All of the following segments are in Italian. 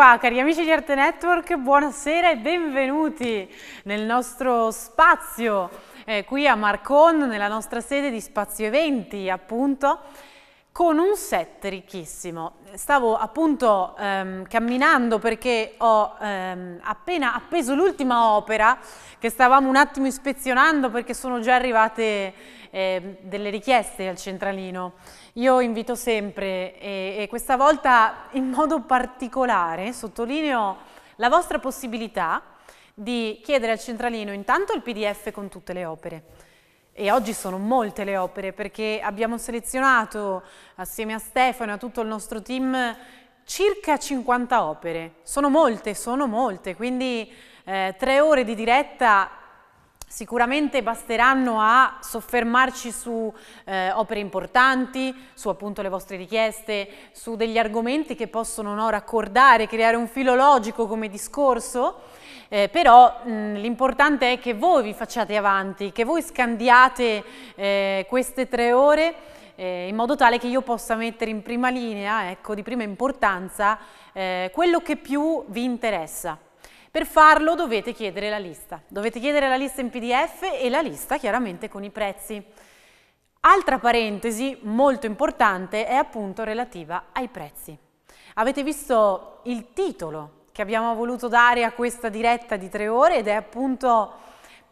qua cari amici di Arte Network, buonasera e benvenuti nel nostro spazio eh, qui a Marcon, nella nostra sede di Spazio Eventi appunto, con un set ricchissimo. Stavo appunto ehm, camminando perché ho ehm, appena appeso l'ultima opera che stavamo un attimo ispezionando perché sono già arrivate eh, delle richieste al centralino io invito sempre e, e questa volta in modo particolare sottolineo la vostra possibilità di chiedere al centralino intanto il pdf con tutte le opere. E oggi sono molte le opere perché abbiamo selezionato assieme a Stefano e a tutto il nostro team circa 50 opere. Sono molte, sono molte, quindi eh, tre ore di diretta Sicuramente basteranno a soffermarci su eh, opere importanti, su appunto le vostre richieste, su degli argomenti che possono no, raccordare, creare un filo logico come discorso, eh, però l'importante è che voi vi facciate avanti, che voi scandiate eh, queste tre ore eh, in modo tale che io possa mettere in prima linea, ecco, di prima importanza, eh, quello che più vi interessa. Per farlo dovete chiedere la lista. Dovete chiedere la lista in PDF e la lista chiaramente con i prezzi. Altra parentesi molto importante è appunto relativa ai prezzi. Avete visto il titolo che abbiamo voluto dare a questa diretta di tre ore ed è appunto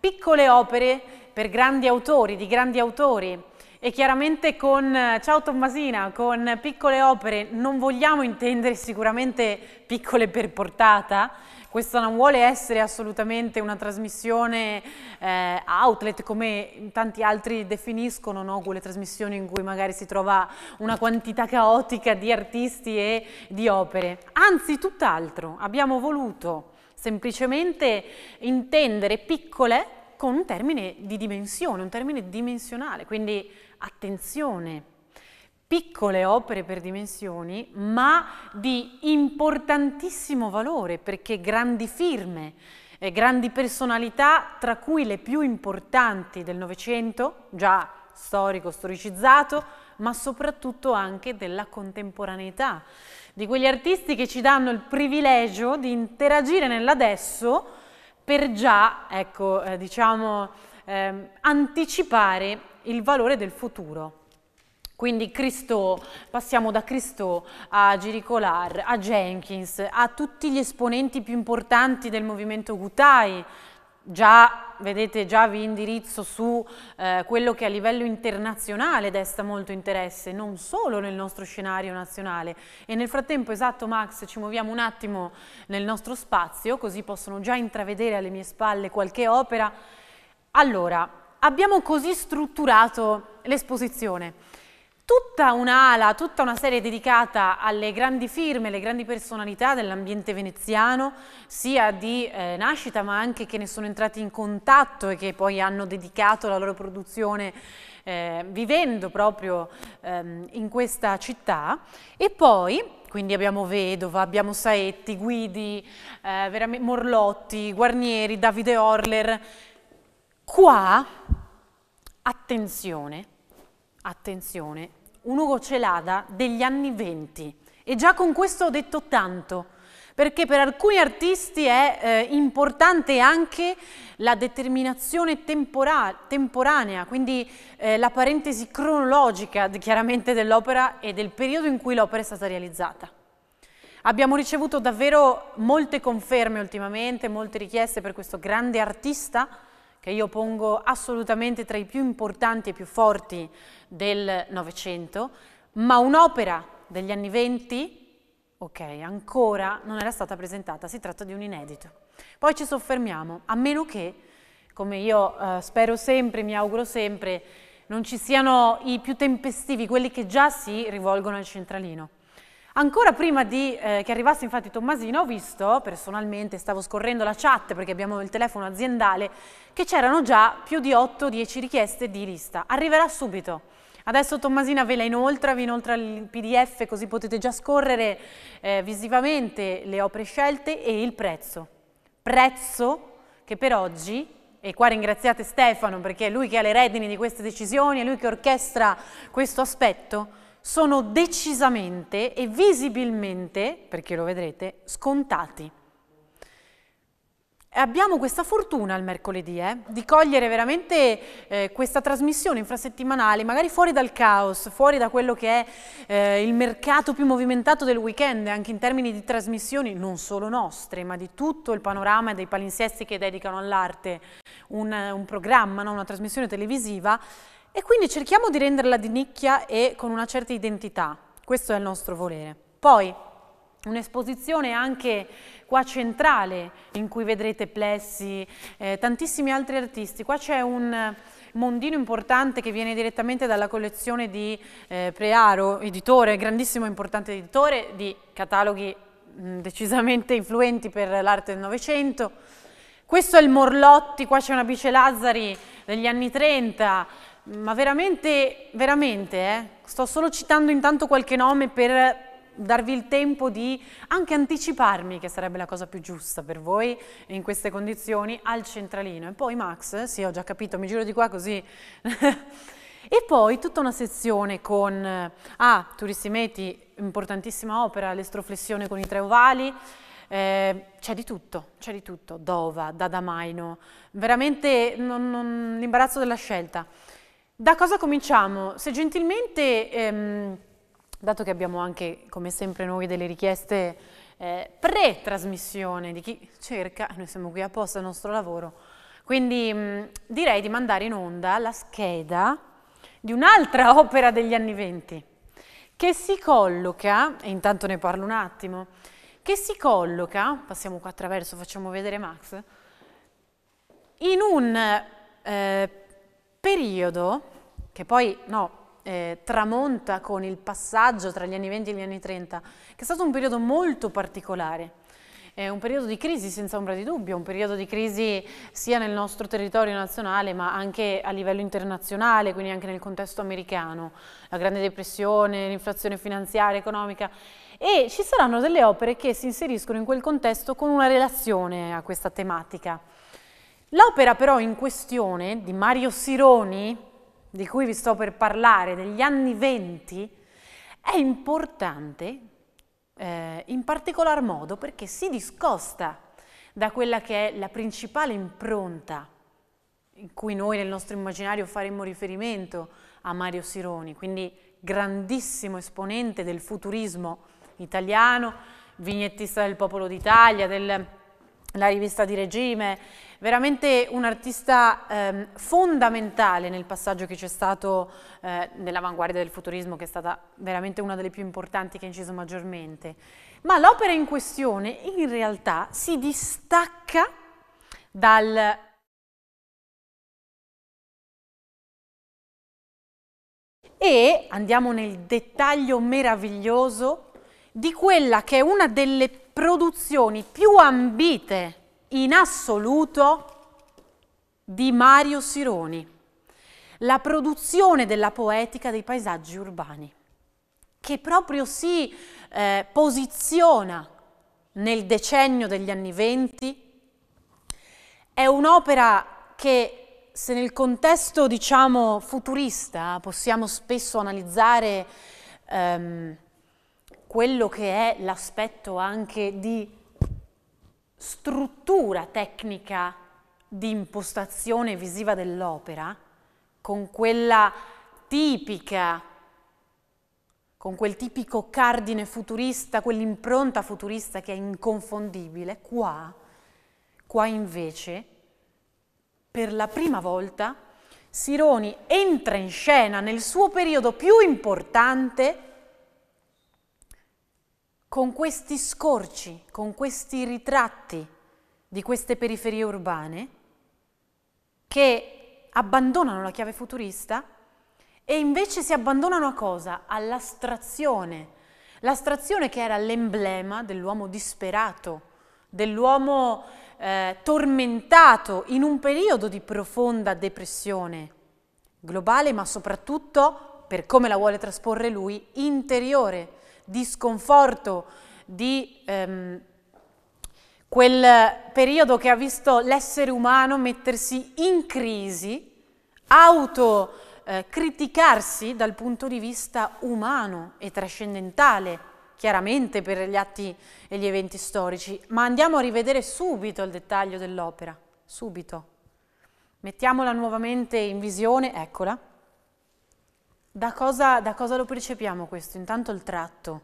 piccole opere per grandi autori, di grandi autori e chiaramente con, ciao Tommasina, con piccole opere non vogliamo intendere sicuramente piccole per portata, questa non vuole essere assolutamente una trasmissione eh, outlet come tanti altri definiscono, no? quelle trasmissioni in cui magari si trova una quantità caotica di artisti e di opere. Anzi, tutt'altro, abbiamo voluto semplicemente intendere piccole con un termine di dimensione, un termine dimensionale, quindi attenzione piccole opere per dimensioni, ma di importantissimo valore, perché grandi firme, e grandi personalità, tra cui le più importanti del Novecento, già storico, storicizzato, ma soprattutto anche della contemporaneità, di quegli artisti che ci danno il privilegio di interagire nell'adesso per già, ecco, eh, diciamo, eh, anticipare il valore del futuro. Quindi Christo, passiamo da Cristo a Giricolar, a Jenkins, a tutti gli esponenti più importanti del movimento Gutai, già, vedete, già vi indirizzo su eh, quello che a livello internazionale desta molto interesse, non solo nel nostro scenario nazionale. E nel frattempo, esatto Max, ci muoviamo un attimo nel nostro spazio, così possono già intravedere alle mie spalle qualche opera. Allora, abbiamo così strutturato l'esposizione tutta un'ala, tutta una serie dedicata alle grandi firme, alle grandi personalità dell'ambiente veneziano, sia di eh, nascita ma anche che ne sono entrati in contatto e che poi hanno dedicato la loro produzione eh, vivendo proprio ehm, in questa città. E poi quindi abbiamo Vedova, abbiamo Saetti, Guidi, eh, Morlotti, Guarnieri, Davide Orler. Qua, attenzione, attenzione, un Ugo Celada degli anni venti. E già con questo ho detto tanto, perché per alcuni artisti è eh, importante anche la determinazione temporanea, quindi eh, la parentesi cronologica chiaramente dell'opera e del periodo in cui l'opera è stata realizzata. Abbiamo ricevuto davvero molte conferme ultimamente, molte richieste per questo grande artista che io pongo assolutamente tra i più importanti e più forti del Novecento, ma un'opera degli anni Venti, ok, ancora non era stata presentata, si tratta di un inedito. Poi ci soffermiamo, a meno che, come io eh, spero sempre, mi auguro sempre, non ci siano i più tempestivi, quelli che già si rivolgono al centralino. Ancora prima di, eh, che arrivasse infatti Tommasino ho visto personalmente, stavo scorrendo la chat perché abbiamo il telefono aziendale, che c'erano già più di 8-10 richieste di lista. Arriverà subito. Adesso Tommasina ve la inoltra, vi inoltra il pdf così potete già scorrere eh, visivamente le opere scelte e il prezzo. Prezzo che per oggi e qua ringraziate Stefano perché è lui che ha le redini di queste decisioni, è lui che orchestra questo aspetto, sono decisamente e visibilmente, perché lo vedrete, scontati. E abbiamo questa fortuna il mercoledì, eh, di cogliere veramente eh, questa trasmissione infrasettimanale, magari fuori dal caos, fuori da quello che è eh, il mercato più movimentato del weekend, anche in termini di trasmissioni non solo nostre, ma di tutto il panorama e dei palinsesti che dedicano all'arte un, un programma, no? una trasmissione televisiva, e quindi cerchiamo di renderla di nicchia e con una certa identità, questo è il nostro volere. Poi un'esposizione anche qua centrale in cui vedrete Plessi, eh, tantissimi altri artisti, qua c'è un mondino importante che viene direttamente dalla collezione di eh, Prearo, editore, grandissimo e importante editore di cataloghi mh, decisamente influenti per l'arte del Novecento. Questo è il Morlotti, qua c'è una bice Lazzari degli anni 30, ma veramente, veramente, eh? sto solo citando intanto qualche nome per darvi il tempo di anche anticiparmi, che sarebbe la cosa più giusta per voi in queste condizioni, al centralino. E poi Max, sì ho già capito, mi giro di qua così. e poi tutta una sezione con, ah, Turissimeti, importantissima opera, l'estroflessione con i tre ovali, eh, c'è di tutto, c'è di tutto, Dova, Dadamaino, veramente l'imbarazzo della scelta. Da cosa cominciamo? Se gentilmente, ehm, dato che abbiamo anche, come sempre noi, delle richieste eh, pre-trasmissione di chi cerca, noi siamo qui apposta al nostro lavoro, quindi mh, mm, direi di mandare in onda la scheda di un'altra opera degli anni venti, che si colloca, e intanto ne parlo un attimo, che si colloca, passiamo qua attraverso, facciamo vedere Max, in un... Eh, periodo, che poi no, eh, tramonta con il passaggio tra gli anni 20 e gli anni 30, che è stato un periodo molto particolare. È un periodo di crisi senza ombra di dubbio, un periodo di crisi sia nel nostro territorio nazionale ma anche a livello internazionale, quindi anche nel contesto americano, la grande depressione, l'inflazione finanziaria, economica e ci saranno delle opere che si inseriscono in quel contesto con una relazione a questa tematica. L'opera però in questione di Mario Sironi, di cui vi sto per parlare, degli anni venti, è importante eh, in particolar modo perché si discosta da quella che è la principale impronta in cui noi nel nostro immaginario faremmo riferimento a Mario Sironi, quindi grandissimo esponente del futurismo italiano, vignettista del Popolo d'Italia, della rivista di regime, veramente un artista ehm, fondamentale nel passaggio che c'è stato eh, nell'avanguardia del futurismo, che è stata veramente una delle più importanti che ha inciso maggiormente. Ma l'opera in questione in realtà si distacca dal e andiamo nel dettaglio meraviglioso di quella che è una delle produzioni più ambite in assoluto di Mario Sironi, la produzione della poetica dei paesaggi urbani, che proprio si eh, posiziona nel decennio degli anni venti, è un'opera che se nel contesto diciamo futurista possiamo spesso analizzare ehm, quello che è l'aspetto anche di struttura tecnica di impostazione visiva dell'opera, con quella tipica, con quel tipico cardine futurista, quell'impronta futurista che è inconfondibile, qua, qua invece, per la prima volta, Sironi entra in scena nel suo periodo più importante con questi scorci, con questi ritratti di queste periferie urbane che abbandonano la chiave futurista e invece si abbandonano a cosa? All'astrazione. L'astrazione che era l'emblema dell'uomo disperato, dell'uomo eh, tormentato in un periodo di profonda depressione globale, ma soprattutto, per come la vuole trasporre lui, interiore di sconforto, di ehm, quel periodo che ha visto l'essere umano mettersi in crisi, autocriticarsi eh, dal punto di vista umano e trascendentale, chiaramente per gli atti e gli eventi storici, ma andiamo a rivedere subito il dettaglio dell'opera, subito. Mettiamola nuovamente in visione, eccola. Da cosa, da cosa, lo percepiamo questo? Intanto il tratto.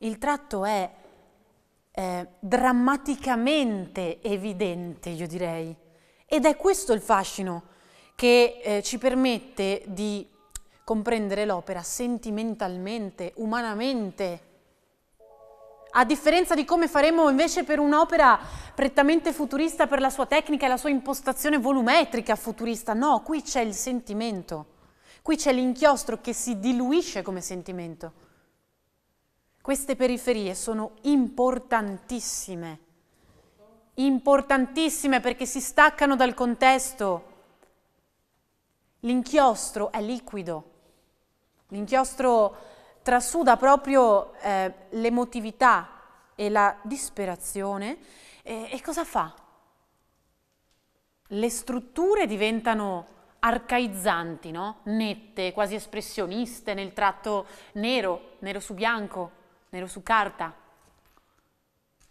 Il tratto è eh, drammaticamente evidente, io direi. Ed è questo il fascino che eh, ci permette di comprendere l'opera sentimentalmente, umanamente. A differenza di come faremo invece per un'opera prettamente futurista per la sua tecnica e la sua impostazione volumetrica futurista, no, qui c'è il sentimento. Qui c'è l'inchiostro che si diluisce come sentimento. Queste periferie sono importantissime, importantissime perché si staccano dal contesto. L'inchiostro è liquido, l'inchiostro trasuda proprio eh, l'emotività e la disperazione e, e cosa fa? Le strutture diventano arcaizzanti, no? nette, quasi espressioniste nel tratto nero, nero su bianco, nero su carta.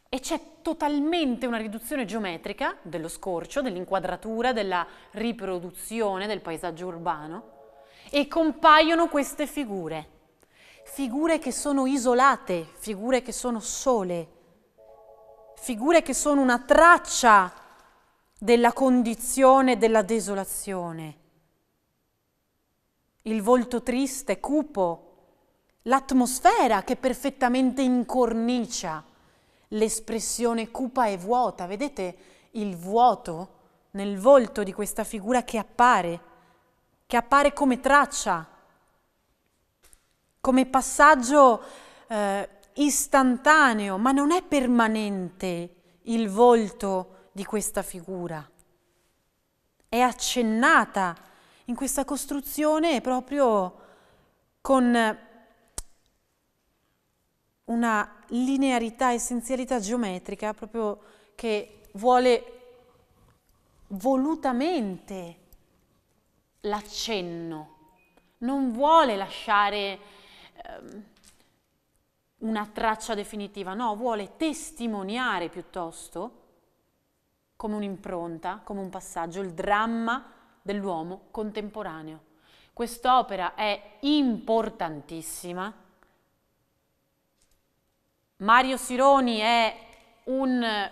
E c'è totalmente una riduzione geometrica dello scorcio, dell'inquadratura, della riproduzione del paesaggio urbano e compaiono queste figure, figure che sono isolate, figure che sono sole, figure che sono una traccia della condizione della desolazione il volto triste, cupo, l'atmosfera che perfettamente incornicia l'espressione cupa e vuota. Vedete il vuoto nel volto di questa figura che appare, che appare come traccia, come passaggio eh, istantaneo, ma non è permanente il volto di questa figura. È accennata in questa costruzione proprio con eh, una linearità, essenzialità geometrica proprio che vuole volutamente l'accenno, non vuole lasciare ehm, una traccia definitiva, no, vuole testimoniare piuttosto come un'impronta, come un passaggio, il dramma dell'uomo contemporaneo. Quest'opera è importantissima. Mario Sironi è un,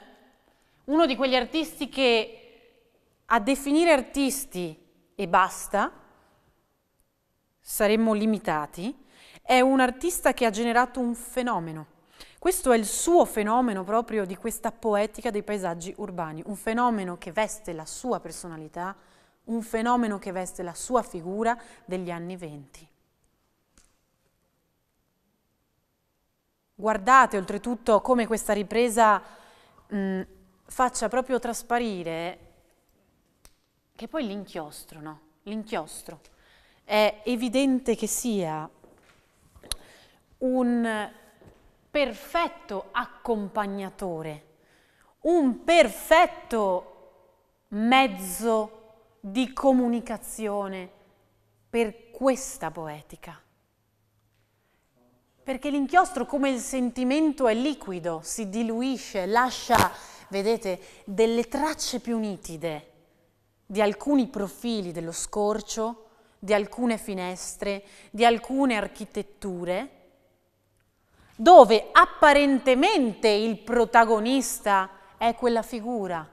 uno di quegli artisti che a definire artisti e basta saremmo limitati, è un artista che ha generato un fenomeno. Questo è il suo fenomeno proprio di questa poetica dei paesaggi urbani, un fenomeno che veste la sua personalità, un fenomeno che veste la sua figura degli anni venti. Guardate oltretutto come questa ripresa mh, mm, faccia proprio trasparire, che poi l'inchiostro, no? L'inchiostro. È evidente che sia un perfetto accompagnatore, un perfetto mezzo di comunicazione per questa poetica. Perché l'inchiostro, come il sentimento, è liquido, si diluisce, lascia, vedete, delle tracce più nitide di alcuni profili dello scorcio, di alcune finestre, di alcune architetture, dove apparentemente il protagonista è quella figura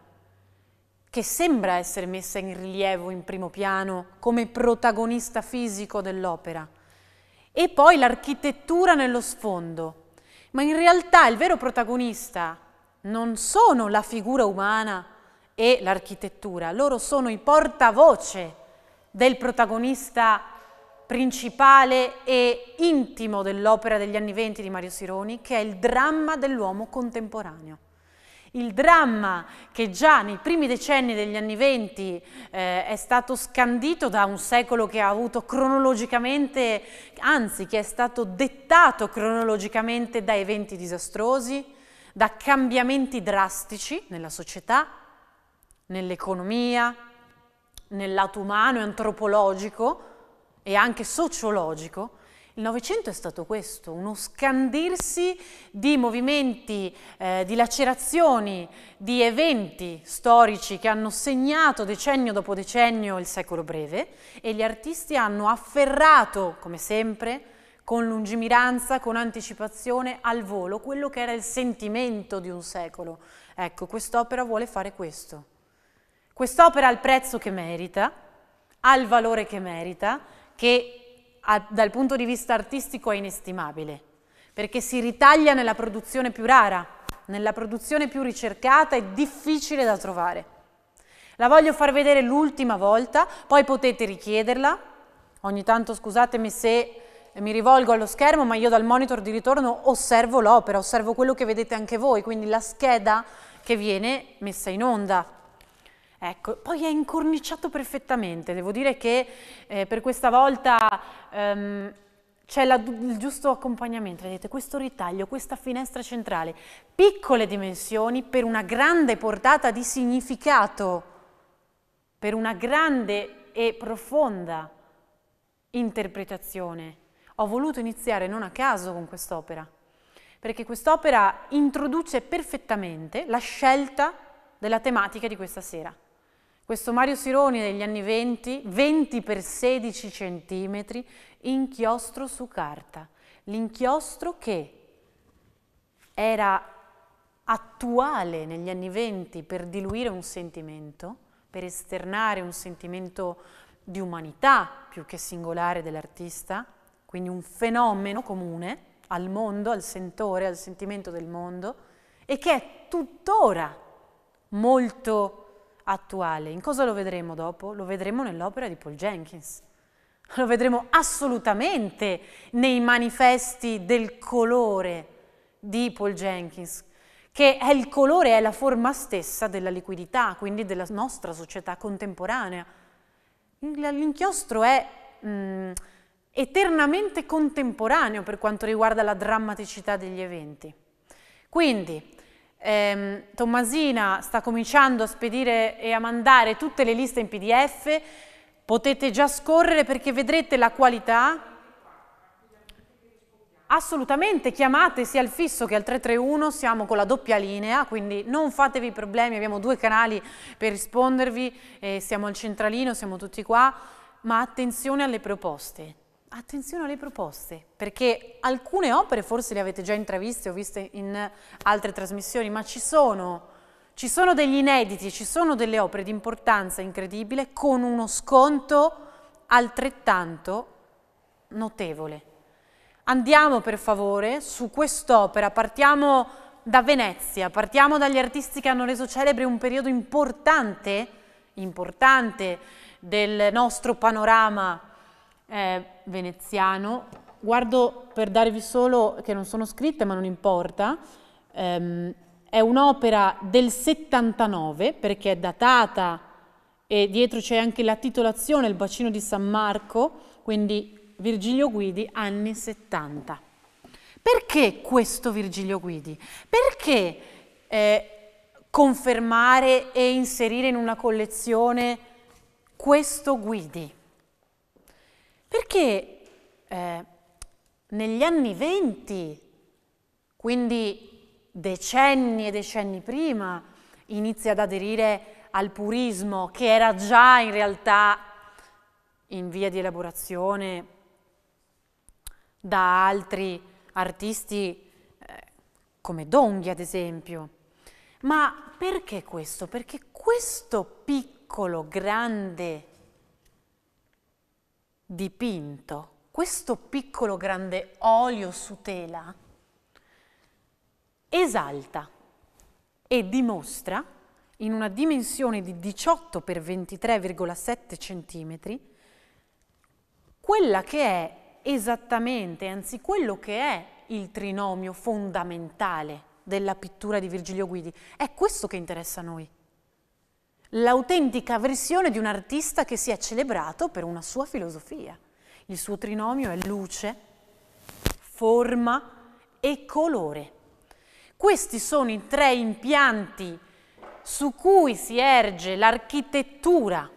che sembra essere messa in rilievo in primo piano come protagonista fisico dell'opera, e poi l'architettura nello sfondo. Ma in realtà il vero protagonista non sono la figura umana e l'architettura, loro sono i portavoce del protagonista principale e intimo dell'opera degli anni venti di Mario Sironi, che è il dramma dell'uomo contemporaneo il dramma che già nei primi decenni degli anni venti eh, è stato scandito da un secolo che ha avuto cronologicamente, anzi che è stato dettato cronologicamente da eventi disastrosi, da cambiamenti drastici nella società, nell'economia, nel lato umano e antropologico e anche sociologico, il Novecento è stato questo, uno scandirsi di movimenti, eh, di lacerazioni, di eventi storici che hanno segnato decennio dopo decennio il secolo breve e gli artisti hanno afferrato, come sempre, con lungimiranza, con anticipazione, al volo, quello che era il sentimento di un secolo. Ecco, quest'opera vuole fare questo. Quest'opera ha il prezzo che merita, ha il valore che merita, che a, dal punto di vista artistico è inestimabile, perché si ritaglia nella produzione più rara, nella produzione più ricercata e difficile da trovare. La voglio far vedere l'ultima volta, poi potete richiederla. Ogni tanto scusatemi se mi rivolgo allo schermo, ma io dal monitor di ritorno osservo l'opera, osservo quello che vedete anche voi, quindi la scheda che viene messa in onda. Ecco, poi è incorniciato perfettamente, devo dire che eh, per questa volta ehm, c'è il giusto accompagnamento, vedete questo ritaglio, questa finestra centrale, piccole dimensioni per una grande portata di significato, per una grande e profonda interpretazione. Ho voluto iniziare non a caso con quest'opera, perché quest'opera introduce perfettamente la scelta della tematica di questa sera. Questo Mario Sironi degli anni 20, 20 per 16 centimetri, inchiostro su carta. L'inchiostro che era attuale negli anni 20 per diluire un sentimento, per esternare un sentimento di umanità più che singolare dell'artista, quindi un fenomeno comune al mondo, al sentore, al sentimento del mondo, e che è tuttora molto attuale. In cosa lo vedremo dopo? Lo vedremo nell'opera di Paul Jenkins. Lo vedremo assolutamente nei manifesti del colore di Paul Jenkins, che è il colore, è la forma stessa della liquidità, quindi della nostra società contemporanea. L'inchiostro è mh, mm, eternamente contemporaneo per quanto riguarda la drammaticità degli eventi. Quindi eh, Tommasina sta cominciando a spedire e a mandare tutte le liste in pdf, potete già scorrere perché vedrete la qualità. Assolutamente, chiamate sia al fisso che al 331, siamo con la doppia linea, quindi non fatevi problemi, abbiamo due canali per rispondervi, eh, siamo al centralino, siamo tutti qua, ma attenzione alle proposte attenzione alle proposte, perché alcune opere forse le avete già intraviste o viste in altre trasmissioni, ma ci sono, ci sono degli inediti, ci sono delle opere di importanza incredibile con uno sconto altrettanto notevole. Andiamo per favore su quest'opera, partiamo da Venezia, partiamo dagli artisti che hanno reso celebre un periodo importante, importante del nostro panorama è veneziano, guardo per darvi solo, che non sono scritte ma non importa, ehm, è un'opera del 79 perché è datata e dietro c'è anche la titolazione, il bacino di San Marco, quindi Virgilio Guidi, anni 70. Perché questo Virgilio Guidi? Perché eh, confermare e inserire in una collezione questo Guidi? Perché eh, negli anni venti, quindi decenni e decenni prima, inizia ad aderire al purismo che era già in realtà in via di elaborazione da altri artisti eh, come Donghi ad esempio. Ma perché questo? Perché questo piccolo, grande dipinto questo piccolo grande olio su tela esalta e dimostra in una dimensione di 18 x 23,7 cm quella che è esattamente, anzi quello che è il trinomio fondamentale della pittura di Virgilio Guidi. È questo che interessa a noi l'autentica versione di un artista che si è celebrato per una sua filosofia. Il suo trinomio è luce, forma e colore. Questi sono i tre impianti su cui si erge l'architettura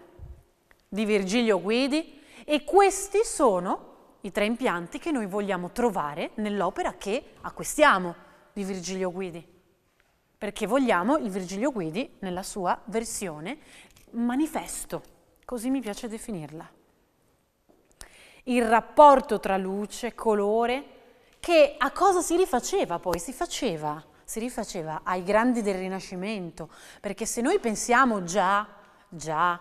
di Virgilio Guidi e questi sono i tre impianti che noi vogliamo trovare nell'opera che acquistiamo di Virgilio Guidi perché vogliamo il Virgilio Guidi nella sua versione manifesto, così mi piace definirla. Il rapporto tra luce, colore, che a cosa si rifaceva poi? Si faceva, si rifaceva ai grandi del Rinascimento, perché se noi pensiamo già, già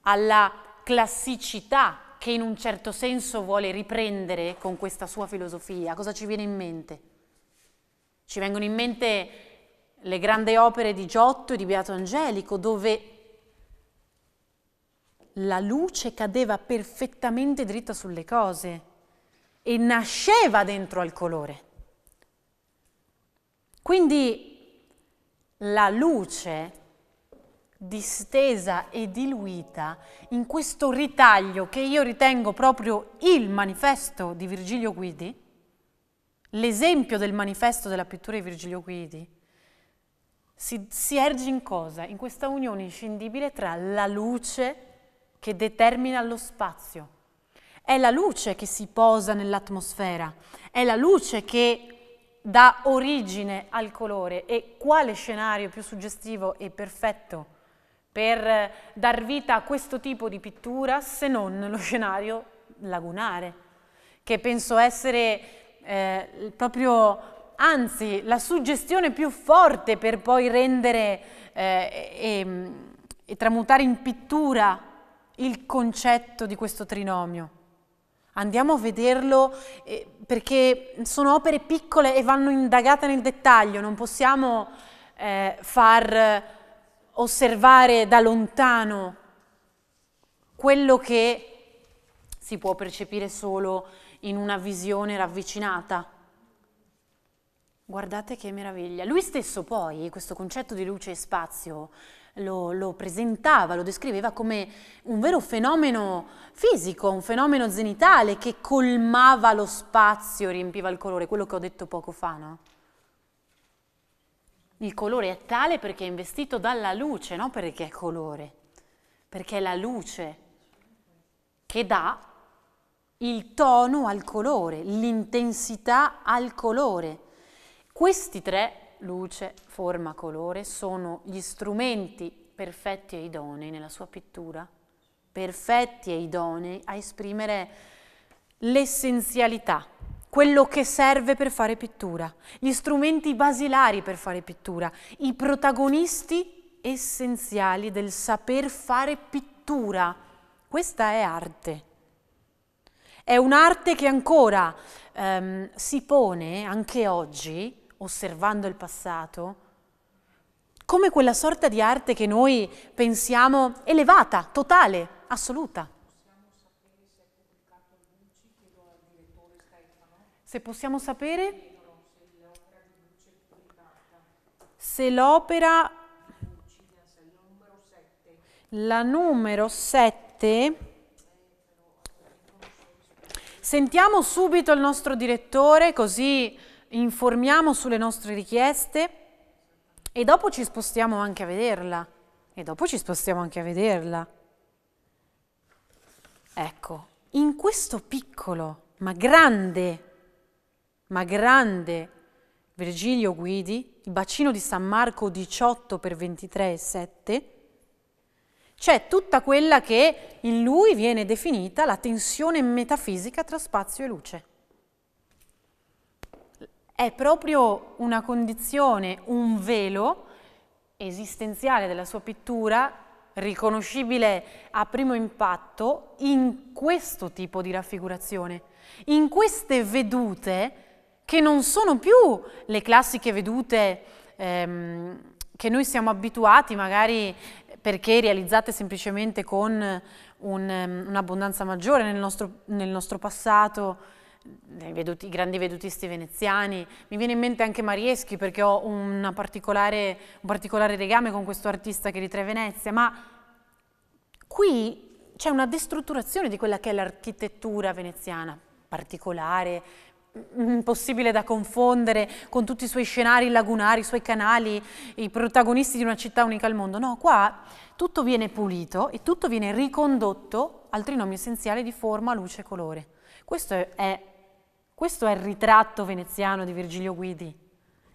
alla classicità che in un certo senso vuole riprendere con questa sua filosofia, cosa ci viene in mente? Ci vengono in mente le grandi opere di Giotto e di Beato Angelico, dove la luce cadeva perfettamente dritta sulle cose e nasceva dentro al colore. Quindi la luce distesa e diluita in questo ritaglio che io ritengo proprio il manifesto di Virgilio Guidi, l'esempio del manifesto della pittura di Virgilio Guidi, si, si erge in cosa? In questa unione inscindibile tra la luce che determina lo spazio. È la luce che si posa nell'atmosfera, è la luce che dà origine al colore e quale scenario più suggestivo e perfetto per dar vita a questo tipo di pittura se non lo scenario lagunare, che penso essere eh, proprio anzi la suggestione più forte per poi rendere eh, e, ehm, e tramutare in pittura il concetto di questo trinomio. Andiamo a vederlo eh, perché sono opere piccole e vanno indagate nel dettaglio, non possiamo eh, far osservare da lontano quello che si può percepire solo in una visione ravvicinata. Guardate che meraviglia. Lui stesso poi questo concetto di luce e spazio lo, lo, presentava, lo descriveva come un vero fenomeno fisico, un fenomeno zenitale che colmava lo spazio, riempiva il colore, quello che ho detto poco fa, no? Il colore è tale perché è investito dalla luce, non perché è colore, perché è la luce che dà il tono al colore, l'intensità al colore. Questi tre, luce, forma, colore, sono gli strumenti perfetti e idonei nella sua pittura, perfetti e idonei a esprimere l'essenzialità, quello che serve per fare pittura, gli strumenti basilari per fare pittura, i protagonisti essenziali del saper fare pittura. Questa è arte. È un'arte che ancora ehm, si pone, anche oggi, osservando il passato, come quella sorta di arte che noi pensiamo elevata, totale, assoluta. Se possiamo sapere se l'opera la numero 7 sentiamo subito il nostro direttore così informiamo sulle nostre richieste e dopo ci spostiamo anche a vederla. E dopo ci spostiamo anche a vederla. Ecco, in questo piccolo, ma grande, ma grande Virgilio Guidi, il bacino di San Marco 18 per 23 e 7, c'è tutta quella che in lui viene definita la tensione metafisica tra spazio e luce è proprio una condizione, un velo esistenziale della sua pittura, riconoscibile a primo impatto in questo tipo di raffigurazione, in queste vedute che non sono più le classiche vedute ehm, che noi siamo abituati magari perché realizzate semplicemente con ehm, un'abbondanza un maggiore nel nostro, nel nostro passato, veduti, i grandi vedutisti veneziani, mi viene in mente anche Marieschi perché ho particolare, un particolare legame con questo artista che ritrae Venezia, ma qui c'è una destrutturazione di quella che è l'architettura veneziana, particolare, impossibile da confondere con tutti i suoi scenari lagunari, i suoi canali, i protagonisti di una città unica al mondo. No, qua tutto viene pulito e tutto viene ricondotto al trinomio essenziale di forma, luce e colore. Questo è questo è il ritratto veneziano di Virgilio Guidi,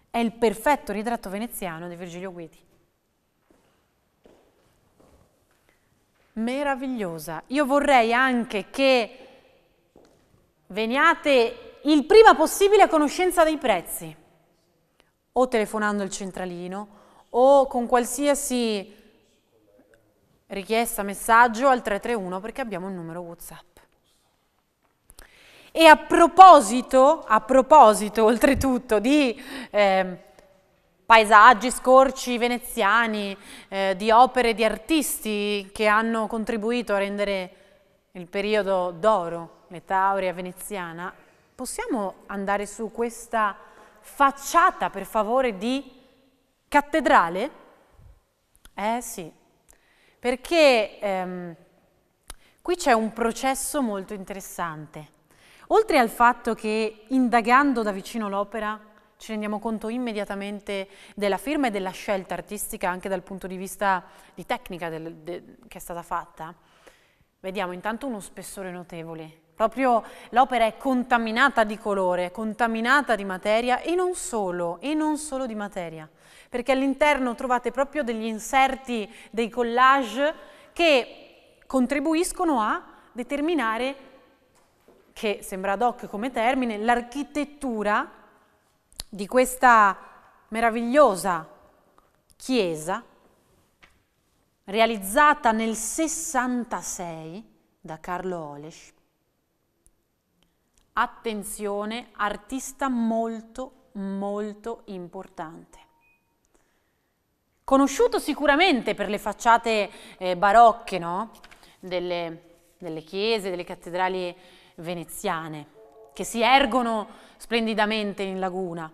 è il perfetto ritratto veneziano di Virgilio Guidi. Meravigliosa. Io vorrei anche che veniate il prima possibile a conoscenza dei prezzi, o telefonando il centralino, o con qualsiasi richiesta, messaggio al 331 perché abbiamo il numero WhatsApp. E a proposito, a proposito oltretutto di eh, paesaggi, scorci veneziani, eh, di opere di artisti che hanno contribuito a rendere il periodo d'oro, l'età aurea veneziana, possiamo andare su questa facciata per favore di cattedrale? Eh sì, perché ehm, qui c'è un processo molto interessante. Oltre al fatto che indagando da vicino l'opera ci rendiamo conto immediatamente della firma e della scelta artistica anche dal punto di vista di tecnica del, de, che è stata fatta, vediamo intanto uno spessore notevole. Proprio l'opera è contaminata di colore, contaminata di materia e non solo, e non solo di materia, perché all'interno trovate proprio degli inserti, dei collage che contribuiscono a determinare che sembra ad hoc come termine, l'architettura di questa meravigliosa chiesa realizzata nel 66 da Carlo Olesch. Attenzione, artista molto, molto importante. Conosciuto sicuramente per le facciate eh, barocche, no? delle, delle, chiese, delle cattedrali veneziane che si ergono splendidamente in laguna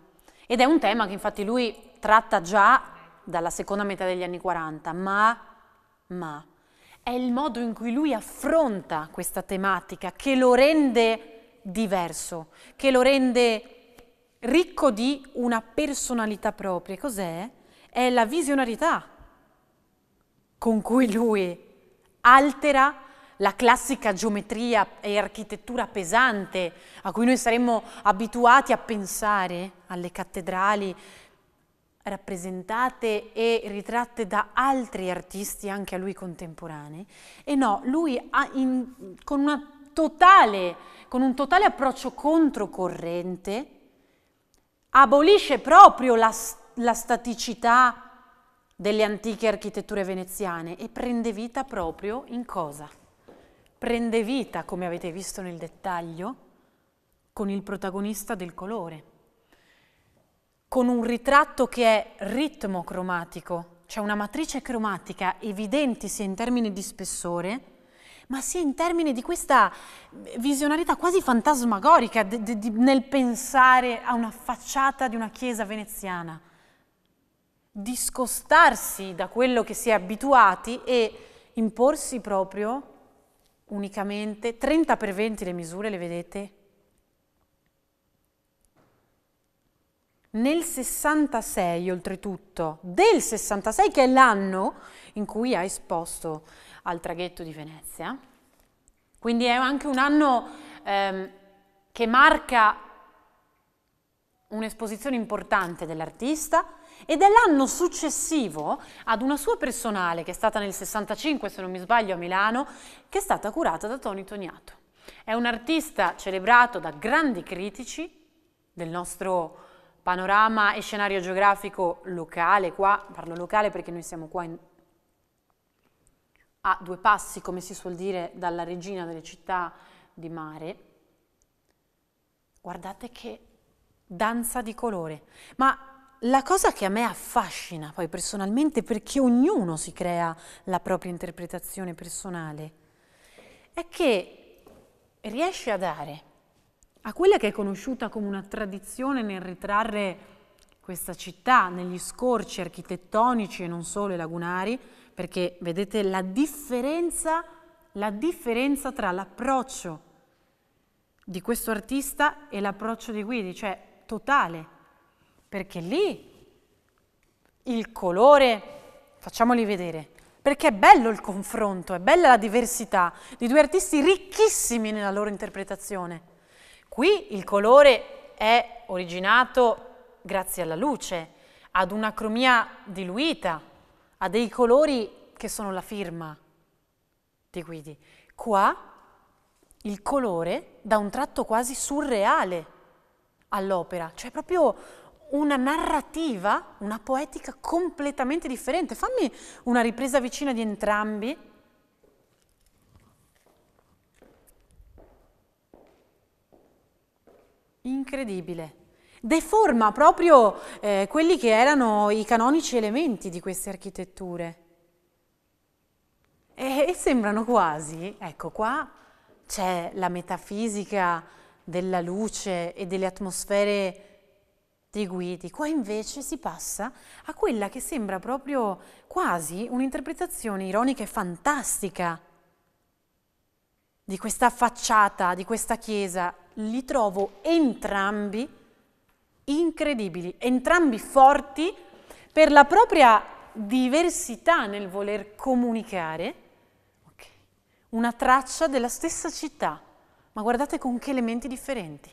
ed è un tema che infatti lui tratta già dalla seconda metà degli anni 40, ma, ma è il modo in cui lui affronta questa tematica che lo rende diverso, che lo rende ricco di una personalità propria. Cos'è? È la visionarietà con cui lui altera la classica geometria e architettura pesante a cui noi saremmo abituati a pensare alle cattedrali rappresentate e ritratte da altri artisti anche a lui contemporanei. E no, lui in, con, totale, con un totale approccio controcorrente abolisce proprio la, la staticità delle antiche architetture veneziane e prende vita proprio in cosa? prende vita, come avete visto nel dettaglio, con il protagonista del colore, con un ritratto che è ritmo cromatico, cioè una matrice cromatica evidente sia in termini di spessore, ma sia in termini di questa visionarietà quasi fantasmagorica di, di, di, nel pensare a una facciata di una chiesa veneziana, discostarsi da quello che si è abituati e imporsi proprio unicamente, 30 per 20 le misure, le vedete? Nel 66, oltretutto, del 66, che è l'anno in cui ha esposto al traghetto di Venezia, quindi è anche un anno ehm, che marca un'esposizione importante dell'artista, ed è l'anno successivo ad una sua personale che è stata nel 65 se non mi sbaglio a Milano che è stata curata da Tony Toniato. È un artista celebrato da grandi critici del nostro panorama e scenario geografico locale, qua parlo locale perché noi siamo qua in, a due passi come si suol dire dalla regina delle città di mare. Guardate che danza di colore, ma la cosa che a me affascina poi personalmente, perché ognuno si crea la propria interpretazione personale, è che riesce a dare a quella che è conosciuta come una tradizione nel ritrarre questa città negli scorci architettonici e non solo i lagunari, perché vedete la differenza, la differenza tra l'approccio di questo artista e l'approccio di Guidi, cioè totale perché lì il colore, facciamoli vedere, perché è bello il confronto, è bella la diversità di due artisti ricchissimi nella loro interpretazione. Qui il colore è originato grazie alla luce, ad una cromia diluita, a dei colori che sono la firma di Guidi. Qua il colore dà un tratto quasi surreale all'opera, cioè proprio una narrativa, una poetica completamente differente. Fammi una ripresa vicina di entrambi. Incredibile. Deforma proprio eh, quelli che erano i canonici elementi di queste architetture. E, e sembrano quasi, ecco qua c'è la metafisica della luce e delle atmosfere ti guidi, qua invece si passa a quella che sembra proprio quasi un'interpretazione ironica e fantastica di questa facciata, di questa chiesa. Li trovo entrambi incredibili, entrambi forti per la propria diversità nel voler comunicare okay, una traccia della stessa città, ma guardate con che elementi differenti.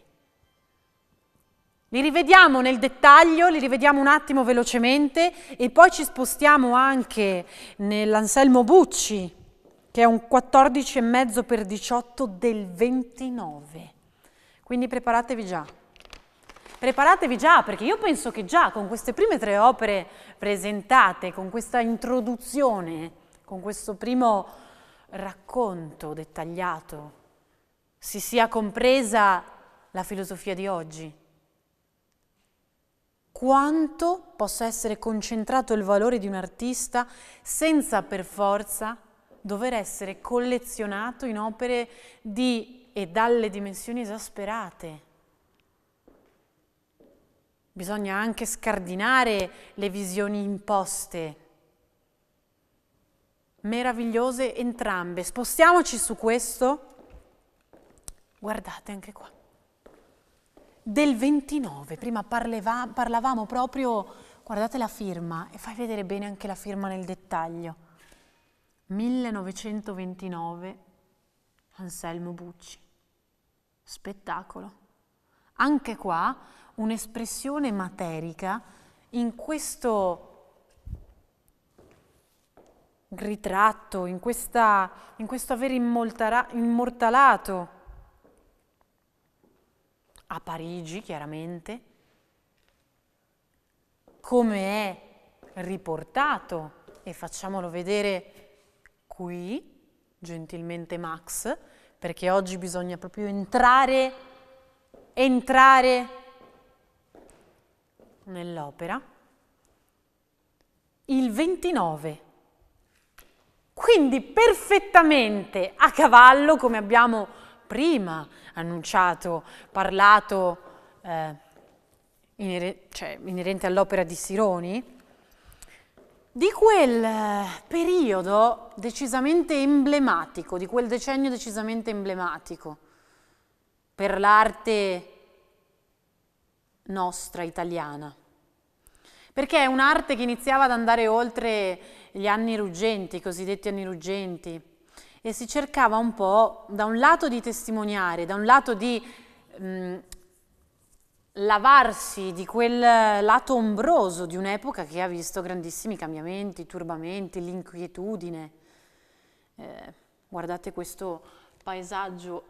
Li rivediamo nel dettaglio, li rivediamo un attimo velocemente e poi ci spostiamo anche nell'Anselmo Bucci, che è un 14,5 x 18 del 29. Quindi preparatevi già. Preparatevi già, perché io penso che già con queste prime tre opere presentate, con questa introduzione, con questo primo racconto dettagliato, si sia compresa la filosofia di oggi quanto possa essere concentrato il valore di un artista senza per forza dover essere collezionato in opere di e dalle dimensioni esasperate. Bisogna anche scardinare le visioni imposte, meravigliose entrambe. Spostiamoci su questo. Guardate anche qua del 29. Prima parleva, parlavamo proprio, guardate la firma e fai vedere bene anche la firma nel dettaglio. 1929 Anselmo Bucci. Spettacolo. Anche qua un'espressione materica in questo ritratto, in, questa, in questo aver immortalato a Parigi chiaramente, come è riportato e facciamolo vedere qui, gentilmente Max, perché oggi bisogna proprio entrare, entrare nell'opera. Il 29 quindi perfettamente a cavallo, come abbiamo prima annunciato, parlato eh, inere cioè, inerente all'opera di Sironi, di quel eh, periodo decisamente emblematico, di quel decennio decisamente emblematico per l'arte nostra italiana. Perché è un'arte che iniziava ad andare oltre gli anni ruggenti, i cosiddetti anni ruggenti, e si cercava un po' da un lato di testimoniare, da un lato di mh, mm, lavarsi di quel lato ombroso di un'epoca che ha visto grandissimi cambiamenti, turbamenti, l'inquietudine. Eh, guardate questo paesaggio,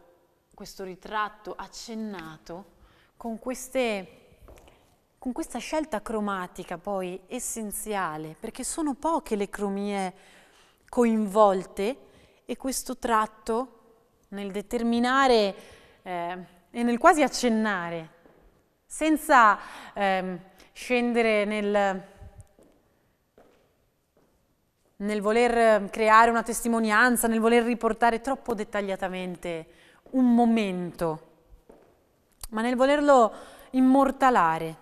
questo ritratto accennato con, queste, con questa scelta cromatica poi essenziale, perché sono poche le cromie coinvolte e questo tratto nel determinare eh, e nel quasi accennare, senza eh, scendere nel, nel voler creare una testimonianza, nel voler riportare troppo dettagliatamente un momento, ma nel volerlo immortalare.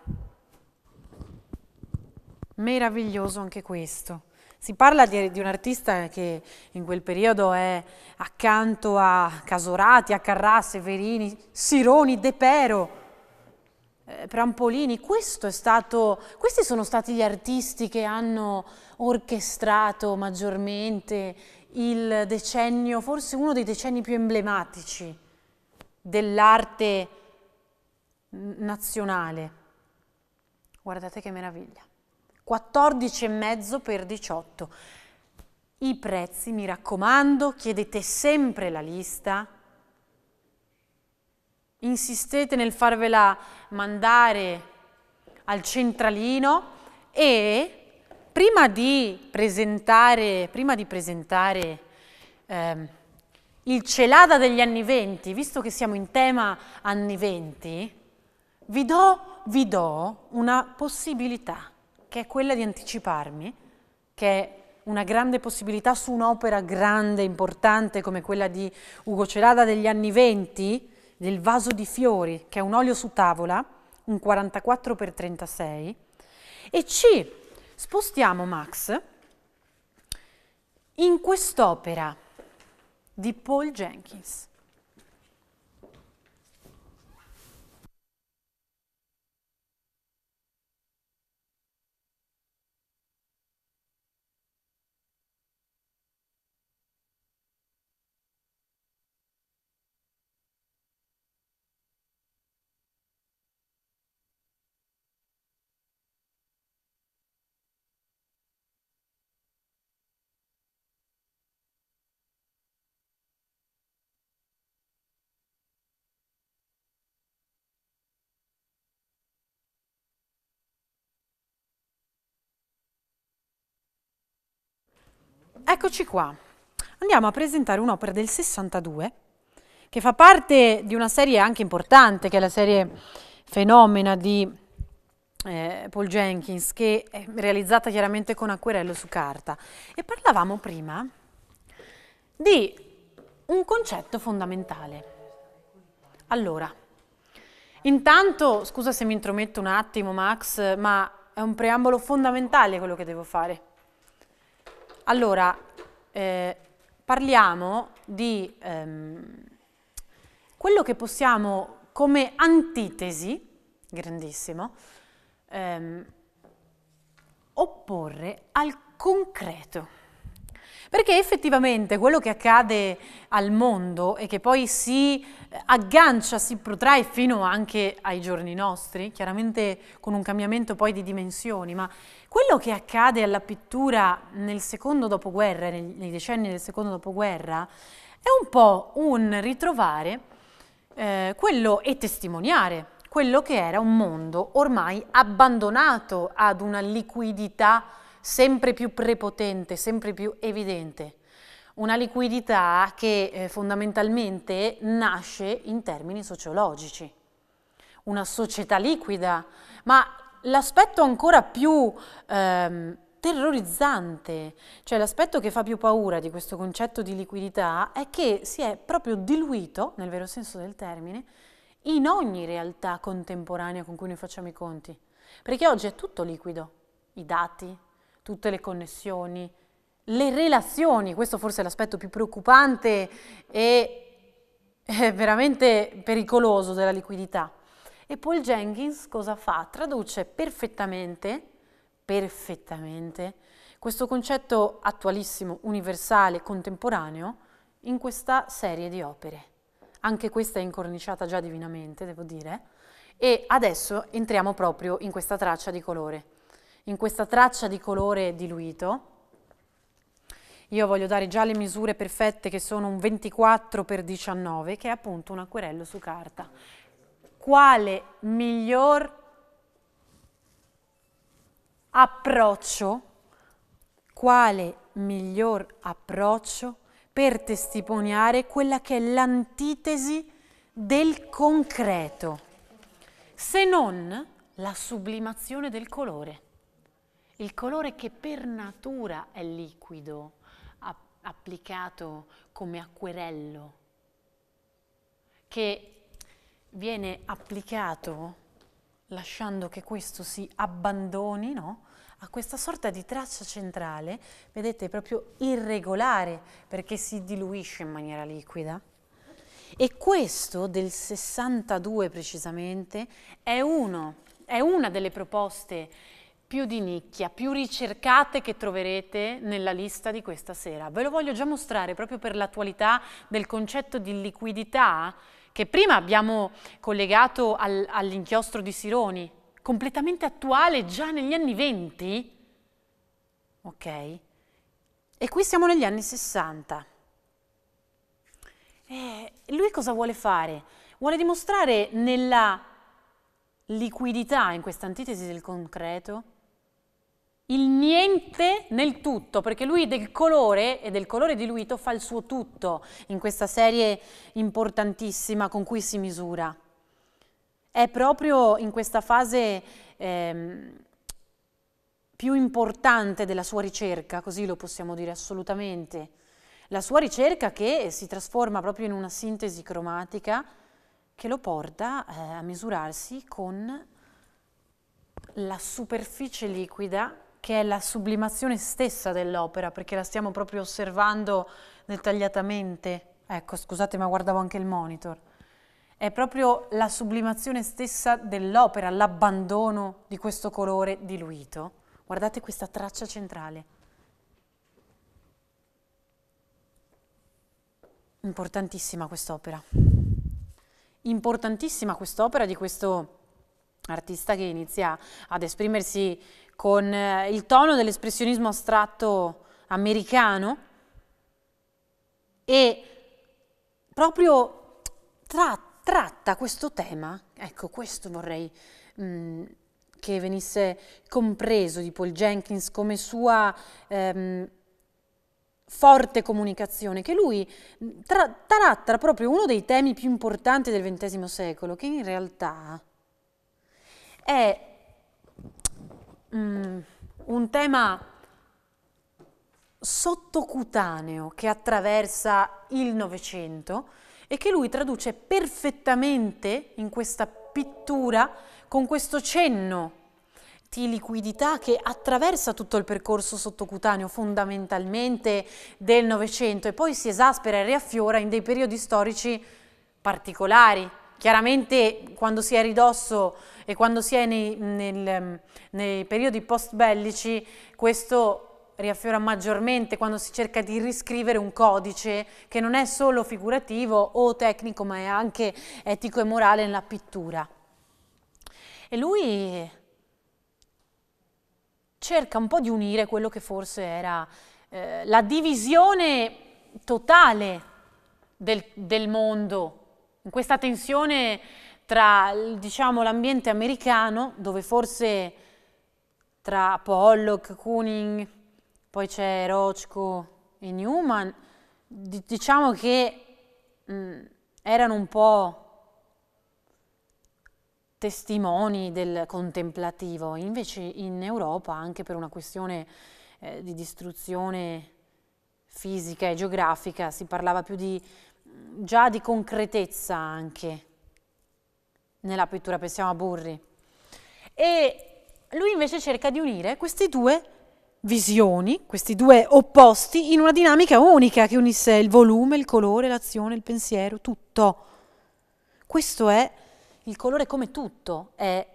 Meraviglioso anche questo. Si parla di, di, un artista che in quel periodo è accanto a Casorati, a Carrà, Severini, Sironi, De Pero, eh, Prampolini. Stato, questi sono stati gli artisti che hanno orchestrato maggiormente il decennio, forse uno dei decenni più emblematici dell'arte nazionale. Guardate che meraviglia. 14,5 per 18. I prezzi, mi raccomando, chiedete sempre la lista, insistete nel farvela mandare al centralino e prima di presentare, prima di presentare ehm, il celada degli anni venti, visto che siamo in tema anni venti, vi do, vi do una possibilità che è quella di anticiparmi, che è una grande possibilità su un'opera grande, importante come quella di Ugo Celada degli anni Venti, del vaso di fiori, che è un olio su tavola, un 44x36, e ci spostiamo, Max, in quest'opera di Paul Jenkins. Eccoci qua. Andiamo a presentare un'opera del 62 che fa parte di una serie anche importante, che è la serie Fenomena di eh, Paul Jenkins, che è realizzata chiaramente con acquerello su carta. E parlavamo prima di un concetto fondamentale. Allora, intanto, scusa se mi intrometto un attimo Max, ma è un preambolo fondamentale quello che devo fare. Allora, eh, parliamo di ehm, quello che possiamo come antitesi, grandissimo, ehm, opporre al concreto. Perché effettivamente quello che accade al mondo e che poi si eh, aggancia, si protrae fino anche ai giorni nostri, chiaramente con un cambiamento poi di dimensioni, ma quello che accade alla pittura nel secondo dopoguerra, nei decenni del secondo dopoguerra, è un po' un ritrovare eh, quello e testimoniare quello che era un mondo ormai abbandonato ad una liquidità sempre più prepotente, sempre più evidente. Una liquidità che eh, fondamentalmente nasce in termini sociologici. Una società liquida, ma l'aspetto ancora più ehm, terrorizzante, cioè l'aspetto che fa più paura di questo concetto di liquidità è che si è proprio diluito, nel vero senso del termine, in ogni realtà contemporanea con cui noi facciamo i conti. Perché oggi è tutto liquido, i dati, tutte le connessioni, le relazioni, questo forse è l'aspetto più preoccupante e veramente pericoloso della liquidità. E Paul Jenkins cosa fa? Traduce perfettamente, perfettamente, questo concetto attualissimo, universale, contemporaneo, in questa serie di opere. Anche questa è incorniciata già divinamente, devo dire, e adesso entriamo proprio in questa traccia di colore in questa traccia di colore diluito. Io voglio dare già le misure perfette che sono un 24 x 19, che è appunto un acquerello su carta. Quale miglior approccio, quale miglior approccio per testimoniare quella che è l'antitesi del concreto, se non la sublimazione del colore. Il colore che per natura è liquido, applicato come acquerello, che viene applicato lasciando che questo si abbandoni no? a questa sorta di traccia centrale, vedete, proprio irregolare perché si diluisce in maniera liquida. E questo del 62 precisamente è, uno, è una delle proposte più di nicchia, più ricercate che troverete nella lista di questa sera. Ve lo voglio già mostrare proprio per l'attualità del concetto di liquidità che prima abbiamo collegato al, all'inchiostro di Sironi, completamente attuale già negli anni 20, ok? E qui siamo negli anni 60. E lui cosa vuole fare? Vuole dimostrare nella liquidità, in questa antitesi del concreto, il niente nel tutto, perché lui del colore e del colore diluito fa il suo tutto in questa serie importantissima con cui si misura. È proprio in questa fase eh, più importante della sua ricerca, così lo possiamo dire assolutamente. La sua ricerca che si trasforma proprio in una sintesi cromatica che lo porta eh, a misurarsi con la superficie liquida che è la sublimazione stessa dell'opera, perché la stiamo proprio osservando dettagliatamente. Ecco, scusate, ma guardavo anche il monitor. È proprio la sublimazione stessa dell'opera, l'abbandono di questo colore diluito. Guardate questa traccia centrale. Importantissima quest'opera. Importantissima quest'opera di questo artista che inizia ad esprimersi con eh, il tono dell'espressionismo astratto americano e proprio tra, tratta questo tema, ecco questo vorrei mh, mm, che venisse compreso di Paul Jenkins come sua ehm, forte comunicazione, che lui mm, tra, tratta proprio uno dei temi più importanti del XX secolo, che in realtà è mm, un tema sottocutaneo che attraversa il Novecento e che lui traduce perfettamente in questa pittura con questo cenno di liquidità che attraversa tutto il percorso sottocutaneo fondamentalmente del Novecento e poi si esaspera e riaffiora in dei periodi storici particolari. Chiaramente quando si è ridosso e quando si è nei, nel, ehm, nei periodi post bellici questo riaffiora maggiormente quando si cerca di riscrivere un codice che non è solo figurativo o tecnico ma è anche etico e morale nella pittura. E lui cerca un po' di unire quello che forse era eh, la divisione totale del, del mondo, in questa tensione tra diciamo, l'ambiente americano, dove forse tra Pollock, Kuning, poi c'è Rochko e Newman, diciamo che mh, mm, erano un po' testimoni del contemplativo, invece in Europa, anche per una questione eh, di distruzione fisica e geografica, si parlava più di, mm, già di concretezza anche nella pittura, pensiamo a Burri. E lui invece cerca di unire queste due visioni, questi due opposti, in una dinamica unica che unisse il volume, il colore, l'azione, il pensiero, tutto. Questo è il colore come tutto, è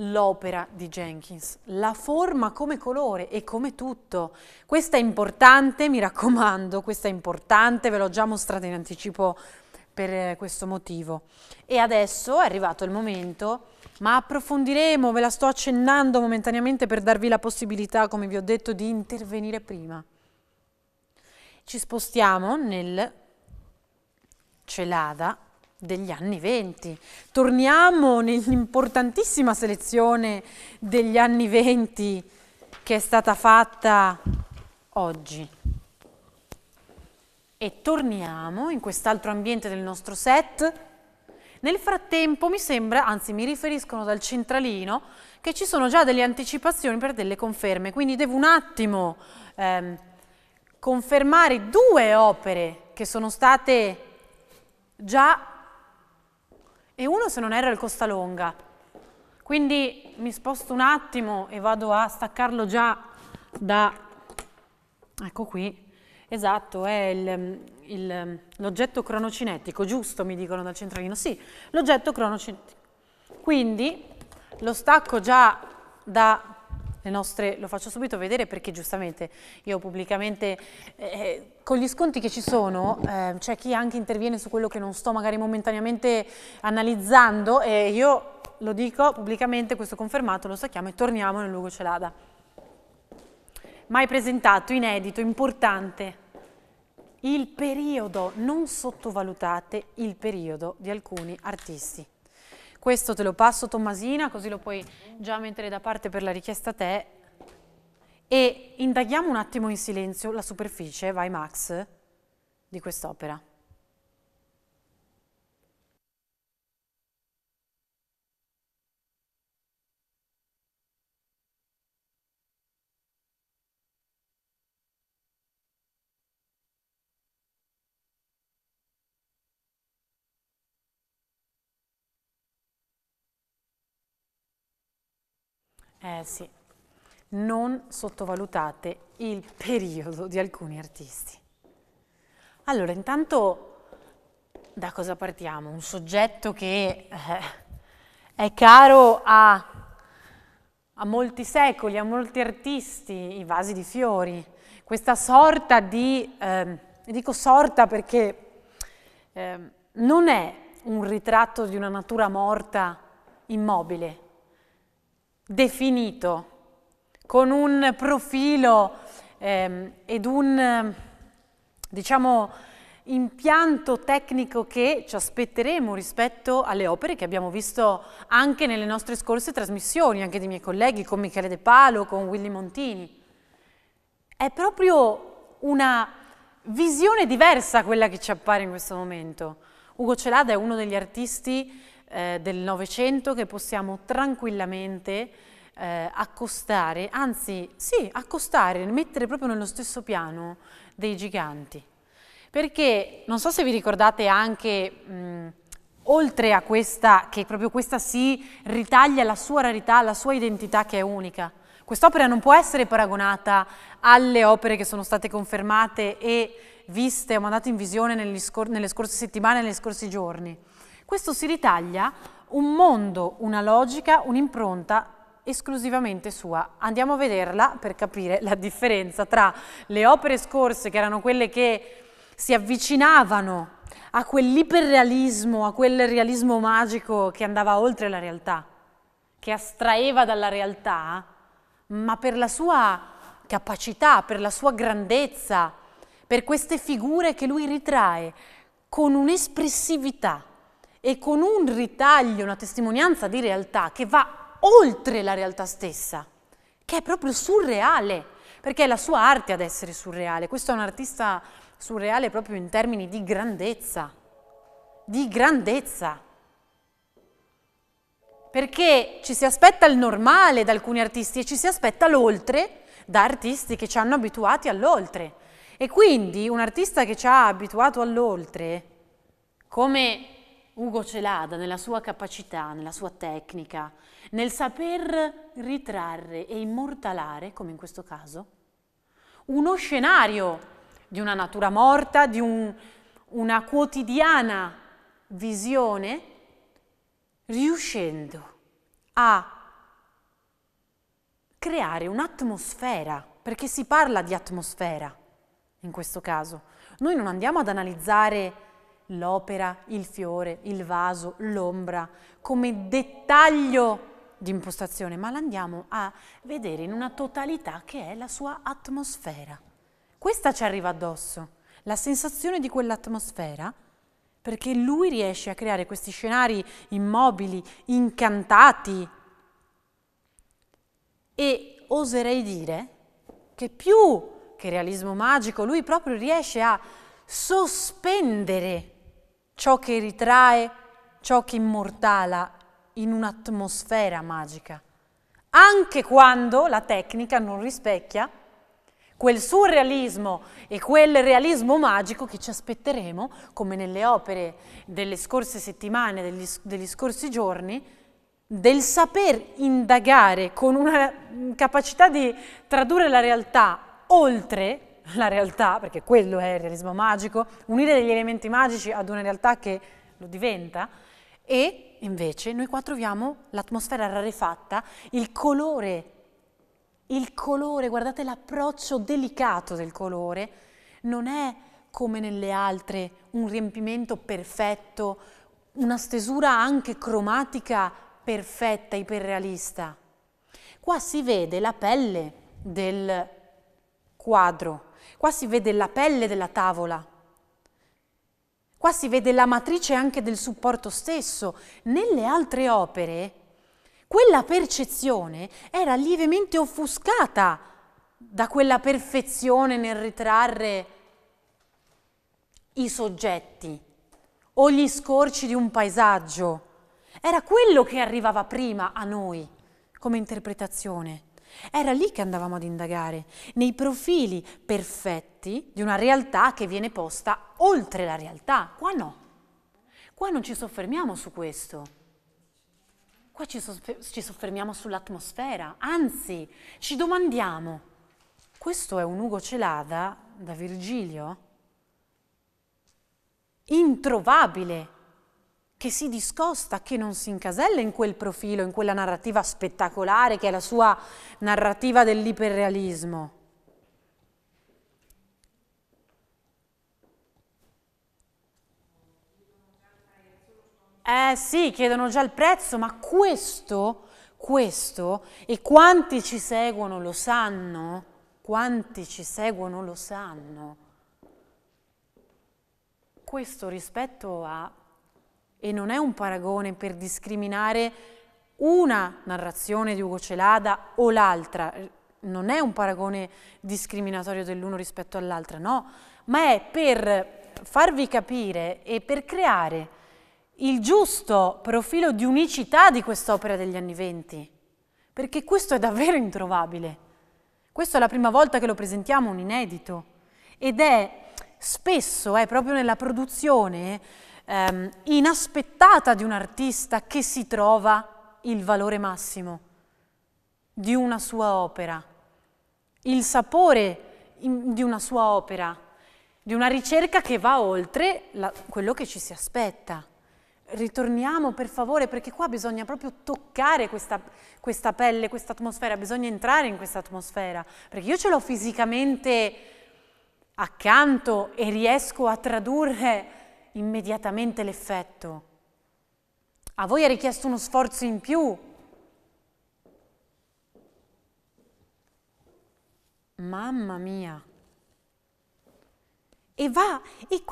l'opera di Jenkins, la forma come colore e come tutto. Questa è importante, mi raccomando, questa è importante, ve l'ho già mostrata in anticipo per eh, questo motivo. E adesso è arrivato il momento, ma approfondiremo, ve la sto accennando momentaneamente per darvi la possibilità, come vi ho detto, di intervenire prima. Ci spostiamo nel Celada degli anni 20. Torniamo nell'importantissima selezione degli anni 20 che è stata fatta oggi e torniamo in quest'altro ambiente del nostro set. Nel frattempo mi sembra, anzi mi riferiscono dal centralino, che ci sono già delle anticipazioni per delle conferme, quindi devo un attimo ehm, confermare due opere che sono state già e uno se non era il Costa Longa. Quindi mi sposto un attimo e vado a staccarlo già da, ecco qui, Esatto, è l'oggetto cronocinetico, giusto mi dicono dal centralino? Sì, l'oggetto cronocinetico. Quindi lo stacco già da nostre, lo faccio subito vedere perché giustamente io pubblicamente, eh, eh, con gli sconti che ci sono, eh, c'è chi anche interviene su quello che non sto magari momentaneamente analizzando e io lo dico pubblicamente, questo confermato, lo stacchiamo e torniamo nel luogo celada mai presentato, inedito, importante. Il periodo, non sottovalutate il periodo di alcuni artisti. Questo te lo passo Tommasina, così lo puoi già mettere da parte per la richiesta a te. E indaghiamo un attimo in silenzio la superficie, vai Max, di quest'opera. Eh sì, non sottovalutate il periodo di alcuni artisti. Allora, intanto da cosa partiamo? Un soggetto che eh, è caro a, a molti secoli, a molti artisti, i vasi di fiori, questa sorta di, eh, dico sorta perché eh, non è un ritratto di una natura morta immobile, definito, con un profilo ehm, ed un, diciamo, impianto tecnico che ci aspetteremo rispetto alle opere che abbiamo visto anche nelle nostre scorse trasmissioni, anche dei miei colleghi, con Michele De Palo, con Willy Montini. È proprio una visione diversa quella che ci appare in questo momento. Ugo Celada è uno degli artisti eh, del Novecento che possiamo tranquillamente eh, accostare, anzi sì, accostare, mettere proprio nello stesso piano dei giganti. Perché non so se vi ricordate anche... Mh, oltre a questa, che proprio questa si ritaglia la sua rarità, la sua identità che è unica. Quest'opera non può essere paragonata alle opere che sono state confermate e viste o mandate in visione nelle scorse settimane, negli scorsi giorni, questo si ritaglia un mondo, una logica, un'impronta esclusivamente sua. Andiamo a vederla per capire la differenza tra le opere scorse, che erano quelle che si avvicinavano a quell'iperrealismo, a quel realismo magico che andava oltre la realtà, che astraeva dalla realtà, ma per la sua capacità, per la sua grandezza, per queste figure che lui ritrae con un'espressività e con un ritaglio, una testimonianza di realtà che va oltre la realtà stessa, che è proprio surreale, perché è la sua arte ad essere surreale. Questo è un artista surreale proprio in termini di grandezza, di grandezza. Perché ci si aspetta il normale da alcuni artisti e ci si aspetta l'oltre da artisti che ci hanno abituati all'oltre. E quindi un artista che ci ha abituato all'oltre, come Ugo Celada nella sua capacità, nella sua tecnica, nel saper ritrarre e immortalare, come in questo caso, uno scenario di una natura morta, di un, una quotidiana visione, riuscendo a creare un'atmosfera, perché si parla di atmosfera in questo caso. Noi non andiamo ad analizzare l'opera, il fiore, il vaso, l'ombra, come dettaglio di impostazione, ma l'andiamo a vedere in una totalità che è la sua atmosfera. Questa ci arriva addosso, la sensazione di quell'atmosfera, perché lui riesce a creare questi scenari immobili, incantati e oserei dire che più che realismo magico, lui proprio riesce a sospendere ciò che ritrae, ciò che immortala in un'atmosfera magica, anche quando la tecnica non rispecchia quel surrealismo e quel realismo magico che ci aspetteremo, come nelle opere delle scorse settimane, degli, degli scorsi giorni, del saper indagare con una mm, capacità di tradurre la realtà oltre la realtà, perché quello è il realismo magico, unire degli elementi magici ad una realtà che lo diventa e invece noi qua troviamo l'atmosfera rarefatta, il colore, il colore, guardate l'approccio delicato del colore, non è come nelle altre un riempimento perfetto, una stesura anche cromatica perfetta, iperrealista. Qua si vede la pelle del quadro, qua si vede la pelle della tavola, qua si vede la matrice anche del supporto stesso. Nelle altre opere quella percezione era lievemente offuscata da quella perfezione nel ritrarre i soggetti o gli scorci di un paesaggio. Era quello che arrivava prima a noi come interpretazione. Era lì che andavamo ad indagare, nei profili perfetti di una realtà che viene posta oltre la realtà. Qua no. Qua non ci soffermiamo su questo. Qua ci, soffermiamo sull'atmosfera, anzi ci domandiamo, questo è un Ugo Celada da Virgilio? Introvabile che si discosta, che non si incasella in quel profilo, in quella narrativa spettacolare che è la sua narrativa dell'iperrealismo. Eh sì, chiedono già il prezzo, ma questo, questo, e quanti ci seguono lo sanno, quanti ci seguono lo sanno. Questo rispetto a e non è un paragone per discriminare una narrazione di Ugo Celada o l'altra, non è un paragone discriminatorio dell'uno rispetto all'altra, no, ma è per farvi capire e per creare il giusto profilo di unicità di quest'opera degli anni venti, perché questo è davvero introvabile. Questa è la prima volta che lo presentiamo, un inedito, ed è spesso, è eh, proprio nella produzione, ehm, inaspettata di un artista che si trova il valore massimo di una sua opera, il sapore in, di una sua opera, di una ricerca che va oltre la, quello che ci si aspetta. Ritorniamo per favore perché qua bisogna proprio toccare questa, questa pelle, questa atmosfera, bisogna entrare in questa atmosfera, perché io ce l'ho fisicamente accanto e riesco a tradurre immediatamente l'effetto. A voi ha richiesto uno sforzo in più. Mamma mia. E va, e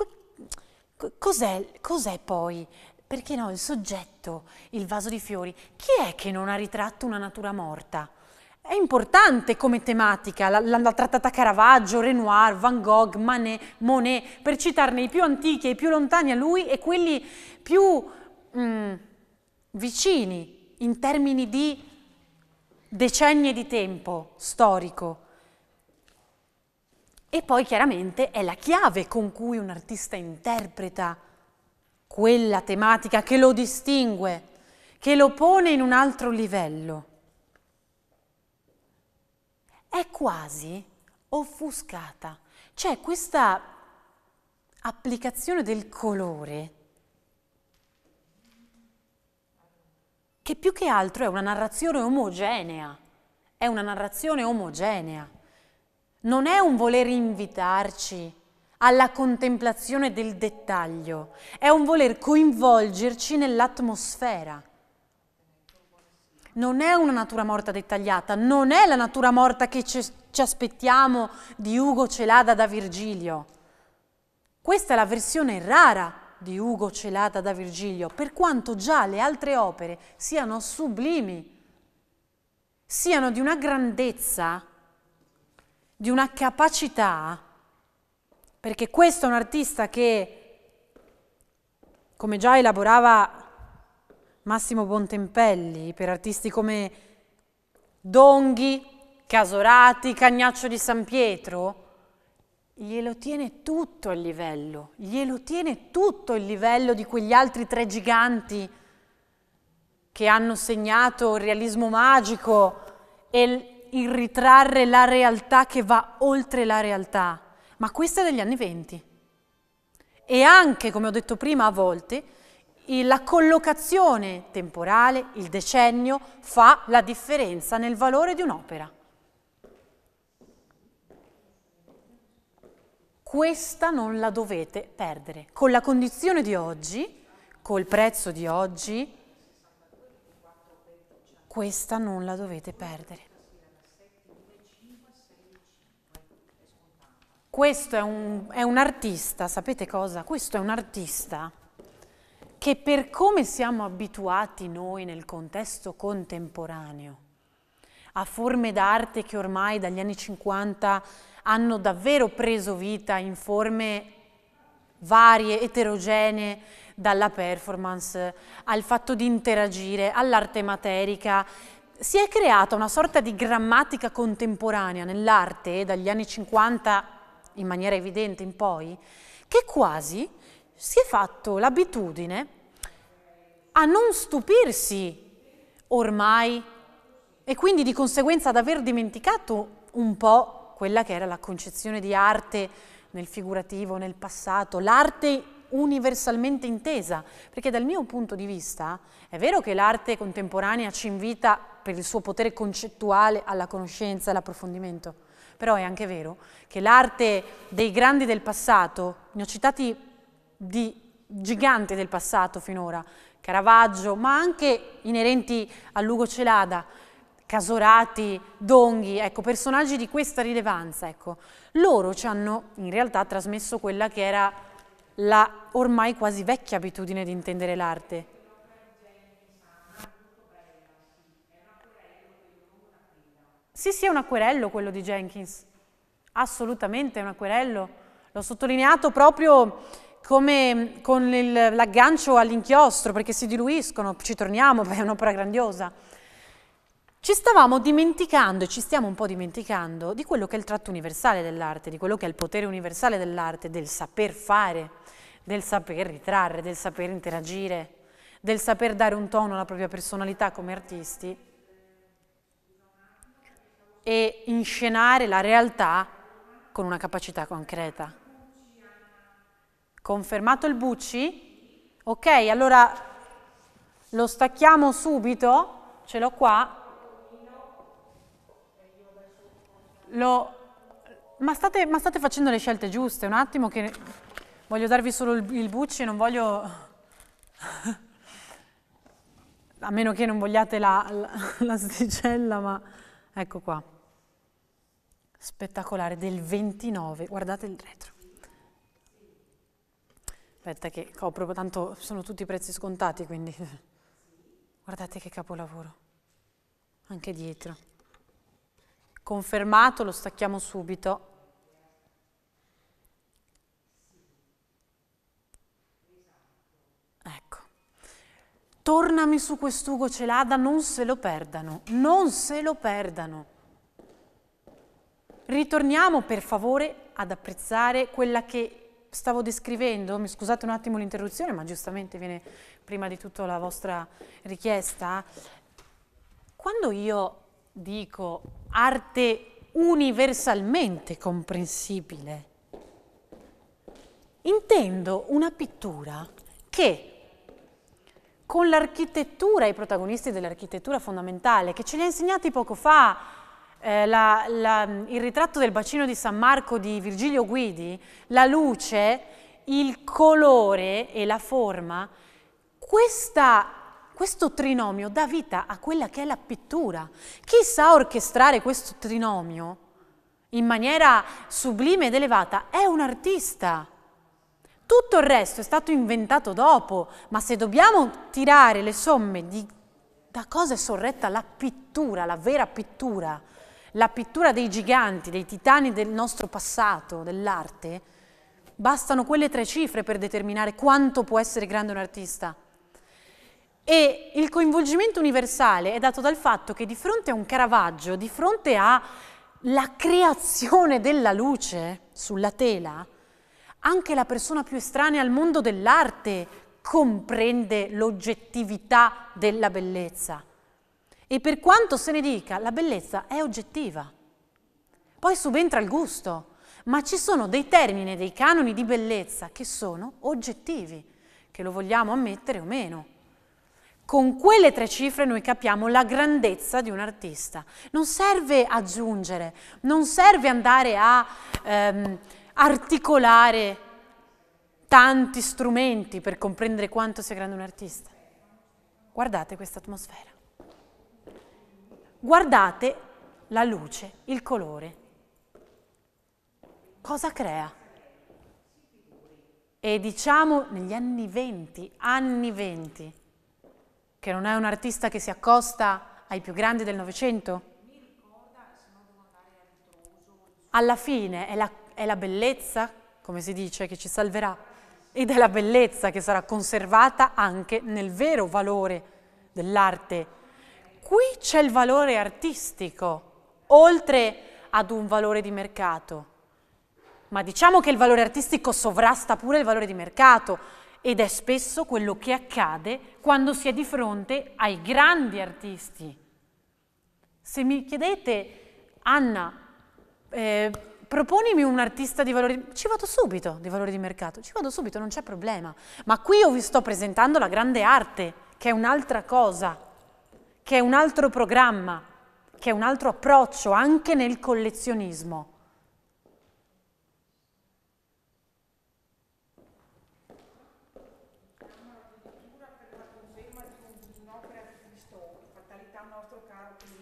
cos'è, cos'è poi? Perché no, il soggetto, il vaso di fiori, chi è che non ha ritratto una natura morta? È importante come tematica, l'ha trattata Caravaggio, Renoir, Van Gogh, Manet, Monet, per citarne i più antichi e i più lontani a lui e quelli più mh, mm, vicini in termini di decenni di tempo storico. E poi chiaramente è la chiave con cui un artista interpreta quella tematica che lo distingue, che lo pone in un altro livello è quasi offuscata. C'è questa applicazione del colore che più che altro è una narrazione omogenea, è una narrazione omogenea. Non è un voler invitarci alla contemplazione del dettaglio, è un voler coinvolgerci nell'atmosfera non è una natura morta dettagliata, non è la natura morta che ci, ci aspettiamo di Ugo Celada da Virgilio. Questa è la versione rara di Ugo Celada da Virgilio, per quanto già le altre opere siano sublimi, siano di una grandezza, di una capacità, perché questo è un artista che, come già elaborava Massimo Bontempelli, per artisti come Donghi, Casorati, Cagnaccio di San Pietro, glielo tiene tutto il livello, glielo tiene tutto il livello di quegli altri tre giganti che hanno segnato il realismo magico e il ritrarre la realtà che va oltre la realtà. Ma questa è degli anni venti. E anche, come ho detto prima, a volte la collocazione temporale, il decennio, fa la differenza nel valore di un'opera. Questa non la dovete perdere. Con la condizione di oggi, col prezzo di oggi, questa non la dovete perdere. Questo è un, è un artista, sapete cosa? Questo è un artista che per come siamo abituati noi nel contesto contemporaneo a forme d'arte che ormai dagli anni 50 hanno davvero preso vita in forme varie, eterogenee, dalla performance al fatto di interagire, all'arte materica, si è creata una sorta di grammatica contemporanea nell'arte dagli anni 50 in maniera evidente in poi, che quasi si è fatto l'abitudine a non stupirsi ormai e quindi di conseguenza ad aver dimenticato un po' quella che era la concezione di arte nel figurativo, nel passato, l'arte universalmente intesa, perché dal mio punto di vista è vero che l'arte contemporanea ci invita per il suo potere concettuale alla conoscenza e all'approfondimento, però è anche vero che l'arte dei grandi del passato, ne ho citati di giganti del passato finora, Caravaggio, ma anche inerenti a Lugo Celada, Casorati, Donghi, ecco, personaggi di questa rilevanza, ecco. Loro ci hanno in realtà trasmesso quella che era la ormai quasi vecchia abitudine di intendere l'arte. Sì, sì, è un acquerello quello di Jenkins, assolutamente è un acquerello. L'ho sottolineato proprio come mm, con l'aggancio all'inchiostro perché si diluiscono, ci torniamo, è un'opera grandiosa. Ci stavamo dimenticando e ci stiamo un po' dimenticando di quello che è il tratto universale dell'arte, di quello che è il potere universale dell'arte, del saper fare, del saper ritrarre, del saper interagire, del saper dare un tono alla propria personalità come artisti e inscenare la realtà con una capacità concreta. Confermato il Bucci? Ok, allora lo stacchiamo subito, ce l'ho qua. Lo... Ma, state, ma, state, facendo le scelte giuste, un attimo che voglio darvi solo il, il Bucci, non voglio... A meno che non vogliate la, la, la sticella, ma ecco qua spettacolare del 29, guardate il retro. Aspetta che copro, tanto sono tutti prezzi scontati, quindi... Guardate che capolavoro. Anche dietro. Confermato, lo stacchiamo subito. Ecco. Tornami su quest'ugo celada, non se lo perdano. Non se lo perdano. Ritorniamo per favore ad apprezzare quella che stavo descrivendo, mi scusate un attimo l'interruzione, ma giustamente viene prima di tutto la vostra richiesta, quando io dico arte universalmente comprensibile, intendo una pittura che con l'architettura, i protagonisti dell'architettura fondamentale, che ce li ha insegnati poco fa eh, la, la, il ritratto del bacino di San Marco di Virgilio Guidi, la luce, il colore e la forma, questa, questo trinomio dà vita a quella che è la pittura. Chi sa orchestrare questo trinomio in maniera sublime ed elevata è un artista. Tutto il resto è stato inventato dopo, ma se dobbiamo tirare le somme di da cosa è sorretta la pittura, la vera pittura, la pittura dei giganti, dei titani del nostro passato, dell'arte, bastano quelle tre cifre per determinare quanto può essere grande un artista. E il coinvolgimento universale è dato dal fatto che di fronte a un Caravaggio, di fronte alla creazione della luce sulla tela, anche la persona più estranea al mondo dell'arte comprende l'oggettività della bellezza. E per quanto se ne dica, la bellezza è oggettiva. Poi subentra il gusto, ma ci sono dei termini, dei canoni di bellezza che sono oggettivi, che lo vogliamo ammettere o meno. Con quelle tre cifre noi capiamo la grandezza di un artista. Non serve aggiungere, non serve andare a ehm, articolare tanti strumenti per comprendere quanto sia grande un artista. Guardate questa atmosfera. Guardate la luce, il colore. Cosa crea? E diciamo negli anni venti, anni 20, che non è un artista che si accosta ai più grandi del Novecento? Alla fine è la, è la bellezza, come si dice, che ci salverà ed è la bellezza che sarà conservata anche nel vero valore dell'arte qui c'è il valore artistico, oltre ad un valore di mercato. Ma diciamo che il valore artistico sovrasta pure il valore di mercato ed è spesso quello che accade quando si è di fronte ai grandi artisti. Se mi chiedete, Anna, eh, proponimi un artista di valore, ci vado subito di valore di mercato, ci vado subito, non c'è problema. Ma qui io vi sto presentando la grande arte, che è un'altra cosa che è un altro programma, che è un altro approccio anche nel collezionismo.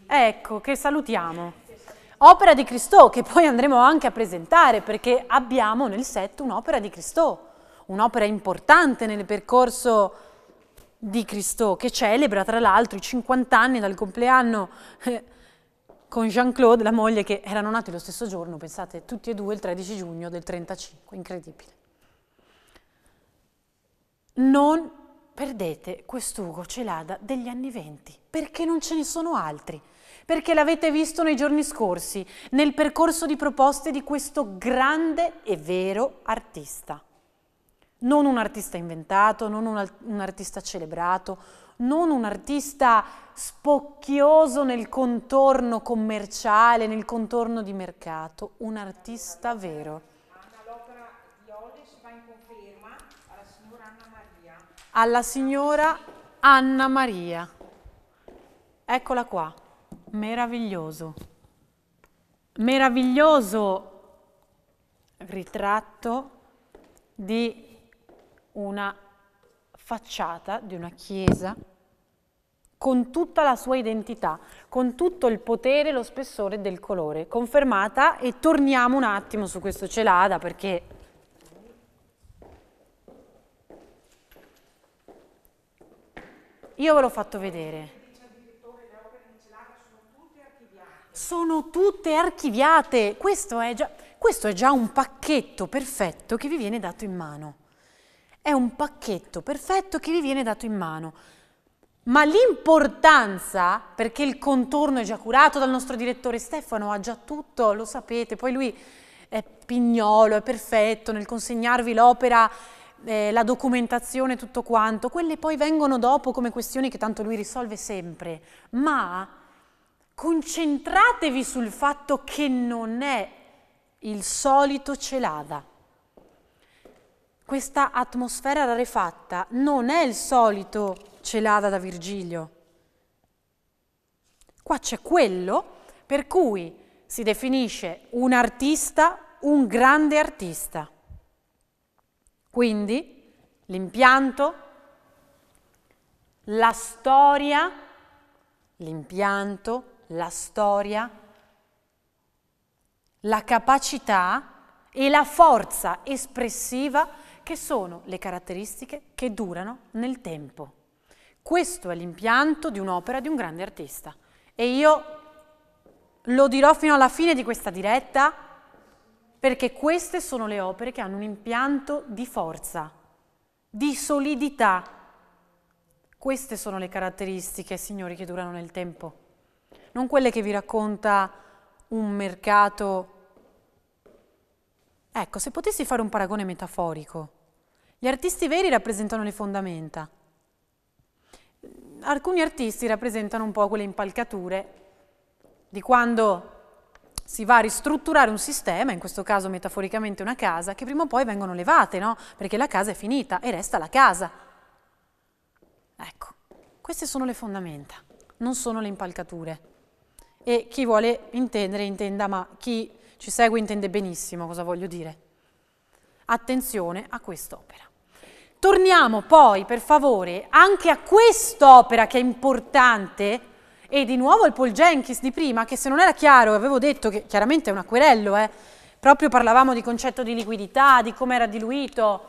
Ecco, che salutiamo. Opera di Cristo, che poi andremo anche a presentare, perché abbiamo nel set un'opera di Cristo, un'opera importante nel percorso di Cristo, che celebra tra l'altro i 50 anni dal compleanno eh, con Jean-Claude, la moglie, che erano nati lo stesso giorno, pensate, tutti e due il 13 giugno del 35, incredibile. Non perdete quest'Ugo Celada degli anni venti, perché non ce ne sono altri perché l'avete visto nei giorni scorsi, nel percorso di proposte di questo grande e vero artista non un artista inventato, non un, un artista celebrato, non un artista spocchioso nel contorno commerciale, nel contorno di mercato, un artista vero. alla signora Anna Maria. Eccola qua, meraviglioso. Meraviglioso ritratto di una facciata di una chiesa con tutta la sua identità, con tutto il potere e lo spessore del colore. Confermata e torniamo un attimo su questo celada perché io ve l'ho fatto vedere. Sono tutte archiviate, questo è già, questo è già un pacchetto perfetto che vi viene dato in mano. È un pacchetto perfetto che vi viene dato in mano. Ma l'importanza, perché il contorno è già curato dal nostro direttore Stefano, ha già tutto, lo sapete, poi lui è pignolo, è perfetto nel consegnarvi l'opera, eh, la documentazione, tutto quanto. Quelle poi vengono dopo come questioni che tanto lui risolve sempre. Ma concentratevi sul fatto che non è il solito celada questa atmosfera rarefatta non è il solito celada da Virgilio. Qua c'è quello per cui si definisce un artista, un grande artista. Quindi l'impianto, la storia, l'impianto, la storia, la capacità e la forza espressiva che sono le caratteristiche che durano nel tempo. Questo è l'impianto di un'opera di un grande artista e io lo dirò fino alla fine di questa diretta perché queste sono le opere che hanno un impianto di forza, di solidità. Queste sono le caratteristiche, signori, che durano nel tempo. Non quelle che vi racconta un mercato Ecco, se potessi fare un paragone metaforico, gli artisti veri rappresentano le fondamenta. Alcuni artisti rappresentano un po' quelle impalcature di quando si va a ristrutturare un sistema, in questo caso metaforicamente una casa, che prima o poi vengono levate, no? Perché la casa è finita e resta la casa. Ecco, queste sono le fondamenta, non sono le impalcature. E chi vuole intendere intenda, ma chi ci segue intende benissimo cosa voglio dire. Attenzione a quest'opera. Torniamo poi, per favore, anche a quest'opera che è importante, e di nuovo il Paul Jenkins di prima, che se non era chiaro, avevo detto che chiaramente è un acquerello, eh, proprio parlavamo di concetto di liquidità, di come era diluito,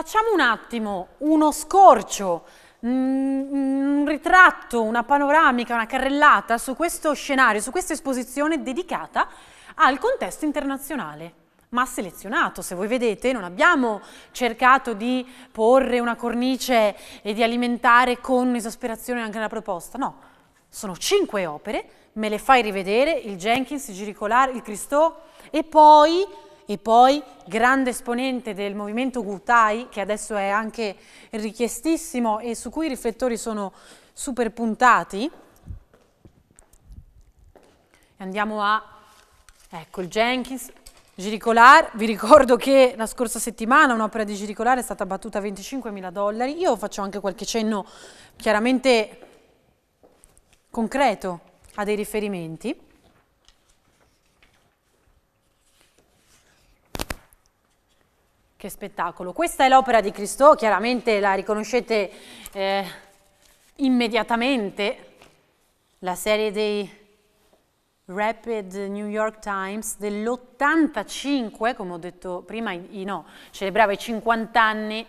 Facciamo un attimo uno scorcio, mm, mm, un ritratto, una panoramica, una carrellata su questo scenario, su questa esposizione dedicata al contesto internazionale ma selezionato. Se voi vedete non abbiamo cercato di porre una cornice e di alimentare con esasperazione anche la proposta, no. Sono cinque opere, me le fai rivedere, il Jenkins, il Giricolare, il Christo e poi e poi grande esponente del movimento Gutai, che adesso è anche richiestissimo e su cui i riflettori sono super puntati. Andiamo a, ecco il Jenkins, Giricolar, vi ricordo che la scorsa settimana un'opera di Giricolar è stata battuta a 25 mila dollari, io faccio anche qualche cenno chiaramente concreto a dei riferimenti. Che spettacolo. Questa è l'opera di Cristo, chiaramente la riconoscete eh, immediatamente, la serie dei Rapid New York Times dell'85, come ho detto prima, i, no, celebrava i 50 anni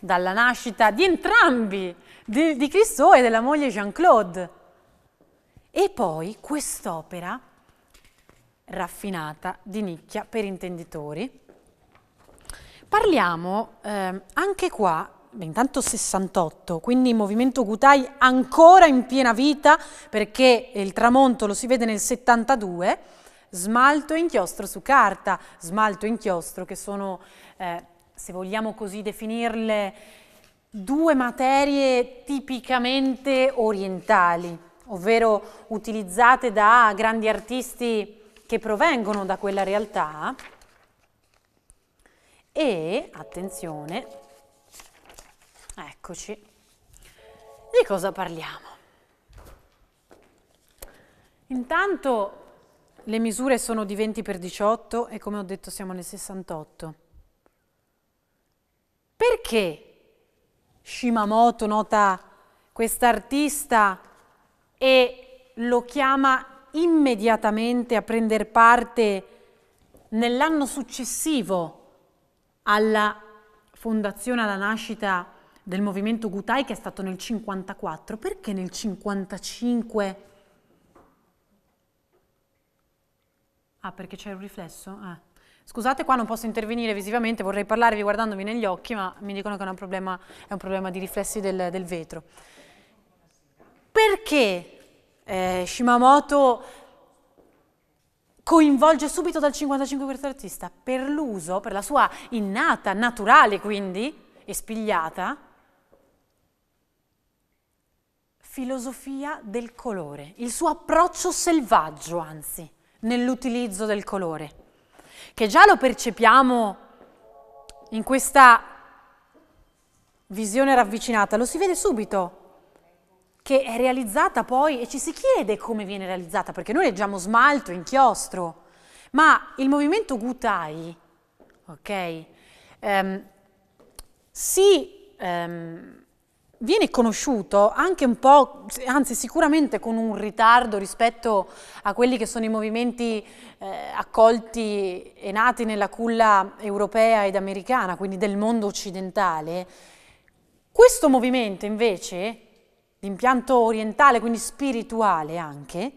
dalla nascita di entrambi, di, di Cristo e della moglie Jean-Claude. E poi quest'opera raffinata di nicchia per intenditori. Parliamo eh, anche qua, beh, intanto 68, quindi il movimento Gutai ancora in piena vita perché il tramonto lo si vede nel 72, smalto e inchiostro su carta, smalto e inchiostro che sono, eh, se vogliamo così definirle, due materie tipicamente orientali, ovvero utilizzate da grandi artisti che provengono da quella realtà e, attenzione, eccoci, di cosa parliamo? Intanto le misure sono di 20 per 18 e come ho detto siamo nel 68. Perché Shimamoto nota quest'artista e lo chiama immediatamente a prendere parte nell'anno successivo alla fondazione, alla nascita del movimento Gutai che è stato nel 54, perché nel 55? Ah, perché c'è un riflesso? Ah. Scusate, qua non posso intervenire visivamente, vorrei parlarvi guardandomi negli occhi, ma mi dicono che è, un problema, è un problema di riflessi del, del vetro. Perché eh, Shimamoto coinvolge subito dal 55 questo artista per l'uso, per la sua innata, naturale quindi, e spigliata, filosofia del colore, il suo approccio selvaggio anzi, nell'utilizzo del colore, che già lo percepiamo in questa visione ravvicinata, lo si vede subito che è realizzata poi e ci si chiede come viene realizzata, perché noi leggiamo smalto, inchiostro, ma il movimento Gutai, ok, ehm, si ehm, viene conosciuto anche un po', anzi sicuramente con un ritardo rispetto a quelli che sono i movimenti eh, accolti e nati nella culla europea ed americana, quindi del mondo occidentale. Questo movimento invece l'impianto orientale, quindi spirituale anche,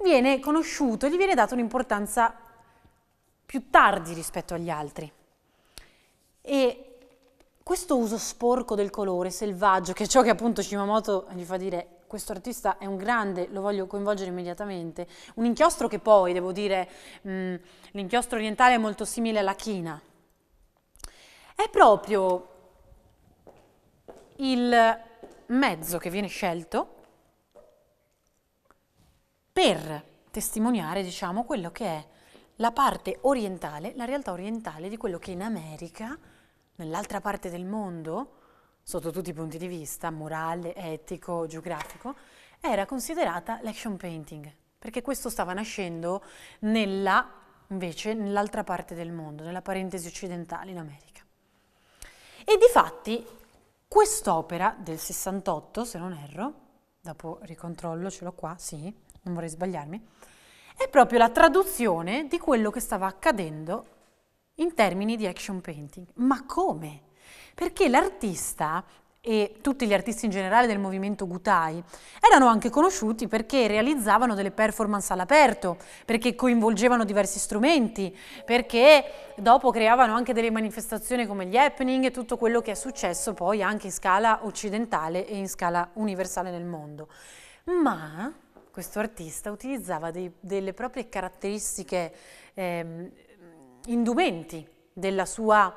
viene conosciuto, gli viene data un'importanza più tardi rispetto agli altri. E questo uso sporco del colore, selvaggio, che è ciò che appunto Shimamoto gli fa dire questo artista è un grande, lo voglio coinvolgere immediatamente, un inchiostro che poi, devo dire, mm, l'inchiostro orientale è molto simile alla china, è proprio il mezzo che viene scelto per testimoniare, diciamo, quello che è la parte orientale, la realtà orientale di quello che in America, nell'altra parte del mondo, sotto tutti i punti di vista, morale, etico, geografico, era considerata l'action painting, perché questo stava nascendo nella, invece nell'altra parte del mondo, nella parentesi occidentale in America. E di fatti Quest'opera del 68, se non erro, dopo ricontrollo, ce l'ho qua, sì, non vorrei sbagliarmi, è proprio la traduzione di quello che stava accadendo in termini di action painting. Ma come? Perché l'artista e tutti gli artisti in generale del movimento Gutai erano anche conosciuti perché realizzavano delle performance all'aperto, perché coinvolgevano diversi strumenti, perché dopo creavano anche delle manifestazioni come gli happening e tutto quello che è successo poi anche in scala occidentale e in scala universale nel mondo. Ma questo artista utilizzava dei, delle proprie caratteristiche eh, indumenti della sua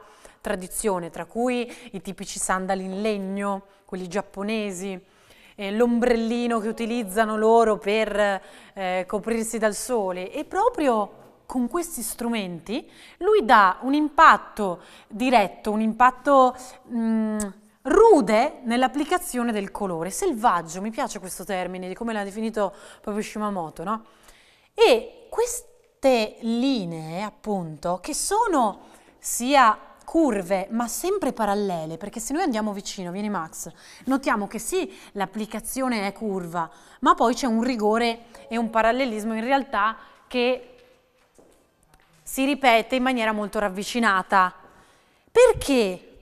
tradizione, tra cui i tipici sandali in legno, quelli giapponesi, eh, l'ombrellino che utilizzano loro per eh, coprirsi dal sole e proprio con questi strumenti lui dà un impatto diretto, un impatto mh, mm, rude nell'applicazione del colore, selvaggio, mi piace questo termine, come l'ha definito proprio Shimamoto, no? E queste linee, appunto, che sono sia curve, ma sempre parallele, perché se noi andiamo vicino, vieni Max, notiamo che sì, l'applicazione è curva, ma poi c'è un rigore e un parallelismo in realtà che si ripete in maniera molto ravvicinata. Perché?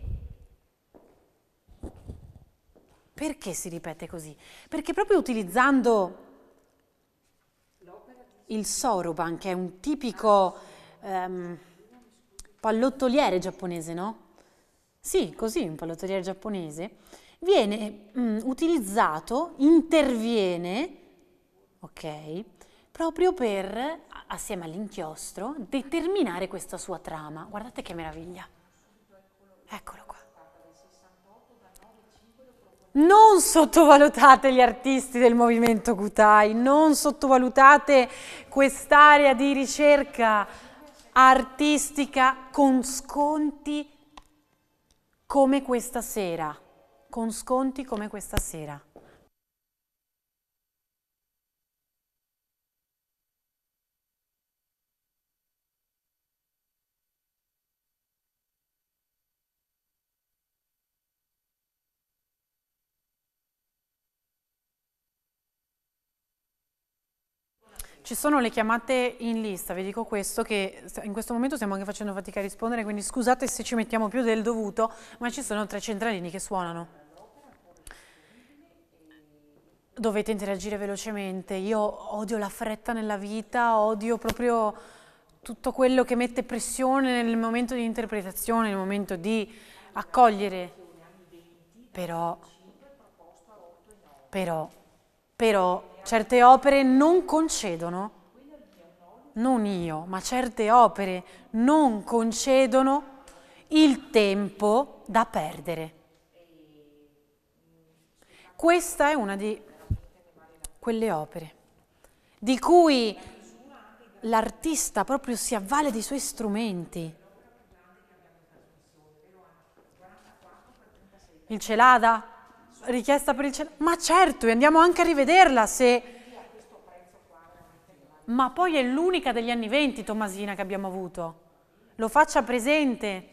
Perché si ripete così? Perché proprio utilizzando il Soroban, che è un tipico... Um, pallottoliere giapponese, no? Sì, così, un pallottoliere giapponese, viene mm, utilizzato, interviene, ok, proprio per, assieme all'inchiostro, determinare questa sua trama. Guardate che meraviglia. Eccolo qua. Non sottovalutate gli artisti del movimento Kutai, non sottovalutate quest'area di ricerca artistica con sconti come questa sera, con sconti come questa sera. Ci sono le chiamate in lista, vi dico questo, che in questo momento stiamo anche facendo fatica a rispondere, quindi scusate se ci mettiamo più del dovuto, ma ci sono tre centralini che suonano. Dovete interagire velocemente, io odio la fretta nella vita, odio proprio tutto quello che mette pressione nel momento di interpretazione, nel momento di accogliere, però, però però certe opere non concedono, non io, ma certe opere non concedono il tempo da perdere. Questa è una di quelle opere di cui l'artista proprio si avvale dei suoi strumenti. Il Celada richiesta per il cenone? Ma certo, e andiamo anche a rivederla se... Ma poi è l'unica degli anni 20 Tomasina che abbiamo avuto. Lo faccia presente.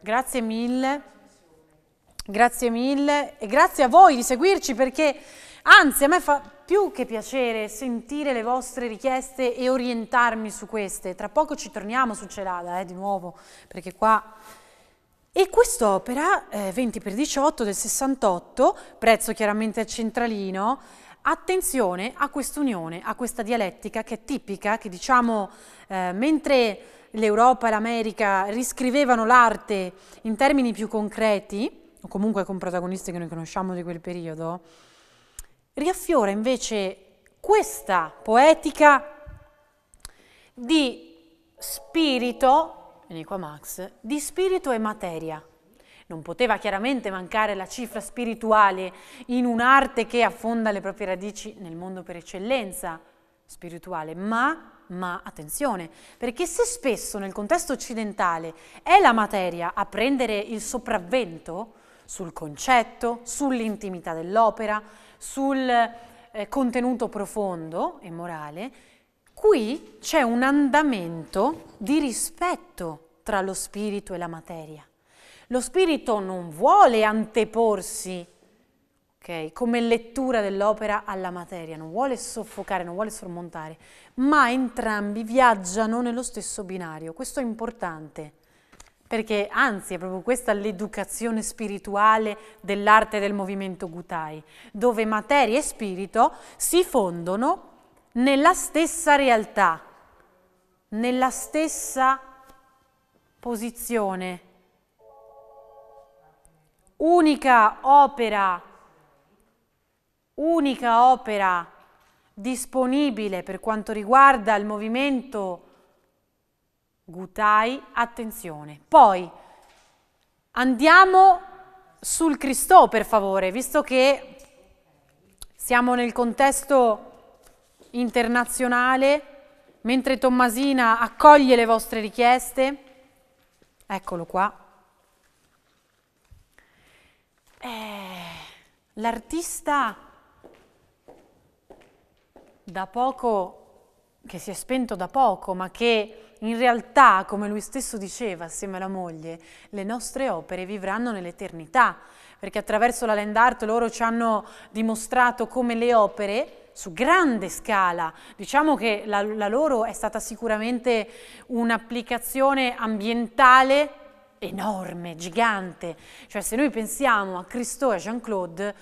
Grazie mille. Grazie mille e grazie a voi di seguirci perché anzi a me fa più che piacere sentire le vostre richieste e orientarmi su queste. Tra poco ci torniamo su Celada, eh, di nuovo, perché qua e quest'opera, eh, 20x18 del 68, prezzo chiaramente centralino, attenzione a quest'unione, a questa dialettica che è tipica, che diciamo, eh, mentre l'Europa e l'America riscrivevano l'arte in termini più concreti, o comunque con protagonisti che noi conosciamo di quel periodo, riaffiora invece questa poetica di spirito in Max, di spirito e materia. Non poteva chiaramente mancare la cifra spirituale in un'arte che affonda le proprie radici nel mondo per eccellenza spirituale, ma ma attenzione, perché se spesso nel contesto occidentale è la materia a prendere il sopravvento sul concetto, sull'intimità dell'opera, sul eh, contenuto profondo e morale, Qui c'è un andamento di rispetto tra lo spirito e la materia. Lo spirito non vuole anteporsi, okay, come lettura dell'opera alla materia, non vuole soffocare, non vuole sormontare, ma entrambi viaggiano nello stesso binario. Questo è importante perché anzi è proprio questa l'educazione spirituale dell'arte del movimento Gutai, dove materia e spirito si fondono nella stessa realtà, nella stessa posizione. Unica opera, unica opera disponibile per quanto riguarda il movimento Gutai, attenzione. Poi andiamo sul Cristo, per favore, visto che siamo nel contesto internazionale, mentre Tommasina accoglie le vostre richieste. Eccolo qua. Eh, l'artista da poco, che si è spento da poco, ma che in realtà, come lui stesso diceva assieme alla moglie, le nostre opere vivranno nell'eternità, perché attraverso la Land Art loro ci hanno dimostrato come le opere su grande scala. Diciamo che la, la loro è stata sicuramente un'applicazione ambientale enorme, gigante. Cioè se noi pensiamo a Cristo e a Jean-Claude,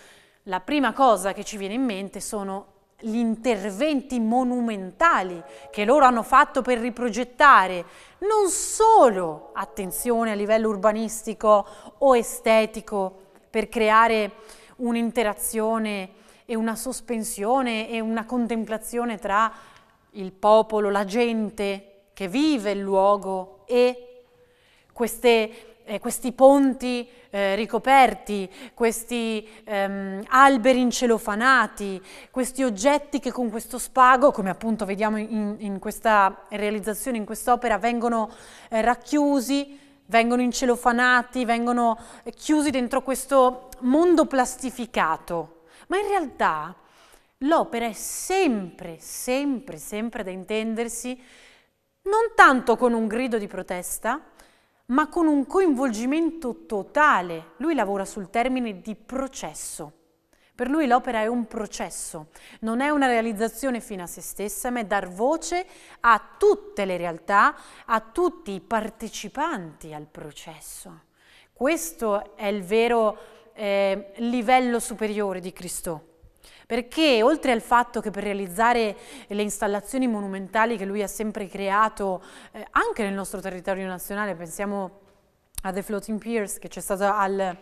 la prima cosa che ci viene in mente sono gli interventi monumentali che loro hanno fatto per riprogettare non solo attenzione a livello urbanistico o estetico per creare un'interazione e una sospensione e una contemplazione tra il popolo, la gente che vive il luogo e queste, eh, questi ponti eh, ricoperti, questi ehm, alberi incelofanati, questi oggetti che con questo spago, come appunto vediamo in, in questa realizzazione, in quest'opera, vengono eh, racchiusi, vengono incelofanati, vengono chiusi dentro questo mondo plastificato ma in realtà l'opera è sempre, sempre, sempre da intendersi non tanto con un grido di protesta, ma con un coinvolgimento totale. Lui lavora sul termine di processo. Per lui l'opera è un processo, non è una realizzazione fino a se stessa, ma è dar voce a tutte le realtà, a tutti i partecipanti al processo. Questo è il vero eh, livello superiore di Cristo. Perché oltre al fatto che per realizzare le installazioni monumentali che lui ha sempre creato eh, anche nel nostro territorio nazionale, pensiamo a The Floating Piers che c'è stata al,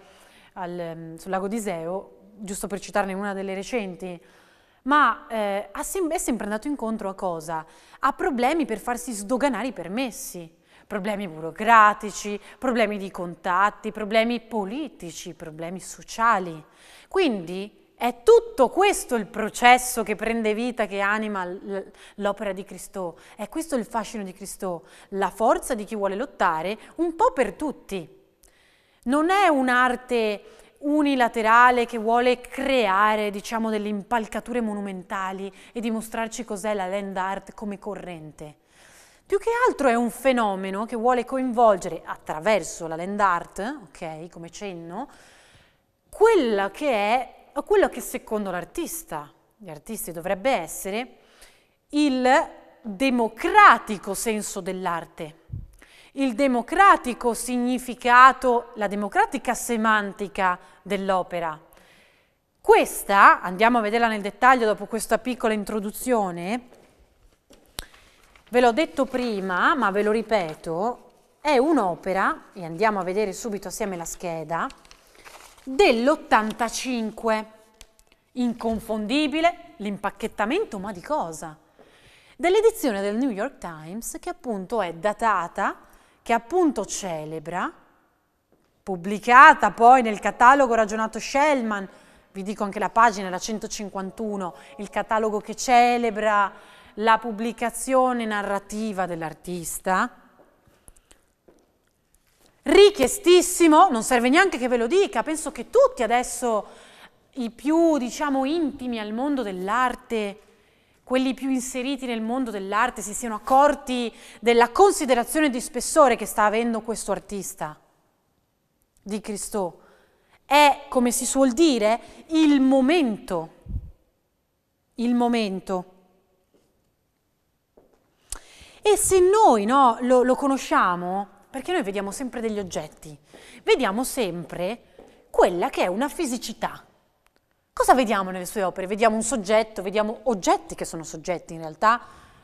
al, ehm, sul lago di Seo, giusto per citarne una delle recenti, ma eh, è sempre andato incontro a cosa? A problemi per farsi sdoganare i permessi problemi burocratici, problemi di contatti, problemi politici, problemi sociali. Quindi è tutto questo il processo che prende vita, che anima l'opera di Cristo. È questo il fascino di Cristo, la forza di chi vuole lottare un po' per tutti. Non è un'arte unilaterale che vuole creare, diciamo, delle impalcature monumentali e dimostrarci cos'è la land art come corrente. Più che altro è un fenomeno che vuole coinvolgere attraverso la land art, ok, come cenno, quella che è, quello che secondo l'artista, gli artisti dovrebbe essere, il democratico senso dell'arte, il democratico significato, la democratica semantica dell'opera. Questa, andiamo a vederla nel dettaglio dopo questa piccola introduzione, Ve l'ho detto prima, ma ve lo ripeto, è un'opera, e andiamo a vedere subito assieme la scheda, dell'85. Inconfondibile l'impacchettamento, ma di cosa? Dell'edizione del New York Times che appunto è datata, che appunto celebra, pubblicata poi nel catalogo ragionato Shellman, vi dico anche la pagina, la 151, il catalogo che celebra la pubblicazione narrativa dell'artista, richiestissimo, non serve neanche che ve lo dica, penso che tutti adesso, i più diciamo intimi al mondo dell'arte, quelli più inseriti nel mondo dell'arte si siano accorti della considerazione di spessore che sta avendo questo artista di Cristo. È, come si suol dire, il momento. Il momento. E se noi no, lo, lo conosciamo, perché noi vediamo sempre degli oggetti, vediamo sempre quella che è una fisicità. Cosa vediamo nelle sue opere? Vediamo un soggetto, vediamo oggetti che sono soggetti in realtà,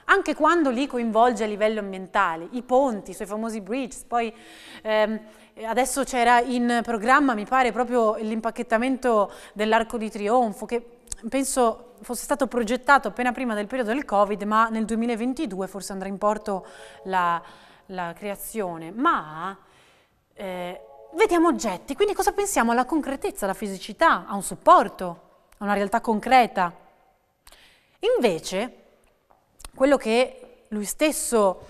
anche quando li coinvolge a livello ambientale, i ponti, i suoi famosi bridges, poi ehm, adesso c'era in programma, mi pare, proprio l'impacchettamento dell'Arco di Trionfo, che penso fosse stato progettato appena prima del periodo del Covid, ma nel 2022 forse andrà in porto la, la creazione. Ma eh, vediamo oggetti, quindi cosa pensiamo alla concretezza, alla fisicità, a un supporto, a una realtà concreta? Invece, quello che lui stesso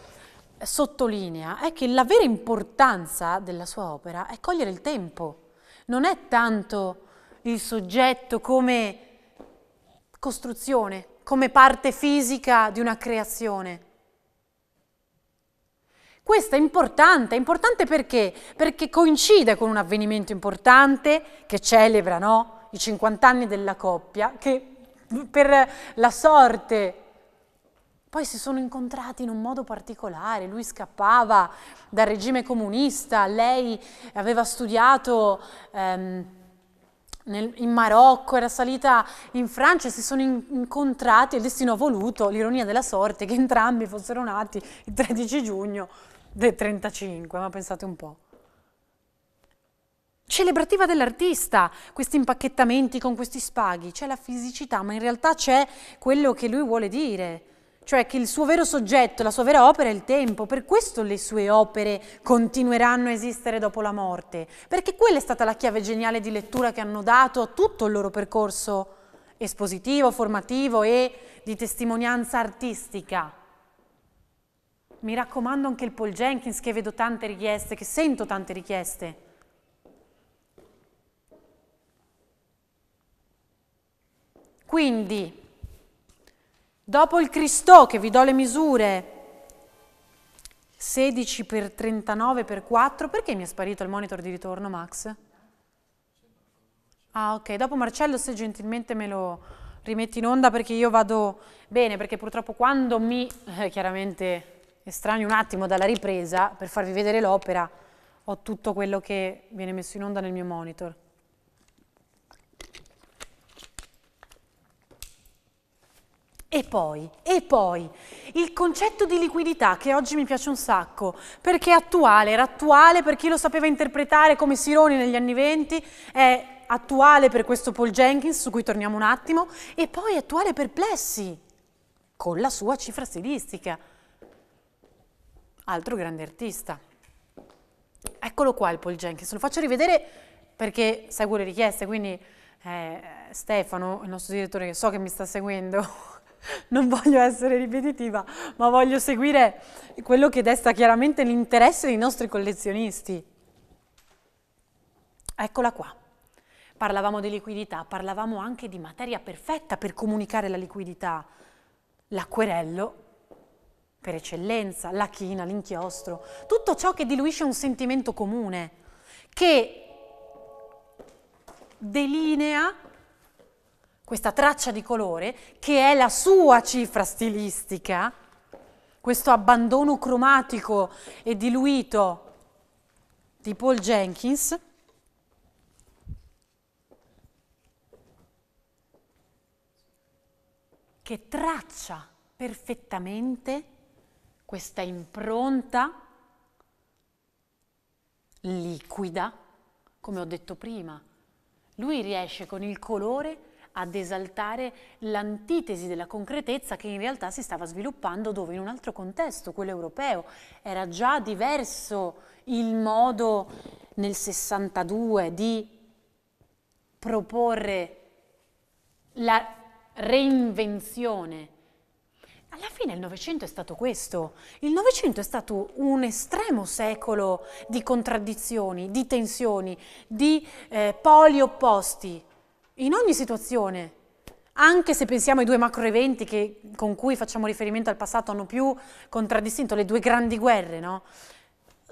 sottolinea è che la vera importanza della sua opera è cogliere il tempo, non è tanto il soggetto come costruzione, come parte fisica di una creazione. Questo è importante, è importante perché? Perché coincide con un avvenimento importante che celebra no? i 50 anni della coppia, che per la sorte poi si sono incontrati in un modo particolare, lui scappava dal regime comunista, lei aveva studiato... Ehm, nel, in Marocco, era salita in Francia, e si sono in, incontrati, il destino ha voluto, l'ironia della sorte, che entrambi fossero nati il 13 giugno del 35, ma pensate un po' celebrativa dell'artista, questi impacchettamenti con questi spaghi, c'è la fisicità, ma in realtà c'è quello che lui vuole dire, cioè che il suo vero soggetto, la sua vera opera è il tempo, per questo le sue opere continueranno a esistere dopo la morte, perché quella è stata la chiave geniale di lettura che hanno dato a tutto il loro percorso espositivo, formativo e di testimonianza artistica. Mi raccomando anche il Paul Jenkins che vedo tante richieste, che sento tante richieste. Quindi Dopo il Cristo, che vi do le misure, 16 per 39 per 4, perché mi è sparito il monitor di ritorno, Max? Ah, ok, dopo Marcello se gentilmente me lo rimetti in onda perché io vado bene, perché purtroppo quando mi, eh, chiaramente, estraneo un attimo dalla ripresa per farvi vedere l'opera, ho tutto quello che viene messo in onda nel mio monitor. E poi, e poi, il concetto di liquidità che oggi mi piace un sacco, perché è attuale, era attuale per chi lo sapeva interpretare come Sironi negli anni venti, è attuale per questo Paul Jenkins, su cui torniamo un attimo, e poi è attuale per Plessi, con la sua cifra stilistica. Altro grande artista. Eccolo qua il Paul Jenkins, lo faccio rivedere perché seguo le richieste, quindi eh, Stefano, il nostro direttore che so che mi sta seguendo, non voglio essere ripetitiva, ma voglio seguire quello che desta chiaramente l'interesse dei nostri collezionisti. Eccola qua. Parlavamo di liquidità, parlavamo anche di materia perfetta per comunicare la liquidità. L'acquerello, per eccellenza, la china, l'inchiostro, tutto ciò che diluisce un sentimento comune, che delinea questa traccia di colore che è la sua cifra stilistica, questo abbandono cromatico e diluito di Paul Jenkins. che traccia perfettamente questa impronta liquida, come ho detto prima. Lui riesce con il colore ad esaltare l'antitesi della concretezza che in realtà si stava sviluppando dove in un altro contesto, quello europeo, era già diverso il modo nel 62 di proporre la reinvenzione alla fine il Novecento è stato questo. Il Novecento è stato un estremo secolo di contraddizioni, di tensioni, di eh, poli opposti in ogni situazione, anche se pensiamo ai due macro eventi che, con cui facciamo riferimento al passato hanno più contraddistinto le due grandi guerre, no?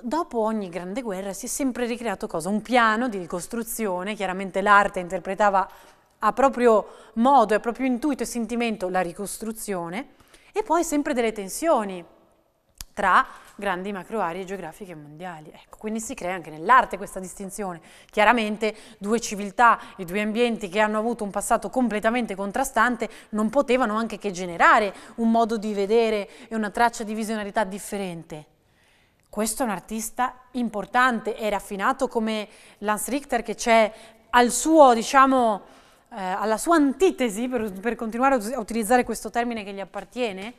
dopo ogni grande guerra si è sempre ricreato cosa? Un piano di ricostruzione, chiaramente l'arte interpretava a proprio modo, a proprio intuito e sentimento la ricostruzione, e poi sempre delle tensioni tra grandi macro aree geografiche mondiali. Ecco, quindi si crea anche nell'arte questa distinzione. Chiaramente due civiltà e due ambienti che hanno avuto un passato completamente contrastante non potevano anche che generare un modo di vedere e una traccia di visionarità differente. Questo è un artista importante e raffinato come Lance Richter che c'è al suo, diciamo, eh, alla sua antitesi, per, per continuare a utilizzare questo termine che gli appartiene,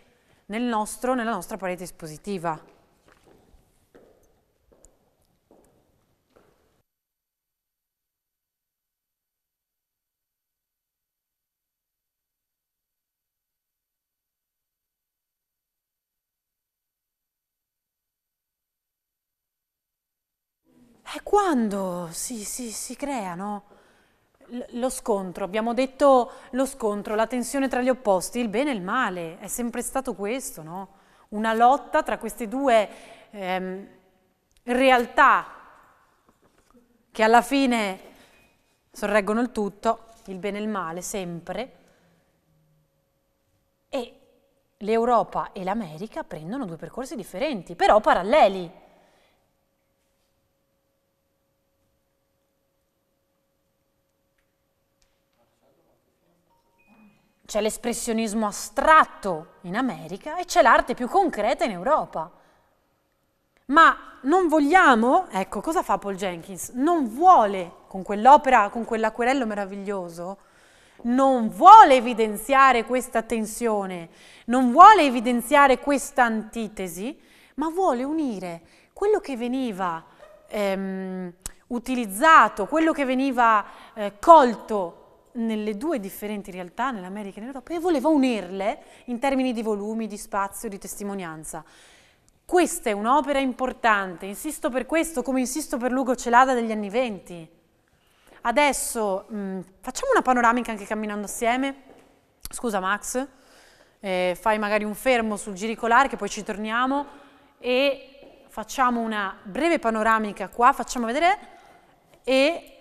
nel nostro, nella nostra parete espositiva. È eh, quando si, si, si creano lo scontro, abbiamo detto lo scontro, la tensione tra gli opposti, il bene e il male, è sempre stato questo, no? Una lotta tra queste due ehm, realtà che alla fine sorreggono il tutto, il bene e il male, sempre. E l'Europa e l'America prendono due percorsi differenti, però paralleli. c'è l'espressionismo astratto in America e c'è l'arte più concreta in Europa. Ma non vogliamo, ecco, cosa fa Paul Jenkins? Non vuole, con quell'opera, con quell'acquerello meraviglioso, non vuole evidenziare questa tensione, non vuole evidenziare questa antitesi, ma vuole unire quello che veniva ehm, utilizzato, quello che veniva eh, colto nelle due differenti realtà, nell'America e nell'Europa, e voleva unirle in termini di volumi, di spazio, di testimonianza. Questa è un'opera importante, insisto per questo come insisto per Lugo Celada degli anni venti. Adesso mh, mm, facciamo una panoramica anche camminando assieme. Scusa Max, eh, fai magari un fermo sul giricolare che poi ci torniamo e facciamo una breve panoramica qua, facciamo vedere e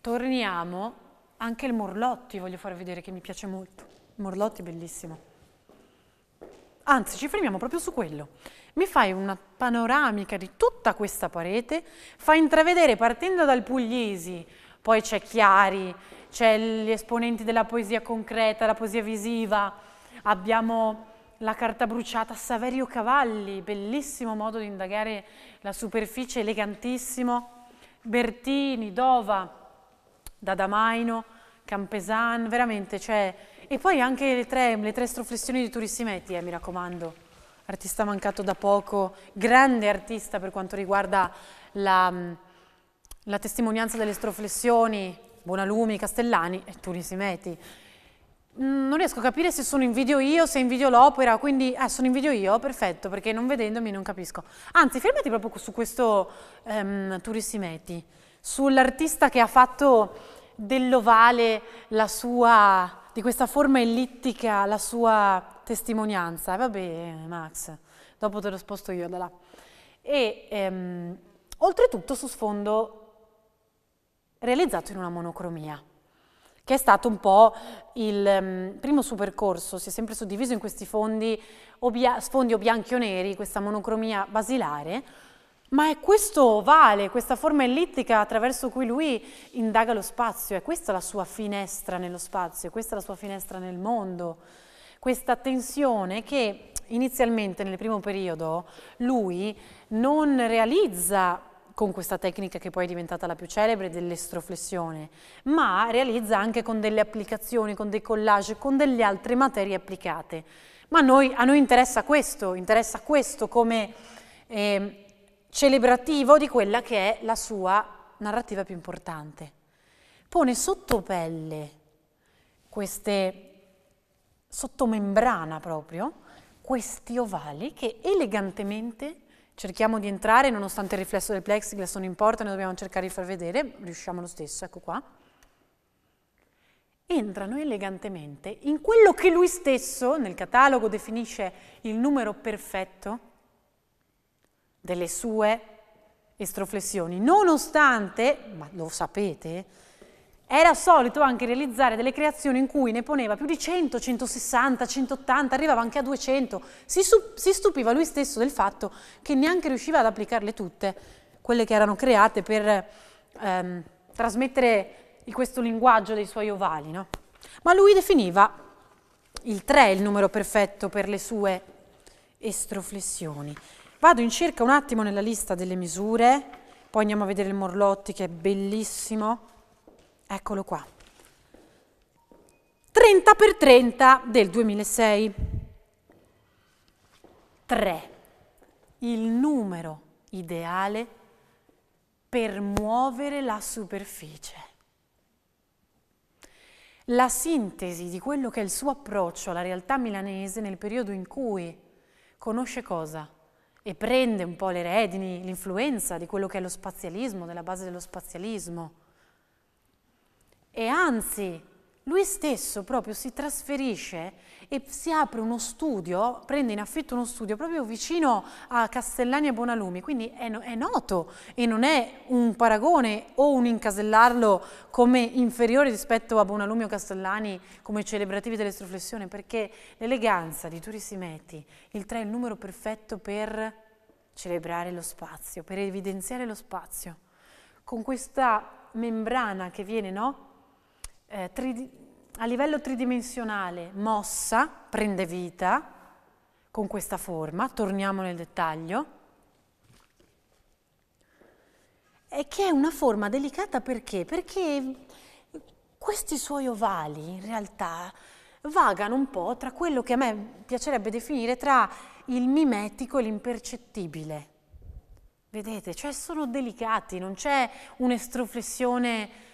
torniamo anche il Morlotti voglio far vedere che mi piace molto. Morlotti è bellissimo. Anzi, ci fermiamo proprio su quello. Mi fai una panoramica di tutta questa parete, fai intravedere partendo dal Pugliesi, poi c'è Chiari, c'è gli esponenti della poesia concreta, la poesia visiva, abbiamo la carta bruciata, Saverio Cavalli, bellissimo modo di indagare la superficie, elegantissimo, Bertini, Dova, D'Adamaino, Campesan, veramente, cioè... E poi anche le tre, le tre stroflessioni di Turissimetti, eh, mi raccomando. Artista mancato da poco, grande artista per quanto riguarda la, mm, la testimonianza delle stroflessioni, Bonalumi, Castellani e Turissimetti. Mm, non riesco a capire se sono in video io, se invidio l'opera, quindi ah, sono in video io, perfetto, perché non vedendomi non capisco. Anzi, fermati proprio su questo um, ehm, Turissimetti, sull'artista che ha fatto dell'ovale la sua, di questa forma ellittica, la sua testimonianza. Eh, vabbè, Max, dopo te lo sposto io da là. E ehm, oltretutto su sfondo realizzato in una monocromia, che è stato un po' il um, primo suo percorso, si è sempre suddiviso in questi fondi, o sfondi o bianchi o neri, questa monocromia basilare, ma è questo ovale, questa forma ellittica attraverso cui lui indaga lo spazio, è questa la sua finestra nello spazio, è questa la sua finestra nel mondo, questa tensione che inizialmente nel primo periodo lui non realizza con questa tecnica che poi è diventata la più celebre dell'estroflessione, ma realizza anche con delle applicazioni, con dei collage, con delle altre materie applicate. Ma noi, a noi interessa questo, interessa questo come... Eh, celebrativo di quella che è la sua narrativa più importante. Pone sotto pelle queste, sotto membrana proprio, questi ovali che elegantemente cerchiamo di entrare, nonostante il riflesso del plexiglass non importa, noi dobbiamo cercare di far vedere, riusciamo lo stesso, ecco qua. Entrano elegantemente in quello che lui stesso nel catalogo definisce il numero perfetto, delle sue estroflessioni, nonostante, ma lo sapete, era solito anche realizzare delle creazioni in cui ne poneva più di 100, 160, 180, arrivava anche a 200. Si, si stupiva lui stesso del fatto che neanche riusciva ad applicarle tutte, quelle che erano create per ehm, trasmettere questo linguaggio dei suoi ovali. No? Ma lui definiva il 3 il numero perfetto per le sue estroflessioni. Vado in circa un attimo nella lista delle misure, poi andiamo a vedere il Morlotti che è bellissimo. Eccolo qua. 30 per 30 del 2006. 3. Il numero ideale per muovere la superficie. La sintesi di quello che è il suo approccio alla realtà milanese nel periodo in cui conosce cosa? e prende un po' le redini, l'influenza di quello che è lo spazialismo, della base dello spazialismo. E anzi, lui stesso proprio si trasferisce e si apre uno studio, prende in affitto uno studio proprio vicino a Castellani e Bonalumi, quindi è, è noto e non è un paragone o un incasellarlo come inferiore rispetto a Bonalumi o Castellani come celebrativi dell'estroflessione, perché l'eleganza di Turisimetti, il 3 è il numero perfetto per celebrare lo spazio, per evidenziare lo spazio, con questa membrana che viene, no? Eh, a livello tridimensionale mossa, prende vita con questa forma, torniamo nel dettaglio, e che è una forma delicata perché? Perché questi suoi ovali in realtà vagano un po' tra quello che a me piacerebbe definire tra il mimetico e l'impercettibile. Vedete, cioè sono delicati, non c'è un'estroflessione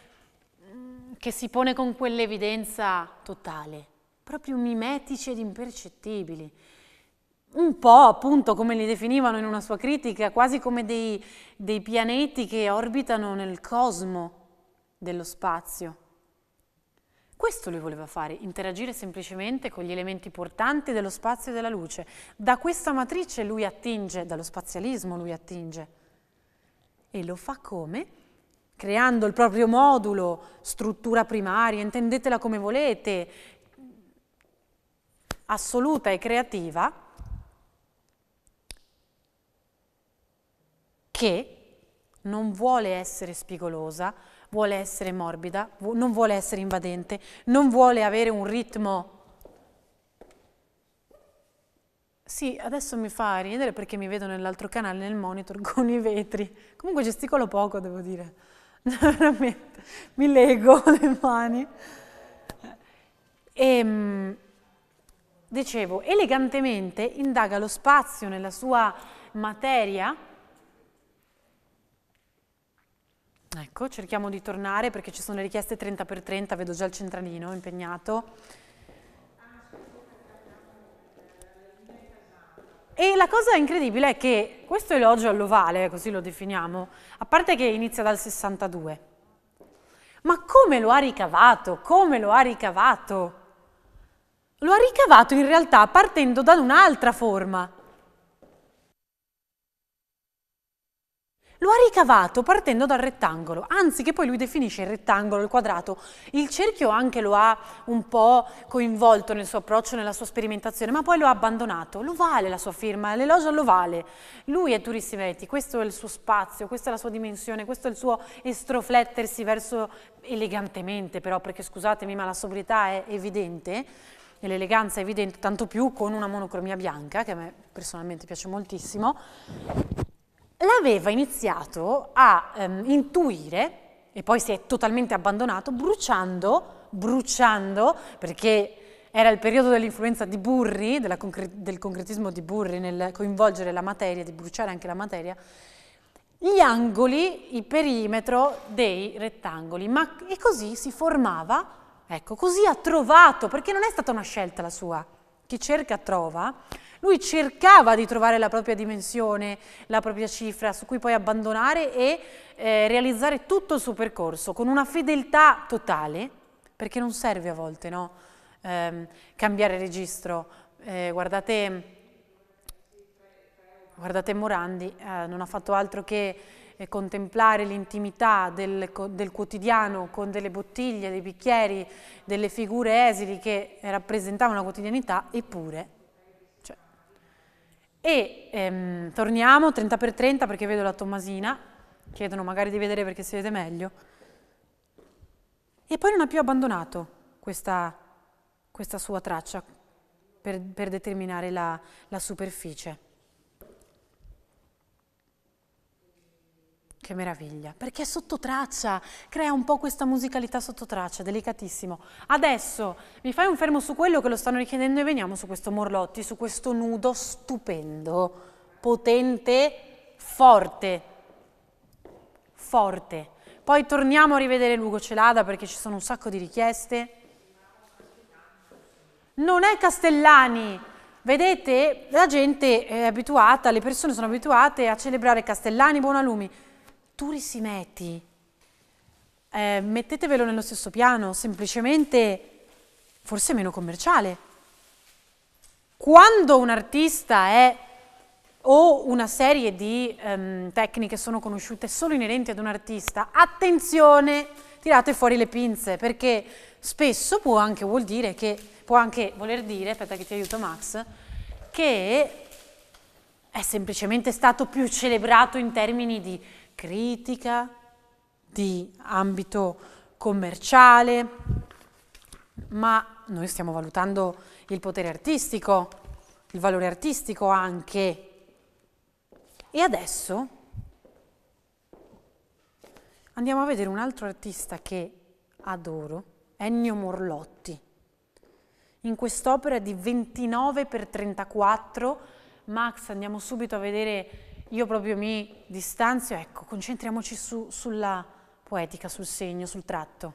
che si pone con quell'evidenza totale, proprio mimetici ed impercettibili. Un po' appunto come li definivano in una sua critica, quasi come dei, dei pianeti che orbitano nel cosmo dello spazio. Questo lui voleva fare, interagire semplicemente con gli elementi portanti dello spazio e della luce. Da questa matrice lui attinge, dallo spazialismo lui attinge. E lo fa come? creando il proprio modulo, struttura primaria, intendetela come volete, assoluta e creativa, che non vuole essere spigolosa, vuole essere morbida, non vuole essere invadente, non vuole avere un ritmo... Sì, adesso mi fa ridere perché mi vedo nell'altro canale, nel monitor, con i vetri. Comunque gesticolo poco, devo dire. veramente, mi leggo le mani. E, ehm, dicevo, elegantemente indaga lo spazio nella sua materia. Ecco, cerchiamo di tornare perché ci sono le richieste 30x30, vedo già il centralino impegnato. E la cosa incredibile è che questo elogio all'ovale, così lo definiamo, a parte che inizia dal 62, ma come lo ha ricavato? Come lo ha ricavato? Lo ha ricavato in realtà partendo da un'altra forma, lo ha ricavato partendo dal rettangolo, anzi che poi lui definisce il rettangolo, il quadrato. Il cerchio anche lo ha un po' coinvolto nel suo approccio, nella sua sperimentazione, ma poi lo ha abbandonato. Lo vale la sua firma, l'elogio lo vale. Lui è Turisimetti, questo è il suo spazio, questa è la sua dimensione, questo è il suo estroflettersi verso elegantemente però, perché scusatemi ma la sobrietà è evidente, e l'eleganza è evidente, tanto più con una monocromia bianca, che a me personalmente piace moltissimo l'aveva iniziato a ehm, intuire, e poi si è totalmente abbandonato, bruciando, bruciando, perché era il periodo dell'influenza di Burri, concre- del concretismo di Burri nel coinvolgere la materia, di bruciare anche la materia, gli angoli, il perimetro dei rettangoli. Ma, e così si formava, ecco, così ha trovato, perché non è stata una scelta la sua, chi cerca trova, lui cercava di trovare la propria dimensione, la propria cifra su cui poi abbandonare e eh, realizzare tutto il suo percorso con una fedeltà totale, perché non serve a volte no? eh, cambiare registro. Eh, guardate, guardate, Morandi, eh, non ha fatto altro che eh, contemplare l'intimità del, del, quotidiano con delle bottiglie, dei bicchieri, delle figure esili che rappresentavano la quotidianità, eppure e ehm, torniamo 30x30 perché vedo la Tommasina, chiedono magari di vedere perché si vede meglio. E poi non ha più abbandonato questa, questa sua traccia per, per determinare la, la superficie. Che meraviglia, perché è sottotraccia, crea un po' questa musicalità sottotraccia, delicatissimo. Adesso mi fai un fermo su quello che lo stanno richiedendo e veniamo su questo Morlotti, su questo nudo stupendo, potente, forte, forte. Poi torniamo a rivedere Lugo Celada perché ci sono un sacco di richieste. Non è Castellani, Vedete, la gente è abituata, le persone sono abituate a celebrare Castellani Buonalumi strutturi si meti, eh, mettetevelo nello stesso piano, semplicemente forse meno commerciale. Quando un artista è o una serie di ehm, tecniche sono conosciute solo inerenti ad un artista, attenzione, tirate fuori le pinze, perché spesso può anche vuol dire che, può anche voler dire, aspetta che ti aiuto Max, che è semplicemente stato più celebrato in termini di critica, di ambito commerciale, ma noi stiamo valutando il potere artistico, il valore artistico anche. E adesso andiamo a vedere un altro artista che adoro, Ennio Morlotti. In quest'opera di 29 x 34, Max, andiamo subito a vedere io proprio mi distanzio, ecco, concentriamoci su, sulla poetica, sul segno, sul tratto.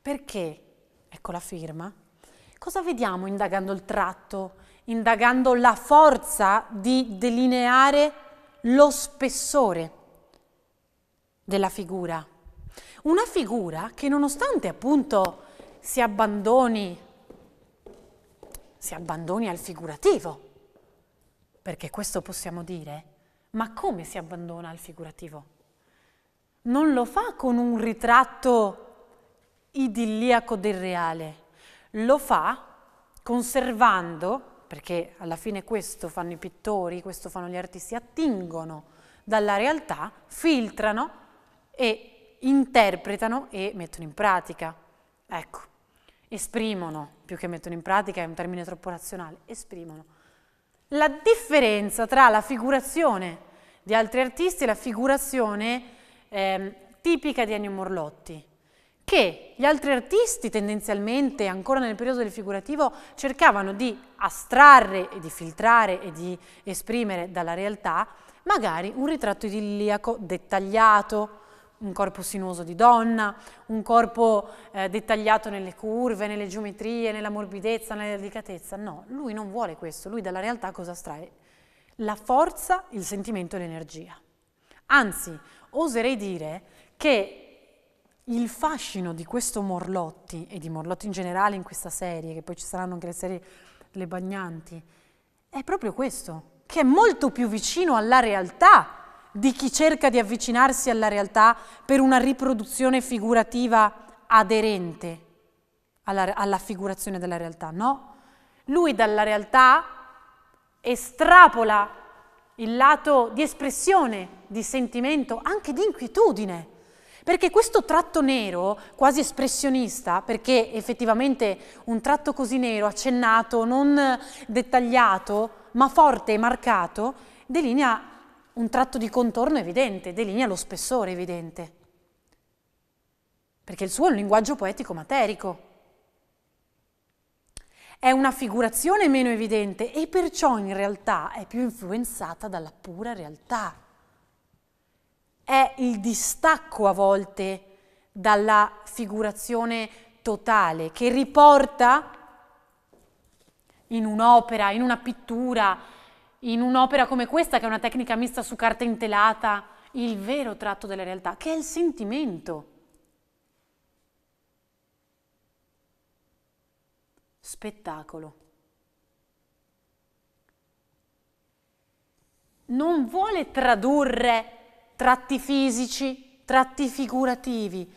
Perché? Ecco la firma. Cosa vediamo indagando il tratto, indagando la forza di delineare lo spessore della figura? Una figura che nonostante appunto si abbandoni si abbandoni al figurativo. Perché questo possiamo dire, ma come si abbandona al figurativo? Non lo fa con un ritratto idilliaco del reale, lo fa conservando, perché alla fine questo fanno i pittori, questo fanno gli artisti, attingono dalla realtà, filtrano e interpretano e mettono in pratica. Ecco esprimono, più che mettono in pratica, è un termine troppo razionale, esprimono la differenza tra la figurazione di altri artisti e la figurazione eh, tipica di Ennio Morlotti, che gli altri artisti tendenzialmente, ancora nel periodo del figurativo, cercavano di astrarre e di filtrare e di esprimere dalla realtà magari un ritratto idilliaco dettagliato, un corpo sinuoso di donna, un corpo eh, dettagliato nelle curve, nelle geometrie, nella morbidezza, nella delicatezza. No, lui non vuole questo, lui dalla realtà cosa strae? La forza, il sentimento e l'energia. Anzi, oserei dire che il fascino di questo Morlotti e di Morlotti in generale in questa serie, che poi ci saranno anche le serie Le Bagnanti, è proprio questo, che è molto più vicino alla realtà di chi cerca di avvicinarsi alla realtà per una riproduzione figurativa aderente alla, alla figurazione della realtà, no? Lui dalla realtà estrapola il lato di espressione, di sentimento, anche di inquietudine. Perché questo tratto nero, quasi espressionista, perché effettivamente un tratto così nero, accennato, non dettagliato, ma forte e marcato, delinea un tratto di contorno evidente, delinea lo spessore evidente, perché il suo è un linguaggio poetico materico. È una figurazione meno evidente e perciò in realtà è più influenzata dalla pura realtà. È il distacco a volte dalla figurazione totale che riporta in un'opera, in una pittura, in un'opera come questa, che è una tecnica mista su carta intelata, il vero tratto della realtà, che è il sentimento. Spettacolo. Non vuole tradurre tratti fisici, tratti figurativi.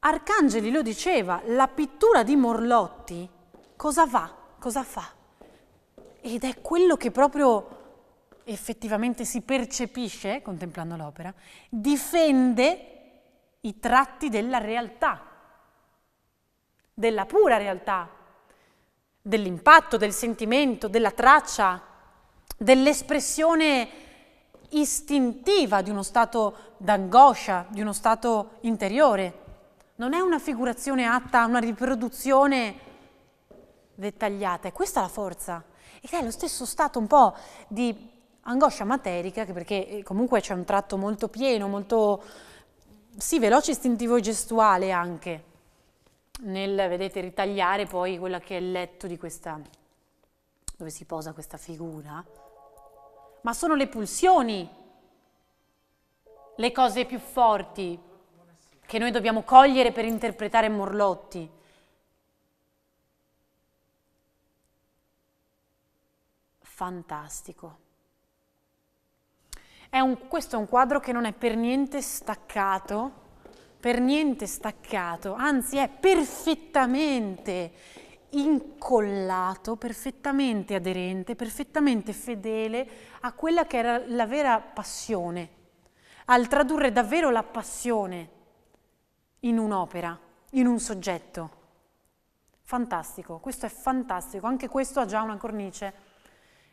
Arcangeli lo diceva, la pittura di Morlotti cosa va, cosa fa? ed è quello che proprio effettivamente si percepisce, contemplando l'opera, difende i tratti della realtà, della pura realtà, dell'impatto, del sentimento, della traccia, dell'espressione istintiva di uno stato d'angoscia, di uno stato interiore. Non è una figurazione atta a una riproduzione dettagliata, è questa la forza ed è lo stesso stato un po' di angoscia materica, perché eh, comunque c'è un tratto molto pieno, molto, sì, veloce, istintivo e gestuale anche, nel, vedete, ritagliare poi quello che è il letto di questa, dove si posa questa figura, ma sono le pulsioni, le cose più forti che noi dobbiamo cogliere per interpretare Morlotti. fantastico. È un, questo è un quadro che non è per niente staccato, per niente staccato, anzi è perfettamente incollato, perfettamente aderente, perfettamente fedele a quella che era la vera passione, al tradurre davvero la passione in un'opera, in un soggetto. Fantastico, questo è fantastico, anche questo ha già una cornice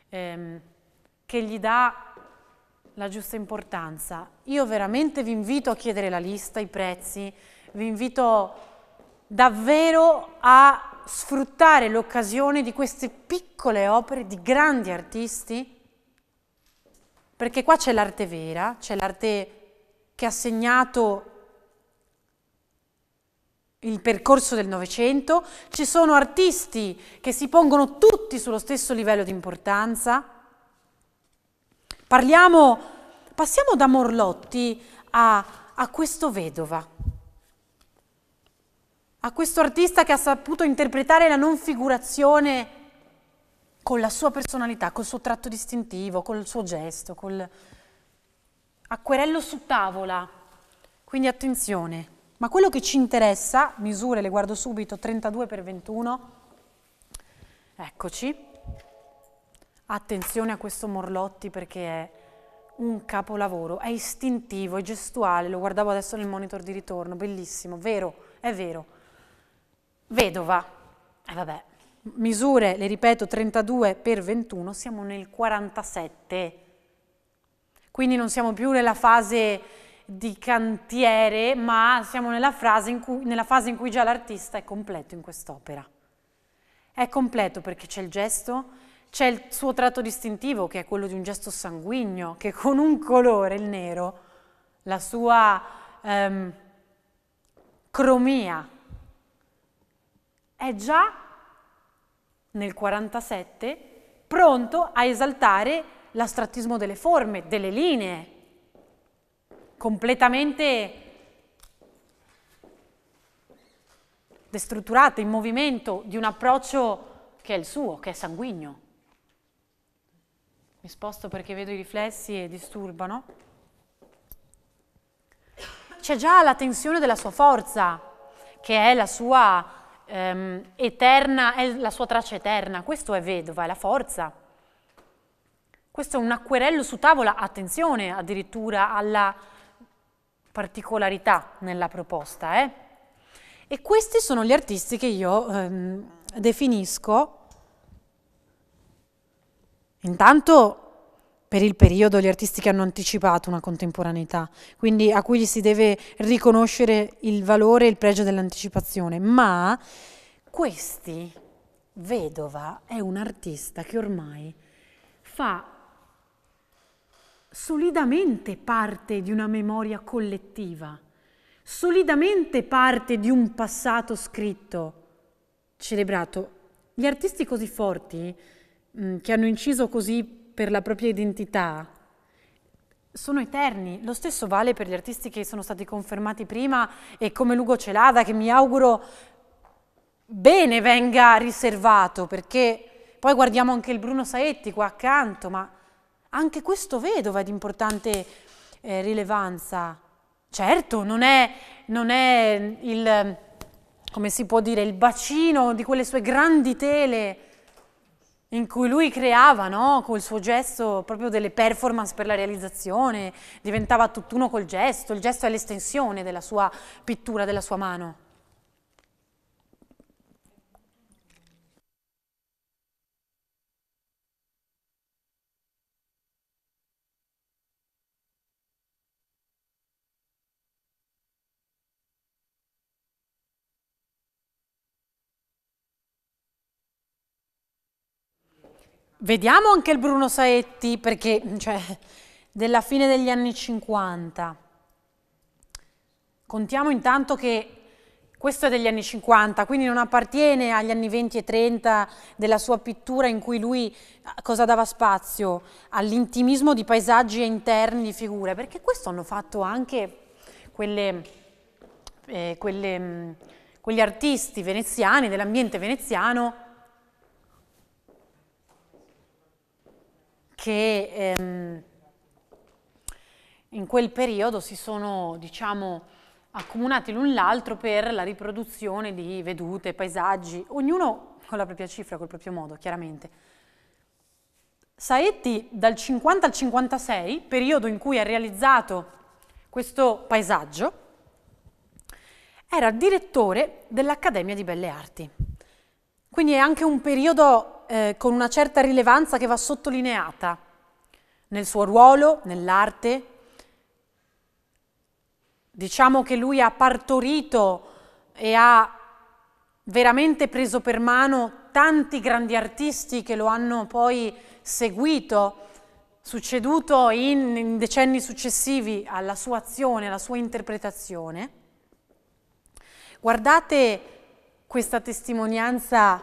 ehm, che gli dà la giusta importanza. Io veramente vi invito a chiedere la lista, i prezzi, vi invito davvero a sfruttare l'occasione di queste piccole opere di grandi artisti, perché qua c'è l'arte vera, c'è l'arte che ha segnato il percorso del Novecento, ci sono artisti che si pongono tutti sullo stesso livello di importanza. Parliamo, passiamo da Morlotti a, a questo vedova, a questo artista che ha saputo interpretare la non figurazione con la sua personalità, col suo tratto distintivo, col suo gesto, col acquerello su tavola. Quindi attenzione. Ma quello che ci interessa, misure le guardo subito, 32 per 21, eccoci. Attenzione a questo Morlotti perché è un capolavoro, è istintivo, è gestuale, lo guardavo adesso nel monitor di ritorno, bellissimo, vero, è vero. Vedova, e eh vabbè, misure, le ripeto, 32 per 21, siamo nel 47, quindi non siamo più nella fase di cantiere, ma siamo nella, in cui, nella fase in cui già l'artista è completo in quest'opera. È completo perché c'è il gesto, c'è il suo tratto distintivo, che è quello di un gesto sanguigno, che con un colore, il nero, la sua ehm, cromia, è già nel 47 pronto a esaltare l'astrattismo delle forme, delle linee, completamente destrutturata, in movimento, di un approccio che è il suo, che è sanguigno. Mi sposto perché vedo i riflessi e disturbano. C'è già la tensione della sua forza, che è la sua ehm, eterna, è la sua traccia eterna. Questo è vedova, è la forza. Questo è un acquerello su tavola, attenzione addirittura alla particolarità nella proposta. Eh? E questi sono gli artisti che io ehm, definisco intanto per il periodo gli artisti che hanno anticipato una contemporaneità, quindi a cui si deve riconoscere il valore e il pregio dell'anticipazione, ma questi, Vedova, è un artista che ormai fa solidamente parte di una memoria collettiva, solidamente parte di un passato scritto, celebrato. Gli artisti così forti, mh, mm, che hanno inciso così per la propria identità, sono eterni. Lo stesso vale per gli artisti che sono stati confermati prima e come Lugo Celada, che mi auguro bene venga riservato, perché poi guardiamo anche il Bruno Saetti qua accanto, ma anche questo vedova è di importante eh, rilevanza. Certo, non è, non è il, come si può dire, il bacino di quelle sue grandi tele in cui lui creava, no? col suo gesto, proprio delle performance per la realizzazione, diventava tutt'uno col gesto, il gesto è l'estensione della sua pittura, della sua mano. Vediamo anche il Bruno Saetti, perché, cioè, della fine degli anni 50. Contiamo intanto che questo è degli anni 50, quindi non appartiene agli anni 20 e 30 della sua pittura in cui lui eh, cosa dava spazio? All'intimismo di paesaggi e interni, di figure, perché questo hanno fatto anche quelle, eh, quelle, mh, mm, quegli artisti veneziani, dell'ambiente veneziano, che ehm, in quel periodo si sono, diciamo, accomunati l'un l'altro per la riproduzione di vedute, paesaggi, ognuno con la propria cifra, col proprio modo, chiaramente. Saetti dal 50 al 56, periodo in cui ha realizzato questo paesaggio, era direttore dell'Accademia di Belle Arti. Quindi è anche un periodo eh, con una certa rilevanza che va sottolineata nel suo ruolo, nell'arte. Diciamo che lui ha partorito e ha veramente preso per mano tanti grandi artisti che lo hanno poi seguito, succeduto in, in decenni successivi alla sua azione, alla sua interpretazione. Guardate questa testimonianza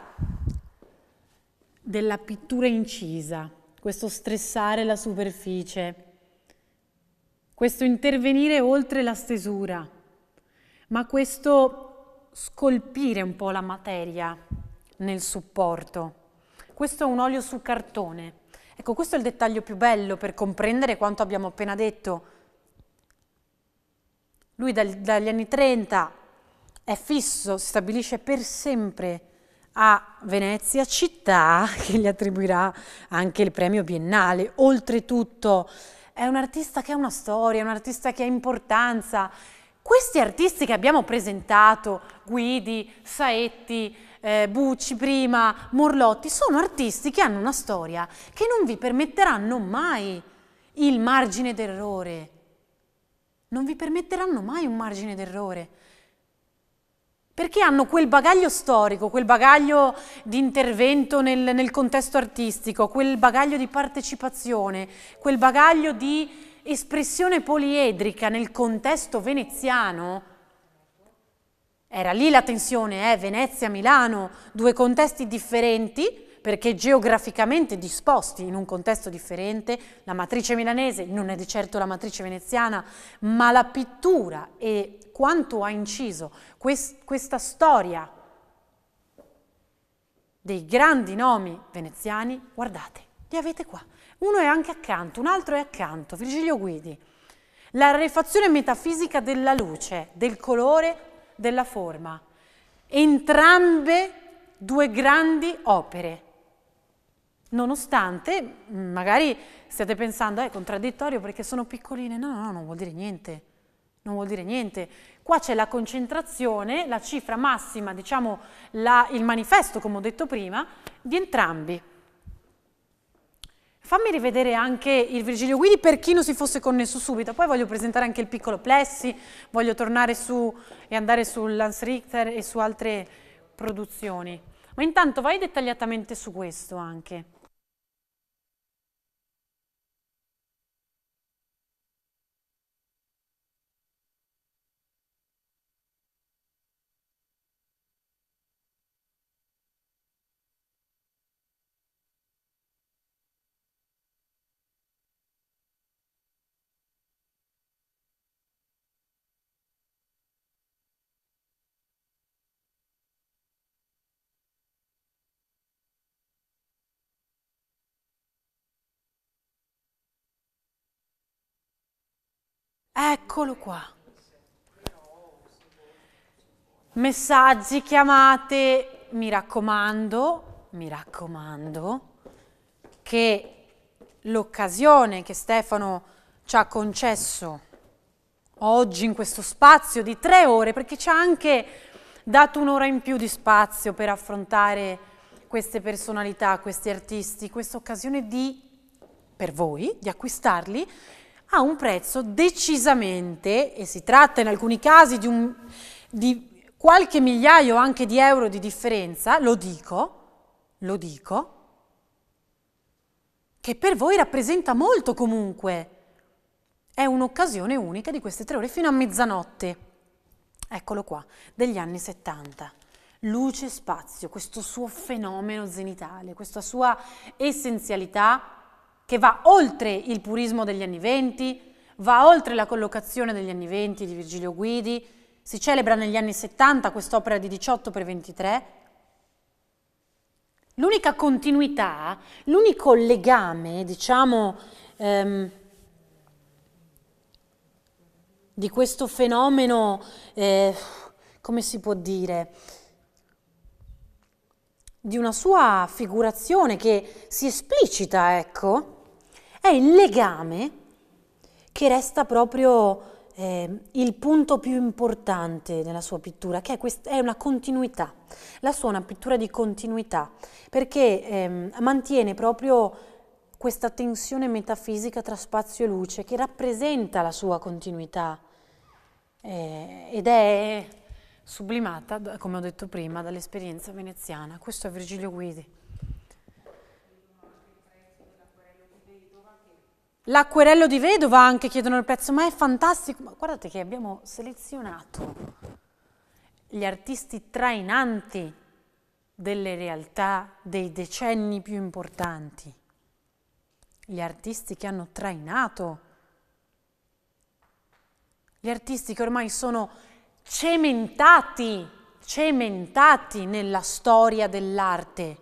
della pittura incisa, questo stressare la superficie, questo intervenire oltre la stesura, ma questo scolpire un po' la materia nel supporto. Questo è un olio su cartone. Ecco, questo è il dettaglio più bello per comprendere quanto abbiamo appena detto. Lui dagli anni 30 è fisso, si stabilisce per sempre a Venezia, città che gli attribuirà anche il premio biennale. Oltretutto è un artista che ha una storia, è un artista che ha importanza. Questi artisti che abbiamo presentato, Guidi, Saetti, eh, Bucci prima, Morlotti, sono artisti che hanno una storia che non vi permetteranno mai il margine d'errore. Non vi permetteranno mai un margine d'errore perché hanno quel bagaglio storico, quel bagaglio di intervento nel, nel, contesto artistico, quel bagaglio di partecipazione, quel bagaglio di espressione poliedrica nel contesto veneziano. Era lì la tensione, eh? Venezia-Milano, due contesti differenti, perché geograficamente disposti in un contesto differente, la matrice milanese non è di certo la matrice veneziana, ma la pittura e quanto ha inciso quest questa storia dei grandi nomi veneziani, guardate, li avete qua. Uno è anche accanto, un altro è accanto, Virgilio Guidi. La rarefazione metafisica della luce, del colore, della forma. Entrambe due grandi opere. Nonostante, magari stiate pensando, è eh, contraddittorio perché sono piccoline, No, no, no, non vuol dire niente non vuol dire niente. Qua c'è la concentrazione, la cifra massima, diciamo la, il manifesto, come ho detto prima, di entrambi. Fammi rivedere anche il Virgilio Guidi per chi non si fosse connesso subito, poi voglio presentare anche il piccolo Plessi, voglio tornare su e andare su Lance Richter e su altre produzioni. Ma intanto vai dettagliatamente su questo anche. Eccolo qua. Messaggi, chiamate, mi raccomando, mi raccomando, che l'occasione che Stefano ci ha concesso oggi in questo spazio di tre ore, perché ci ha anche dato un'ora in più di spazio per affrontare queste personalità, questi artisti, questa occasione di, per voi, di acquistarli, ha un prezzo decisamente, e si tratta in alcuni casi di, un, di qualche migliaio anche di euro di differenza, lo dico, lo dico, che per voi rappresenta molto comunque. È un'occasione unica di queste tre ore fino a mezzanotte. Eccolo qua, degli anni 70. Luce e spazio, questo suo fenomeno zenitale, questa sua essenzialità che va oltre il purismo degli anni venti, va oltre la collocazione degli anni venti di Virgilio Guidi, si celebra negli anni 70 quest'opera di 18 per 23. L'unica continuità, l'unico legame, diciamo, ehm, di questo fenomeno, eh, come si può dire, di una sua figurazione che si esplicita, ecco, è il legame che resta proprio eh, il punto più importante nella sua pittura, che è, quest- è, una continuità. La sua è una pittura di continuità, perché ehm, mantiene proprio questa tensione metafisica tra spazio e luce, che rappresenta la sua continuità eh, ed è sublimata, come ho detto prima, dall'esperienza veneziana. Questo è Virgilio Guidi. L'acquerello di vedova anche chiedono il pezzo, ma è fantastico. Ma guardate che abbiamo selezionato gli artisti trainanti delle realtà dei decenni più importanti, gli artisti che hanno trainato, gli artisti che ormai sono cementati, cementati nella storia dell'arte,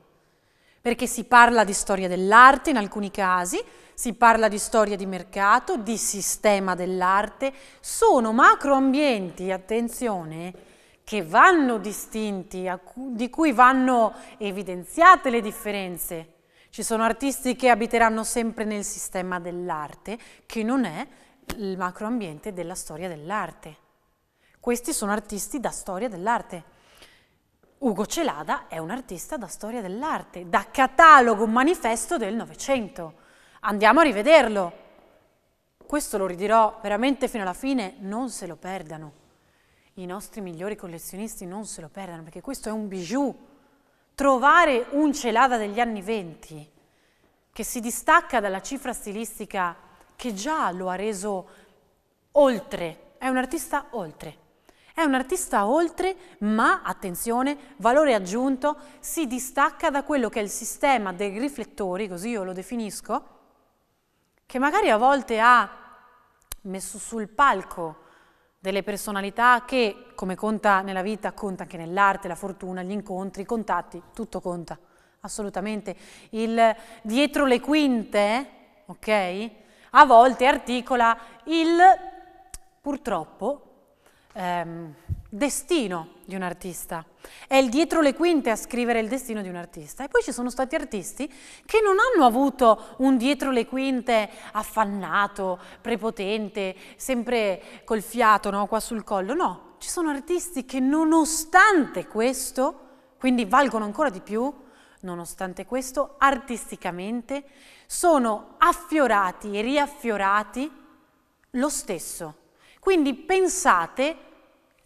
perché si parla di storia dell'arte in alcuni casi, si parla di storia di mercato, di sistema dell'arte, sono macroambienti, attenzione, che vanno distinti, di cui vanno evidenziate le differenze. Ci sono artisti che abiteranno sempre nel sistema dell'arte, che non è il macroambiente della storia dell'arte. Questi sono artisti da storia dell'arte. Ugo Celada è un artista da storia dell'arte, da catalogo, manifesto del Novecento andiamo a rivederlo. Questo lo ridirò veramente fino alla fine, non se lo perdano. I nostri migliori collezionisti non se lo perdano perché questo è un bijou. Trovare un celada degli anni venti che si distacca dalla cifra stilistica che già lo ha reso oltre, è un artista oltre. È un artista oltre, ma attenzione, valore aggiunto, si distacca da quello che è il sistema dei riflettori, così io lo definisco, che magari a volte ha messo sul palco delle personalità che, come conta nella vita, conta anche nell'arte, la fortuna, gli incontri, i contatti, tutto conta, assolutamente. Il dietro le quinte, ok? A volte articola il purtroppo ehm, destino di un artista. È il dietro le quinte a scrivere il destino di un artista. E poi ci sono stati artisti che non hanno avuto un dietro le quinte affannato, prepotente, sempre col fiato no? qua sul collo. No, ci sono artisti che nonostante questo, quindi valgono ancora di più, nonostante questo, artisticamente sono affiorati e riaffiorati lo stesso. Quindi pensate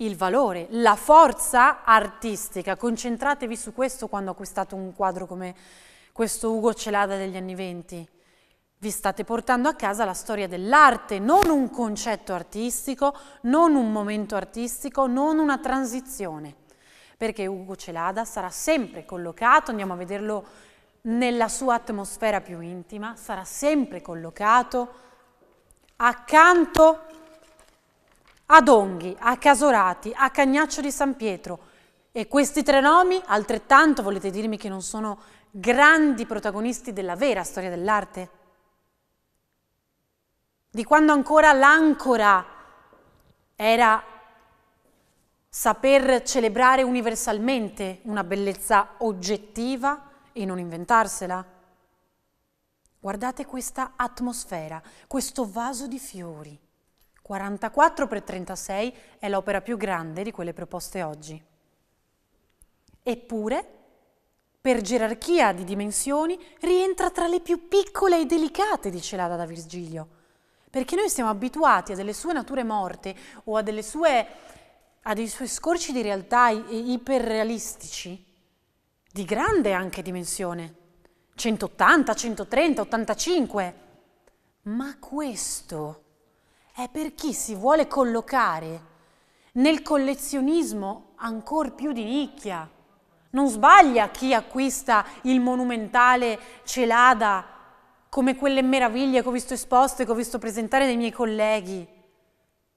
il valore, la forza artistica. Concentratevi su questo quando acquistate un quadro come questo Ugo Celada degli anni venti. Vi state portando a casa la storia dell'arte, non un concetto artistico, non un momento artistico, non una transizione. Perché Ugo Celada sarà sempre collocato, andiamo a vederlo nella sua atmosfera più intima, sarà sempre collocato accanto ad Onghi, a Casorati, a Cagnaccio di San Pietro. E questi tre nomi, altrettanto volete dirmi che non sono grandi protagonisti della vera storia dell'arte? Di quando ancora l'ancora era saper celebrare universalmente una bellezza oggettiva e non inventarsela? Guardate questa atmosfera, questo vaso di fiori 44 per 36 è l'opera più grande di quelle proposte oggi. Eppure, per gerarchia di dimensioni, rientra tra le più piccole e delicate, dice l'Ada da Virgilio, perché noi siamo abituati a delle sue nature morte o a, sue, a dei suoi scorci di realtà iperrealistici, di grande anche dimensione, 180, 130, 85, ma questo è per chi si vuole collocare nel collezionismo ancor più di nicchia. Non sbaglia chi acquista il monumentale Celada come quelle meraviglie che ho visto esposte, che ho visto presentare dai miei colleghi.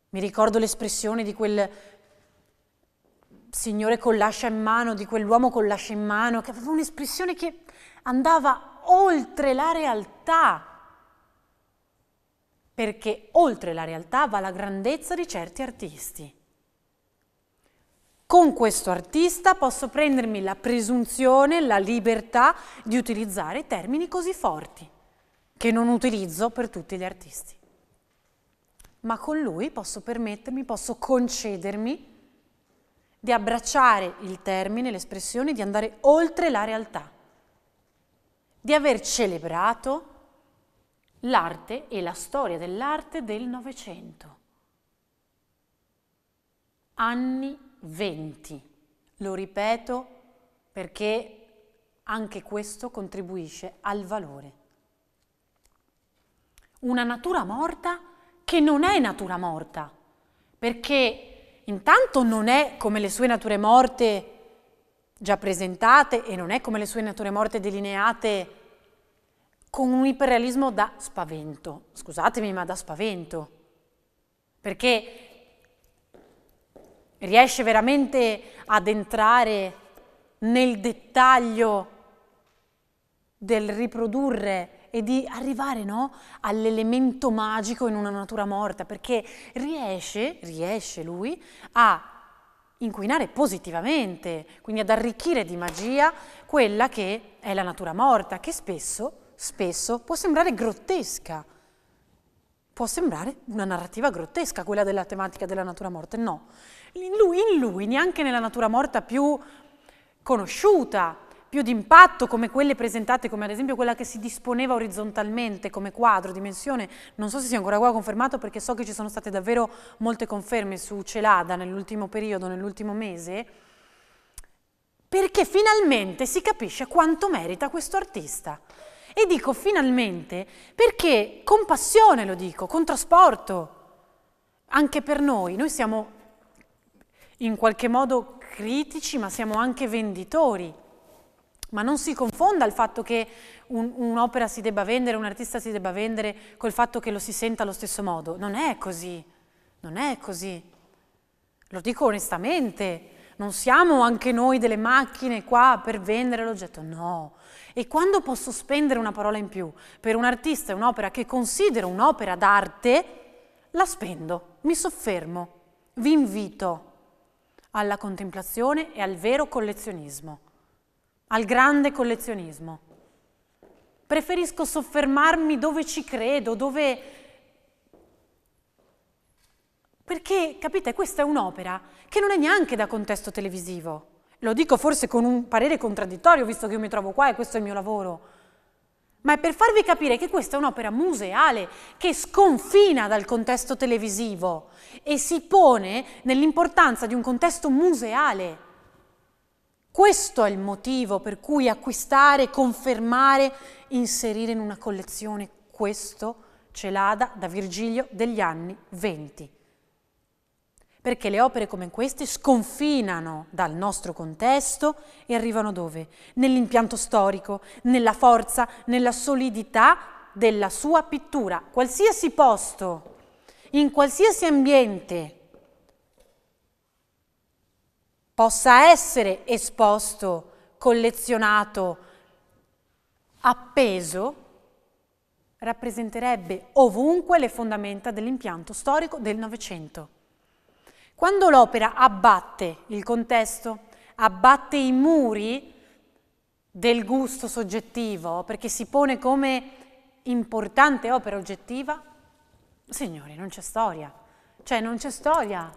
Mi ricordo l'espressione di quel signore con l'ascia in mano, di quell'uomo con l'ascia in mano, che aveva un'espressione che andava oltre la realtà perché oltre la realtà va la grandezza di certi artisti. Con questo artista posso prendermi la presunzione, la libertà di utilizzare termini così forti, che non utilizzo per tutti gli artisti. Ma con lui posso permettermi, posso concedermi di abbracciare il termine, l'espressione, di andare oltre la realtà, di aver celebrato l'arte e la storia dell'arte del Novecento. Anni venti. lo ripeto perché anche questo contribuisce al valore. Una natura morta che non è natura morta, perché intanto non è come le sue nature morte già presentate e non è come le sue nature morte delineate con un iperrealismo da spavento. Scusatemi, ma da spavento. Perché riesce veramente ad entrare nel dettaglio del riprodurre e di arrivare no, all'elemento magico in una natura morta, perché riesce, riesce lui a inquinare positivamente, quindi ad arricchire di magia quella che è la natura morta, che spesso spesso può sembrare grottesca, può sembrare una narrativa grottesca quella della tematica della natura morta, no. In lui, in lui neanche nella natura morta più conosciuta, più d'impatto come quelle presentate, come ad esempio quella che si disponeva orizzontalmente come quadro, dimensione, non so se sia ancora qua confermato perché so che ci sono state davvero molte conferme su Celada nell'ultimo periodo, nell'ultimo mese, perché finalmente si capisce quanto merita questo artista. E dico finalmente perché con passione lo dico, con trasporto, anche per noi. Noi siamo in qualche modo critici, ma siamo anche venditori. Ma non si confonda il fatto che un, un'opera si debba vendere, un artista si debba vendere col fatto che lo si senta allo stesso modo. Non è così, non è così. Lo dico onestamente, non siamo anche noi delle macchine qua per vendere l'oggetto, no. E quando posso spendere una parola in più per un artista e un'opera che considero un'opera d'arte, la spendo, mi soffermo, vi invito alla contemplazione e al vero collezionismo, al grande collezionismo. Preferisco soffermarmi dove ci credo, dove... Perché, capite, questa è un'opera che non è neanche da contesto televisivo. Lo dico forse con un parere contraddittorio, visto che io mi trovo qua e questo è il mio lavoro ma è per farvi capire che questa è un'opera museale che sconfina dal contesto televisivo e si pone nell'importanza di un contesto museale. Questo è il motivo per cui acquistare, confermare, inserire in una collezione questo ce l'ha da Virgilio degli anni venti perché le opere come queste sconfinano dal nostro contesto e arrivano dove? Nell'impianto storico, nella forza, nella solidità della sua pittura, qualsiasi posto, in qualsiasi ambiente possa essere esposto, collezionato, appeso, rappresenterebbe ovunque le fondamenta dell'impianto storico del Novecento. Quando l'opera abbatte il contesto, abbatte i muri del gusto soggettivo, perché si pone come importante opera oggettiva, signori, non c'è storia. Cioè, non c'è storia.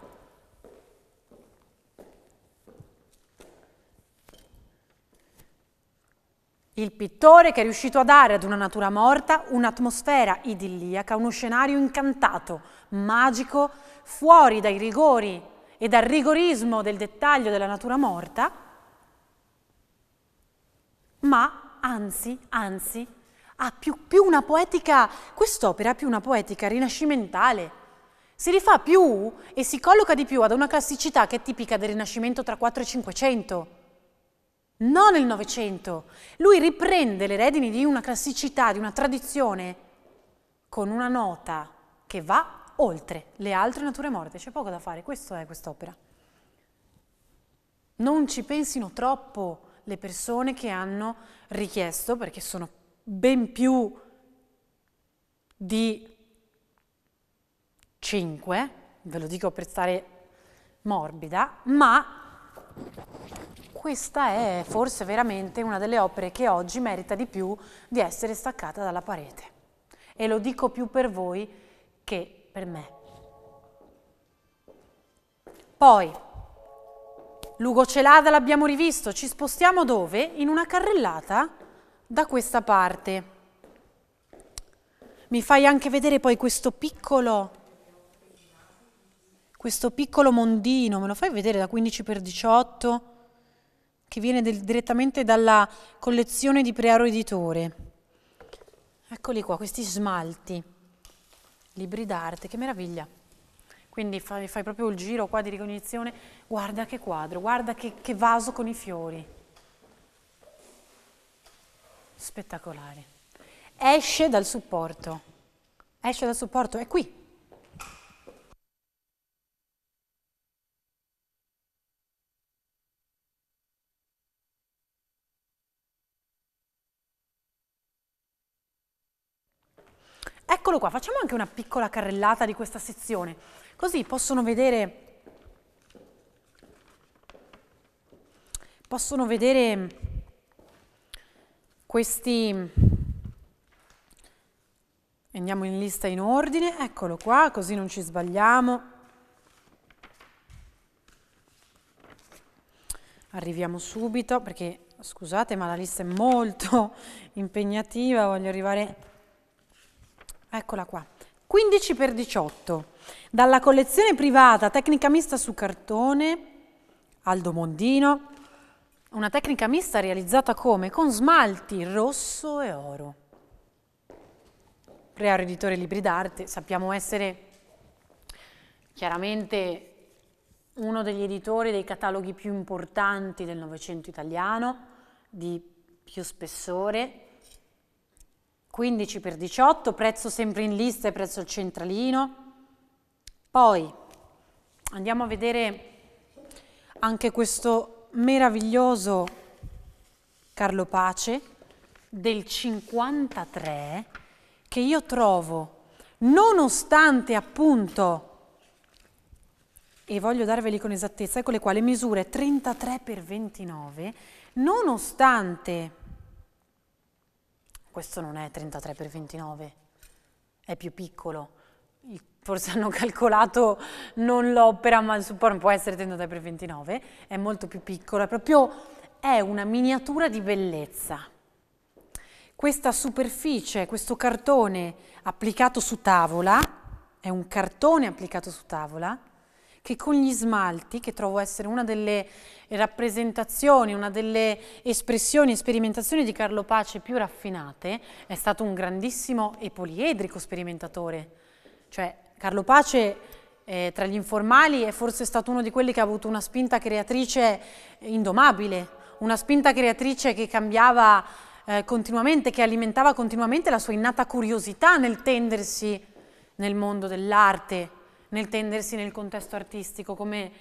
Il pittore che è riuscito a dare ad una natura morta un'atmosfera idilliaca, uno scenario incantato, magico, fuori dai rigori e dal rigorismo del dettaglio della natura morta, ma anzi, anzi, ha più, più una poetica, quest'opera ha più una poetica rinascimentale, si rifà più e si colloca di più ad una classicità che è tipica del Rinascimento tra 4 e 500, non il Novecento. Lui riprende le redini di una classicità, di una tradizione, con una nota che va oltre le altre nature morte, c'è poco da fare, questa è quest'opera. Non ci pensino troppo le persone che hanno richiesto, perché sono ben più di 5, ve lo dico per stare morbida, ma questa è forse veramente una delle opere che oggi merita di più di essere staccata dalla parete. E lo dico più per voi che per me. Poi, Lugo Celada l'abbiamo rivisto, ci spostiamo dove? In una carrellata da questa parte. Mi fai anche vedere poi questo piccolo, questo piccolo mondino, me lo fai vedere da 15x18, che viene del, direttamente dalla collezione di Prearo Editore. Eccoli qua, questi smalti libri d'arte, che meraviglia. Quindi fai, fai, proprio il giro qua di ricognizione, guarda che quadro, guarda che, che vaso con i fiori. Spettacolare. Esce dal supporto, esce dal supporto, è qui, Eccolo qua, facciamo anche una piccola carrellata di questa sezione, così possono vedere, possono vedere questi, andiamo in lista in ordine, eccolo qua, così non ci sbagliamo. Arriviamo subito perché, scusate, ma la lista è molto impegnativa, voglio arrivare Eccola qua. 15x18. Dalla collezione privata, tecnica mista su cartone, Aldo Mondino. Una tecnica mista realizzata come? Con smalti rosso e oro. Creare editore libri d'arte, sappiamo essere chiaramente uno degli editori dei cataloghi più importanti del Novecento italiano, di più spessore, 15 per 18, prezzo sempre in lista e prezzo al centralino. Poi andiamo a vedere anche questo meraviglioso Carlo Pace del 53 che io trovo nonostante appunto e voglio darveli con esattezza, ecco le quali misure 33 x 29, nonostante questo non è 33 per 29, è più piccolo. Forse hanno calcolato non l'opera, ma il supporto può essere 33 per 29, è molto più piccolo, è proprio è una miniatura di bellezza. Questa superficie, questo cartone applicato su tavola, è un cartone applicato su tavola, che con gli smalti, che trovo essere una delle rappresentazioni, una delle espressioni e sperimentazioni di Carlo Pace più raffinate, è stato un grandissimo e poliedrico sperimentatore. Cioè Carlo Pace eh, tra gli informali è forse stato uno di quelli che ha avuto una spinta creatrice indomabile, una spinta creatrice che cambiava eh, continuamente, che alimentava continuamente la sua innata curiosità nel tendersi nel mondo dell'arte, nel tendersi nel contesto artistico come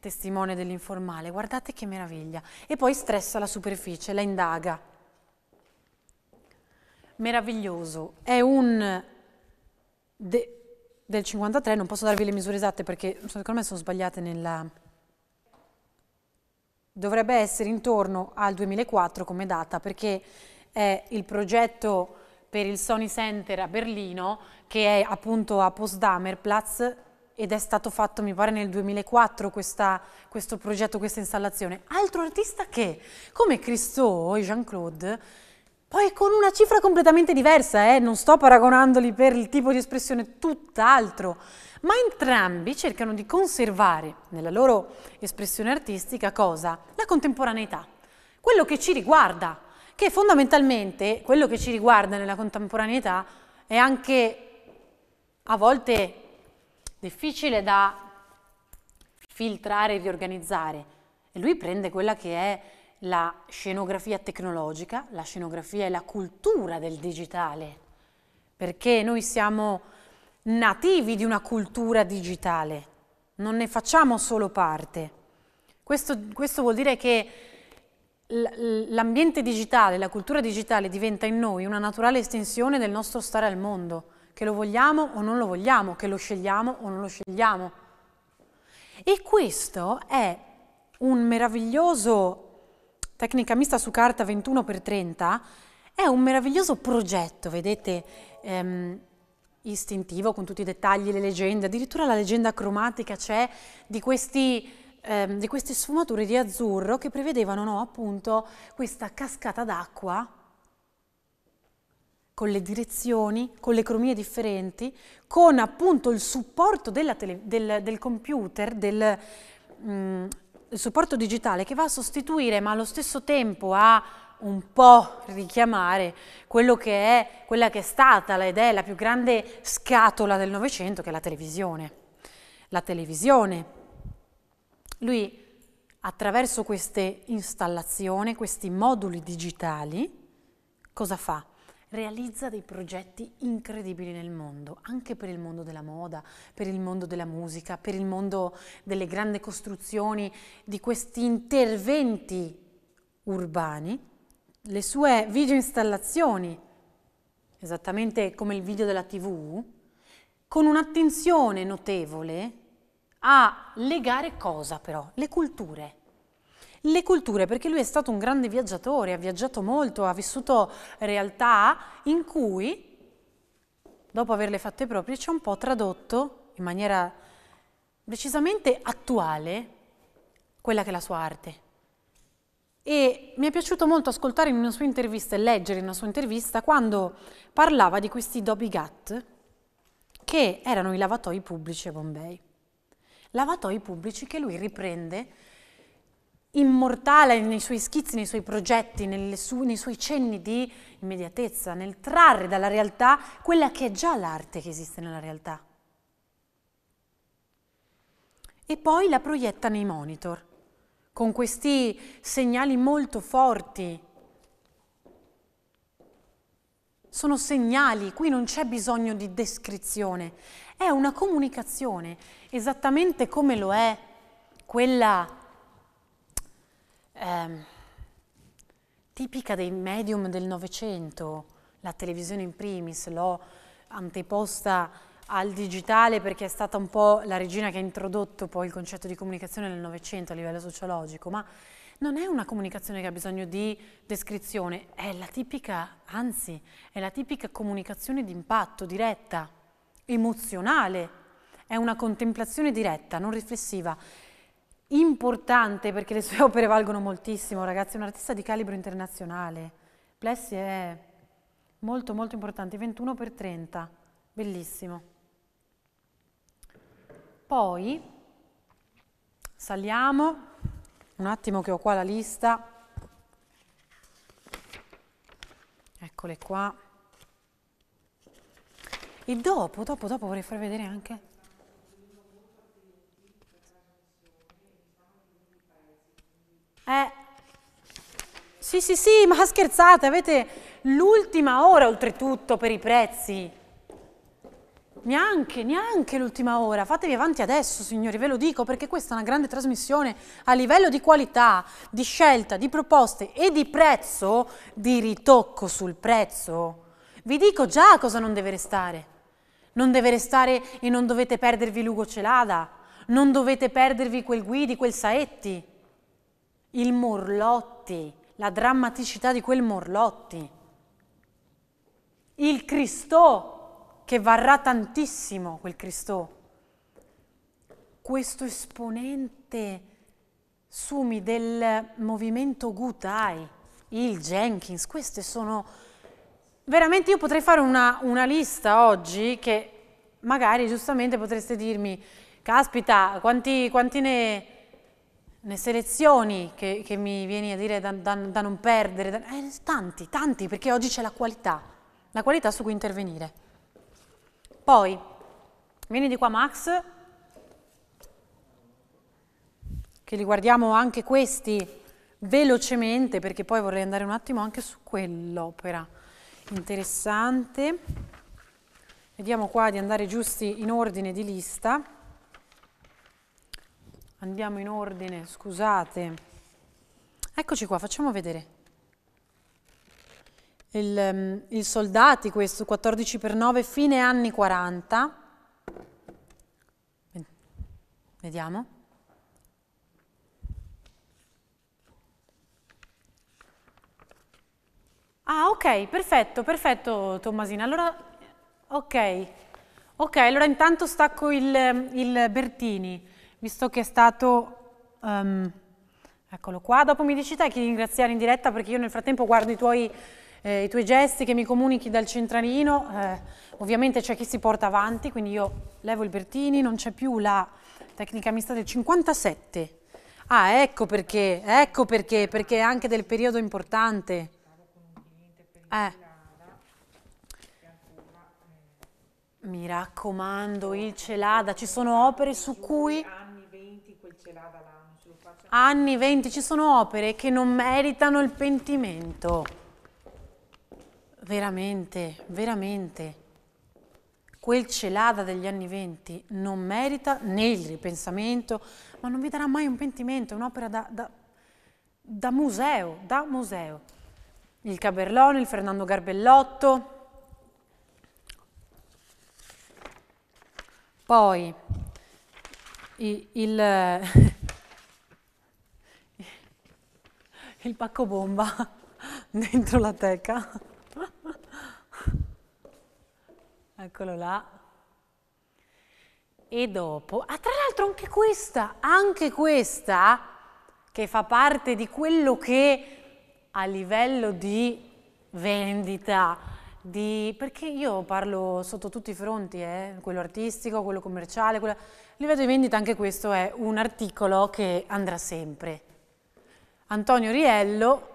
testimone dell'informale. Guardate che meraviglia. E poi stressa la superficie, la indaga. Meraviglioso. È un... De del 53, non posso darvi le misure esatte perché secondo me sono sbagliate nella... Dovrebbe essere intorno al 2004 come data perché è il progetto per il Sony Center a Berlino che è appunto a Potsdamer Platz ed è stato fatto mi pare nel 2004 questa, questo progetto, questa installazione. Altro artista che, come Christo e Jean-Claude, poi con una cifra completamente diversa, eh? non sto paragonandoli per il tipo di espressione, tutt'altro, ma entrambi cercano di conservare nella loro espressione artistica cosa? La contemporaneità, quello che ci riguarda, che fondamentalmente quello che ci riguarda nella contemporaneità è anche a volte difficile da filtrare e riorganizzare. E lui prende quella che è la scenografia tecnologica, la scenografia e la cultura del digitale, perché noi siamo nativi di una cultura digitale, non ne facciamo solo parte. Questo, questo vuol dire che l'ambiente digitale, la cultura digitale diventa in noi una naturale estensione del nostro stare al mondo che lo vogliamo o non lo vogliamo, che lo scegliamo o non lo scegliamo. E questo è un meraviglioso, tecnica mista su carta 21x30, è un meraviglioso progetto, vedete, ehm, istintivo con tutti i dettagli, le leggende, addirittura la leggenda cromatica c'è di questi ehm, di queste sfumature di azzurro che prevedevano no, appunto questa cascata d'acqua con le direzioni, con le cromie differenti, con appunto il supporto tele, del, del, computer, del mm, supporto digitale che va a sostituire ma allo stesso tempo a un po' richiamare che è, quella che è stata ed è la più grande scatola del Novecento che è la televisione. La televisione. Lui attraverso queste installazioni, questi moduli digitali, cosa fa? realizza dei progetti incredibili nel mondo, anche per il mondo della moda, per il mondo della musica, per il mondo delle grandi costruzioni, di questi interventi urbani, le sue videoinstallazioni, esattamente come il video della tv, con un'attenzione notevole a legare cosa però? Le culture le culture, perché lui è stato un grande viaggiatore, ha viaggiato molto, ha vissuto realtà in cui, dopo averle fatte proprie, ci ha un po' tradotto in maniera decisamente attuale quella che è la sua arte. E mi è piaciuto molto ascoltare in una sua intervista e leggere in una sua intervista quando parlava di questi Dobby Gut, che erano i lavatoi pubblici a Bombay. Lavatoi pubblici che lui riprende immortale nei suoi schizzi, nei suoi progetti, su, nei suoi cenni di immediatezza, nel trarre dalla realtà quella che è già l'arte che esiste nella realtà. E poi la proietta nei monitor, con questi segnali molto forti. Sono segnali, qui non c'è bisogno di descrizione, è una comunicazione, esattamente come lo è quella ehm, tipica dei medium del Novecento, la televisione in primis, l'ho anteposta al digitale perché è stata un po' la regina che ha introdotto poi il concetto di comunicazione nel Novecento a livello sociologico, ma non è una comunicazione che ha bisogno di descrizione, è la tipica, anzi, è la tipica comunicazione di impatto, diretta, emozionale, è una contemplazione diretta, non riflessiva importante perché le sue opere valgono moltissimo, ragazzi, è un artista di calibro internazionale. Plessy è molto molto importante, 21 x 30, bellissimo. Poi saliamo, un attimo che ho qua la lista. Eccole qua. E dopo, dopo, dopo vorrei far vedere anche Eh, sì, sì, sì, ma scherzate, avete l'ultima ora oltretutto per i prezzi. Neanche, neanche l'ultima ora. Fatevi avanti adesso, signori, ve lo dico, perché questa è una grande trasmissione a livello di qualità, di scelta, di proposte e di prezzo, di ritocco sul prezzo. Vi dico già cosa non deve restare. Non deve restare e non dovete perdervi Lugo Celada, non dovete perdervi quel Guidi, quel Saetti il Morlotti, la drammaticità di quel Morlotti, il Cristo che varrà tantissimo, quel Cristo, questo esponente sumi del movimento Gutai, il Jenkins, queste sono... Veramente io potrei fare una, una lista oggi che magari giustamente potreste dirmi, caspita, quanti, quanti ne le selezioni che, che, mi vieni a dire da, da, da non perdere, da, eh, tanti, tanti, perché oggi c'è la qualità, la qualità su cui intervenire. Poi, vieni di qua Max, che li guardiamo anche questi velocemente, perché poi vorrei andare un attimo anche su quell'opera interessante. Vediamo qua di andare giusti in ordine di lista. Andiamo in ordine, scusate. Eccoci qua, facciamo vedere. Il, um, il Soldati, questo, 14 per 9 fine anni 40. Vediamo. Ah, ok, perfetto, perfetto Tommasina. Allora, ok, ok, allora intanto stacco il, ehm, il Bertini visto che è stato... Um, eccolo qua, dopo mi dici te chi ringraziare in diretta perché io nel frattempo guardo i tuoi, eh, i tuoi gesti che mi comunichi dal centralino, eh, ovviamente c'è chi si porta avanti, quindi io levo il Bertini, non c'è più la tecnica mista del 57. Ah, ecco perché, ecco perché, perché è anche del periodo importante. Eh. Mi raccomando, il Celada, ci sono opere su cui vada là, non Anni, venti, ci sono opere che non meritano il pentimento. Veramente, veramente. Quel celada degli anni venti non merita né il ripensamento, ma non vi darà mai un pentimento, è un'opera da, da, da museo, da museo. Il Caberlone, il Fernando Garbellotto. Poi il, il, pacco bomba dentro la teca. Eccolo là. E dopo, ah tra l'altro anche questa, anche questa, che fa parte di quello che a livello di vendita di, perché io parlo sotto tutti i fronti, eh, quello artistico, quello commerciale, quello, livello di vendita anche questo è un articolo che andrà sempre. Antonio Riello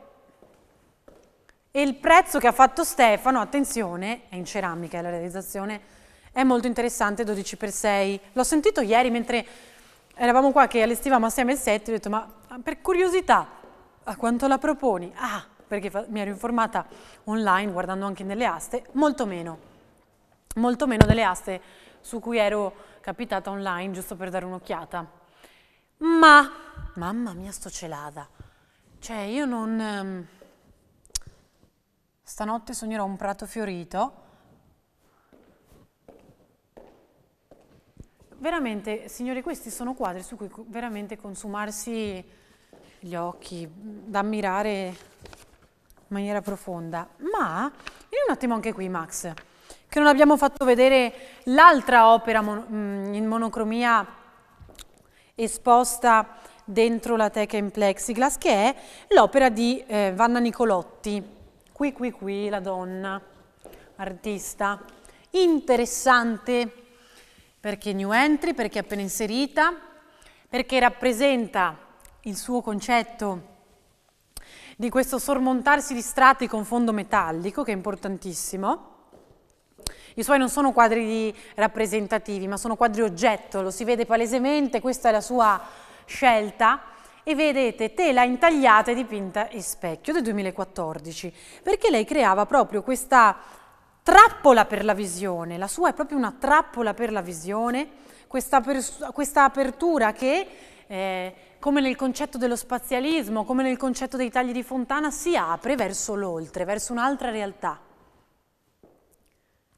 e il prezzo che ha fatto Stefano, attenzione, è in ceramica la realizzazione, è molto interessante, 12x6. L'ho sentito ieri mentre eravamo qua che allestivamo assieme il set, ho detto ma per curiosità a quanto la proponi? Ah, perché mi ero informata online, guardando anche nelle aste, molto meno, molto meno delle aste su cui ero capitata online, giusto per dare un'occhiata. Ma, mamma mia, sto celata. Cioè, io non... Ehm, stanotte sognerò un prato fiorito. Veramente, signori, questi sono quadri su cui veramente consumarsi gli occhi, mm, da ammirare in maniera profonda, ma vieni un attimo anche qui Max, che non abbiamo fatto vedere l'altra opera mon mm, in monocromia esposta dentro la teca in plexiglass, che è l'opera di eh, Vanna Nicolotti, qui qui qui la donna, artista, interessante perché new entry, perché è appena inserita, perché rappresenta il suo concetto di questo sormontarsi di strati con fondo metallico, che è importantissimo. I suoi non sono quadri rappresentativi, ma sono quadri oggetto, lo si vede palesemente, questa è la sua scelta. E vedete tela intagliata e dipinta in specchio del 2014, perché lei creava proprio questa trappola per la visione, la sua è proprio una trappola per la visione, questa, questa apertura che eh, come nel concetto dello spazialismo, come nel concetto dei tagli di Fontana, si apre verso l'oltre, verso un'altra realtà.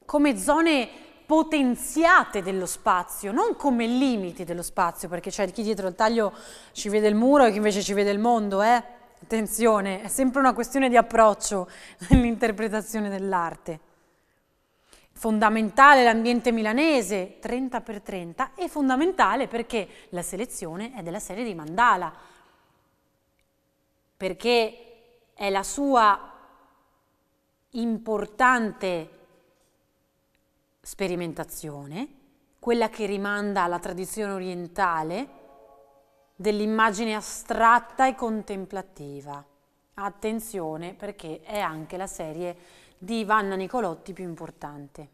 Come zone potenziate dello spazio, non come limiti dello spazio, perché c'è chi dietro il taglio ci vede il muro e chi invece ci vede il mondo, eh? Attenzione, è sempre una questione di approccio nell'interpretazione dell'arte. Fondamentale l'ambiente milanese, 30 x 30, e fondamentale perché la selezione è della serie di Mandala, perché è la sua importante sperimentazione, quella che rimanda alla tradizione orientale dell'immagine astratta e contemplativa. Attenzione perché è anche la serie di Ivanna Nicolotti più importante.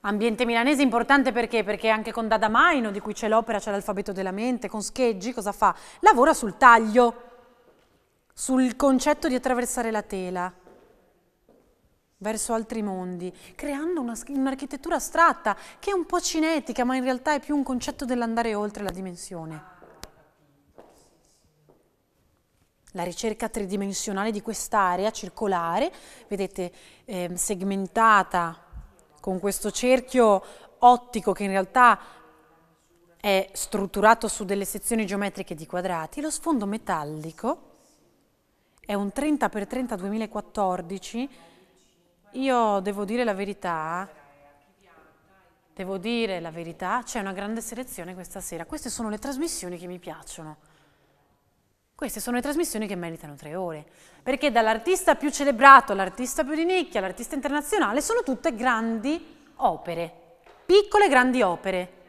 Ambiente milanese importante perché? Perché anche con Dada Maino, di cui c'è l'opera, c'è l'alfabeto della mente, con Scheggi, cosa fa? Lavora sul taglio, sul concetto di attraversare la tela verso altri mondi, creando un'architettura un astratta che è un po' cinetica, ma in realtà è più un concetto dell'andare oltre la dimensione. la ricerca tridimensionale di quest'area circolare, vedete eh, segmentata con questo cerchio ottico che in realtà è strutturato su delle sezioni geometriche di quadrati, lo sfondo metallico è un 30x30 2014, io devo dire la verità, devo dire la verità, c'è una grande selezione questa sera, queste sono le trasmissioni che mi piacciono. Queste sono le trasmissioni che meritano tre ore, perché dall'artista più celebrato all'artista più di nicchia, all'artista internazionale, sono tutte grandi opere, piccole grandi opere.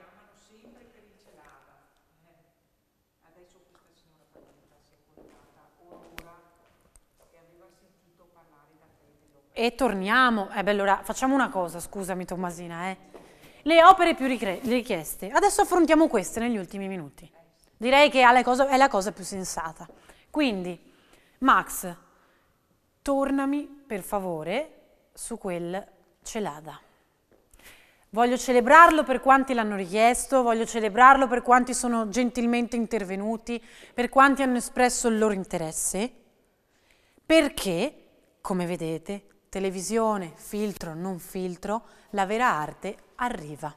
E torniamo, eh beh allora facciamo una cosa, scusami Tommasina, eh. le opere più richieste, adesso affrontiamo queste negli ultimi minuti. Direi che è la cosa, più sensata. Quindi, Max, tornami per favore su quel celada. Voglio celebrarlo per quanti l'hanno richiesto, voglio celebrarlo per quanti sono gentilmente intervenuti, per quanti hanno espresso il loro interesse, perché, come vedete, televisione, filtro, non filtro, la vera arte arriva.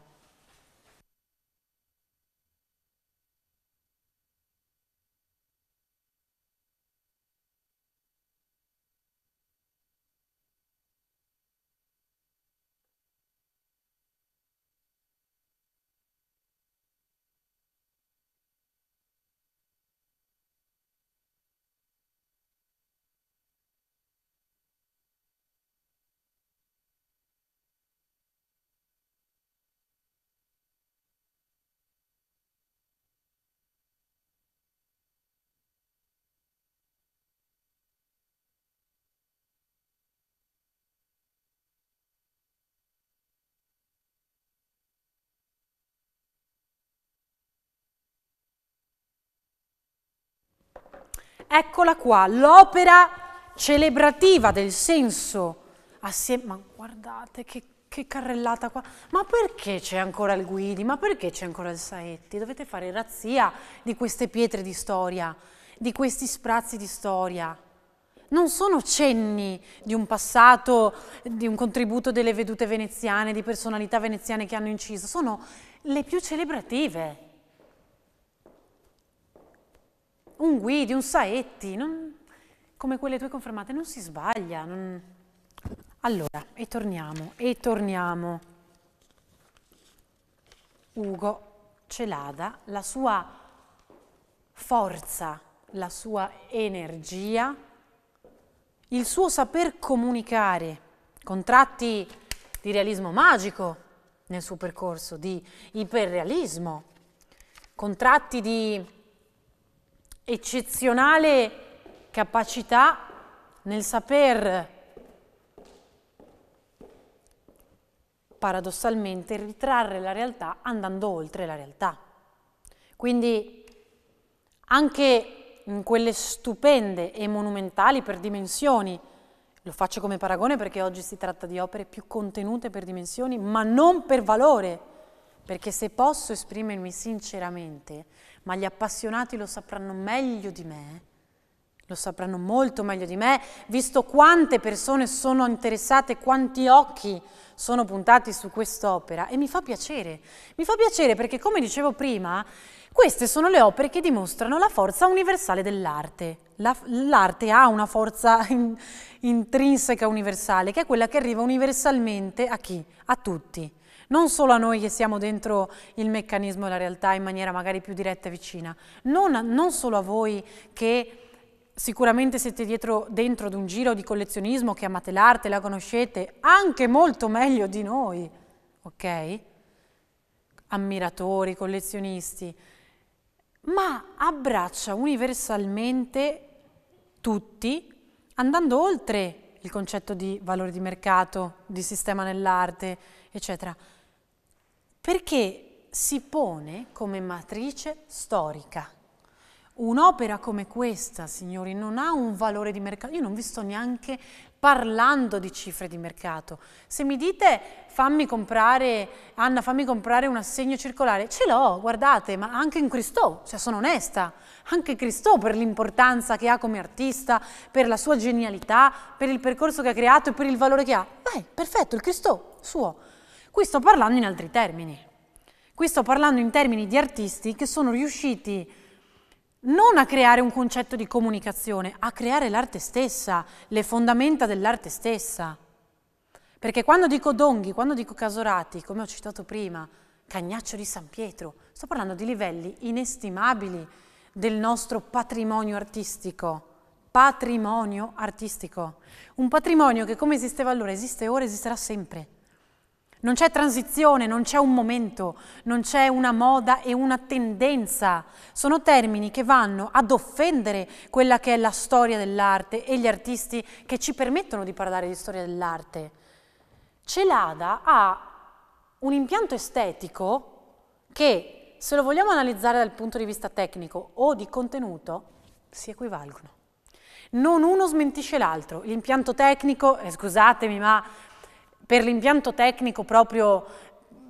Eccola qua, l'opera celebrativa del senso assieme... Ah, ma guardate che, che carrellata qua! Ma perché c'è ancora il Guidi? Ma perché c'è ancora il Saetti? Dovete fare razzia di queste pietre di storia, di questi sprazzi di storia non sono cenni di un passato, di un contributo delle vedute veneziane, di personalità veneziane che hanno inciso, sono le più celebrative. un Guidi, un Saetti, non, come quelle tue confermate, non si sbaglia. Non... Allora, e torniamo, e torniamo. Ugo Celada, la sua forza, la sua energia, il suo saper comunicare con tratti di realismo magico nel suo percorso, di iperrealismo, con tratti di eccezionale capacità nel saper paradossalmente ritrarre la realtà andando oltre la realtà. Quindi anche in quelle stupende e monumentali per dimensioni, lo faccio come paragone perché oggi si tratta di opere più contenute per dimensioni, ma non per valore, perché se posso esprimermi sinceramente, ma gli appassionati lo sapranno meglio di me, lo sapranno molto meglio di me, visto quante persone sono interessate, quanti occhi sono puntati su quest'opera e mi fa piacere, mi fa piacere perché come dicevo prima, queste sono le opere che dimostrano la forza universale dell'arte. La, l'arte ha una forza in, intrinseca universale, che è quella che arriva universalmente a chi? A tutti non solo a noi che siamo dentro il meccanismo e la realtà in maniera magari più diretta e vicina, non, non solo a voi che sicuramente siete dietro, dentro ad un giro di collezionismo, che amate l'arte, la conoscete anche molto meglio di noi, ok? Ammiratori, collezionisti, ma abbraccia universalmente tutti, andando oltre il concetto di valore di mercato, di sistema nell'arte, eccetera perché si pone come matrice storica. Un'opera come questa, signori, non ha un valore di mercato. Io non vi sto neanche parlando di cifre di mercato. Se mi dite fammi comprare, Anna, fammi comprare un assegno circolare, ce l'ho, guardate, ma anche in Cristò, cioè sono onesta, anche Cristò per l'importanza che ha come artista, per la sua genialità, per il percorso che ha creato e per il valore che ha. Vai, perfetto, il Cristò suo. Qui sto parlando in altri termini. Qui sto parlando in termini di artisti che sono riusciti non a creare un concetto di comunicazione, a creare l'arte stessa, le fondamenta dell'arte stessa. Perché quando dico Donghi, quando dico Casorati, come ho citato prima, Cagnaccio di San Pietro, sto parlando di livelli inestimabili del nostro patrimonio artistico. Patrimonio artistico. Un patrimonio che come esisteva allora, esiste ora, esisterà sempre. Non c'è transizione, non c'è un momento, non c'è una moda e una tendenza. Sono termini che vanno ad offendere quella che è la storia dell'arte e gli artisti che ci permettono di parlare di storia dell'arte. Celada ha un impianto estetico che, se lo vogliamo analizzare dal punto di vista tecnico o di contenuto, si equivalgono. Non uno smentisce l'altro. L'impianto tecnico, eh, scusatemi, ma per l'impianto tecnico proprio,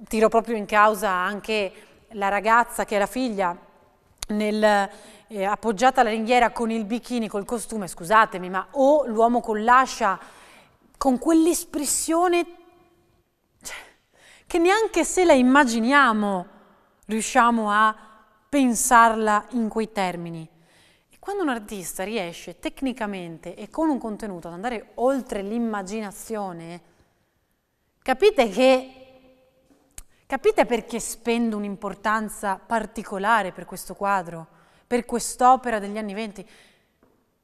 tiro proprio in causa anche la ragazza che era figlia nel, eh, appoggiata alla ringhiera con il bikini, col costume, scusatemi, ma o l'uomo con l'ascia, con quell'espressione cioè, che neanche se la immaginiamo riusciamo a pensarla in quei termini. E quando un artista riesce tecnicamente e con un contenuto ad andare oltre l'immaginazione, Capite che Capite perché spendo un'importanza particolare per questo quadro, per quest'opera degli anni venti?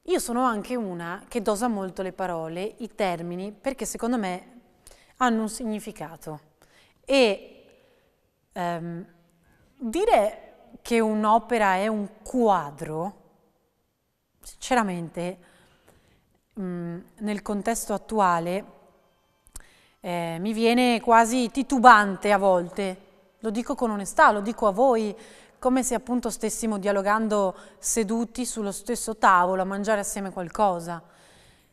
Io sono anche una che dosa molto le parole, i termini, perché secondo me hanno un significato. E ehm, dire che un'opera è un quadro, sinceramente, mh, nel contesto attuale, eh, mi viene quasi titubante a volte, lo dico con onestà, lo dico a voi, come se appunto stessimo dialogando seduti sullo stesso tavolo a mangiare assieme qualcosa,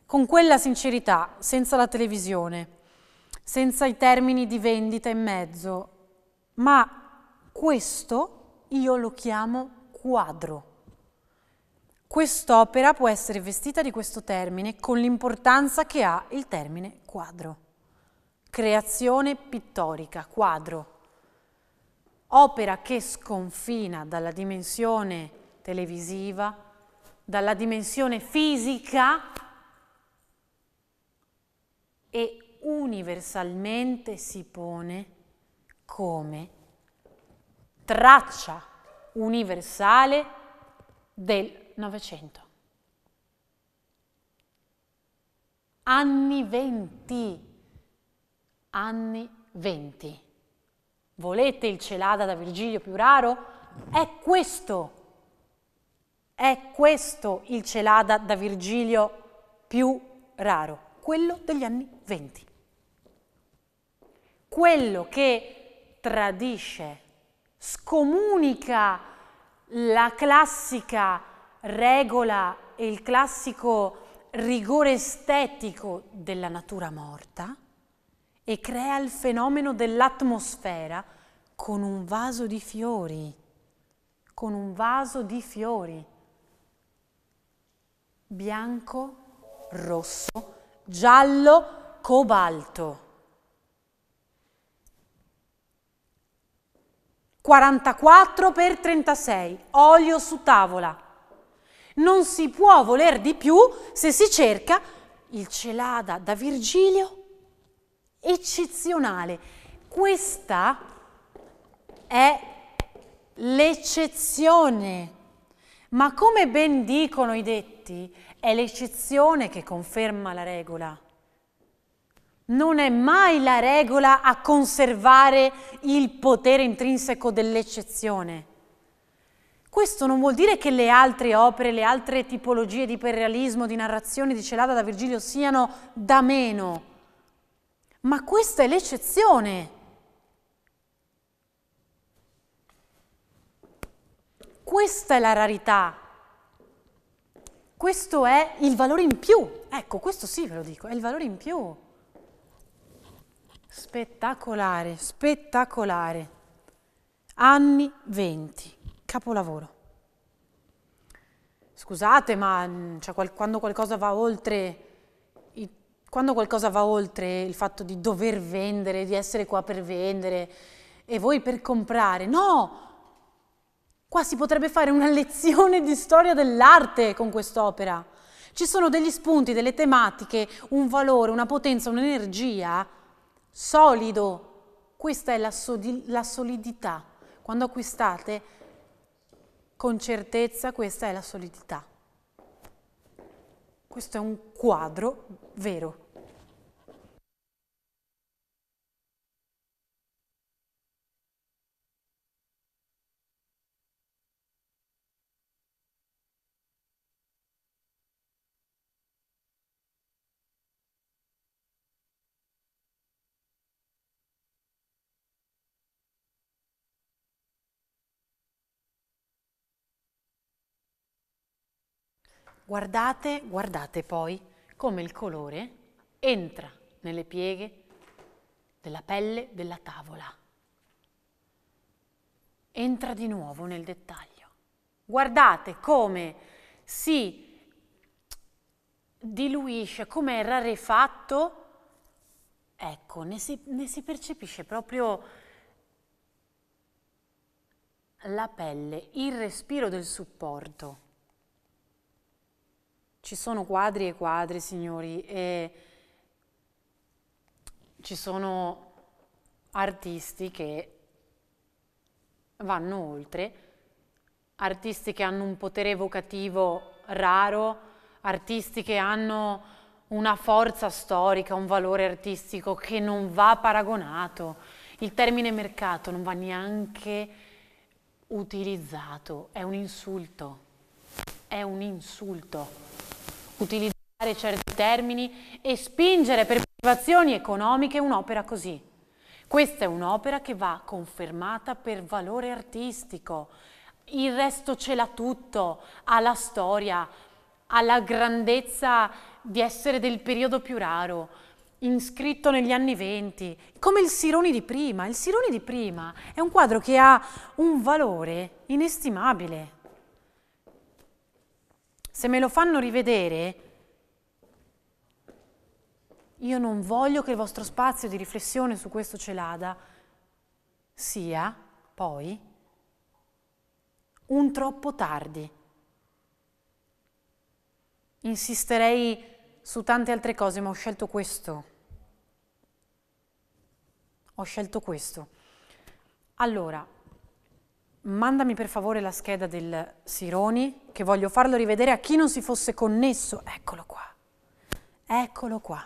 con quella sincerità, senza la televisione, senza i termini di vendita in mezzo, ma questo io lo chiamo quadro. Quest'opera può essere vestita di questo termine con l'importanza che ha il termine quadro creazione pittorica, quadro, opera che sconfina dalla dimensione televisiva, dalla dimensione fisica e universalmente si pone come traccia universale del Novecento. Anni venti anni venti. Volete il celada da Virgilio più raro? È questo, è questo il celada da Virgilio più raro, quello degli anni venti. Quello che tradisce, scomunica la classica regola e il classico rigore estetico della natura morta e crea il fenomeno dell'atmosfera con un vaso di fiori, con un vaso di fiori, bianco, rosso, giallo, cobalto. 44 per 36, olio su tavola. Non si può voler di più se si cerca il celada da Virgilio eccezionale. Questa è l'eccezione. Ma come ben dicono i detti, è l'eccezione che conferma la regola. Non è mai la regola a conservare il potere intrinseco dell'eccezione. Questo non vuol dire che le altre opere, le altre tipologie di iperrealismo, di narrazione di Celada da Virgilio siano da meno ma questa è l'eccezione. Questa è la rarità. Questo è il valore in più. Ecco, questo sì ve lo dico, è il valore in più. Spettacolare, spettacolare. Anni 20, capolavoro. Scusate, ma mm, cioè, quando qualcosa va oltre quando qualcosa va oltre il fatto di dover vendere, di essere qua per vendere e voi per comprare, no! Qua si potrebbe fare una lezione di storia dell'arte con quest'opera. Ci sono degli spunti, delle tematiche, un valore, una potenza, un'energia solido. Questa è la, soli la solidità. Quando acquistate con certezza, questa è la solidità. Questo è un quadro vero. Guardate, guardate poi come il colore entra nelle pieghe della pelle della tavola. Entra di nuovo nel dettaglio. Guardate come si diluisce, come è rarefatto. Ecco, ne si, ne si percepisce proprio la pelle, il respiro del supporto. Ci sono quadri e quadri, signori, e ci sono artisti che vanno oltre, artisti che hanno un potere evocativo raro, artisti che hanno una forza storica, un valore artistico che non va paragonato. Il termine mercato non va neanche utilizzato, è un insulto, è un insulto utilizzare certi termini e spingere per motivazioni economiche un'opera così. Questa è un'opera che va confermata per valore artistico, il resto ce l'ha tutto, ha la storia, ha la grandezza di essere del periodo più raro, inscritto negli anni venti, come il Sironi di prima. Il Sironi di prima è un quadro che ha un valore inestimabile se me lo fanno rivedere, io non voglio che il vostro spazio di riflessione su questo celada sia poi un troppo tardi. Insisterei su tante altre cose, ma ho scelto questo. Ho scelto questo. Allora, mandami per favore la scheda del Sironi, che voglio farlo rivedere a chi non si fosse connesso. Eccolo qua, eccolo qua.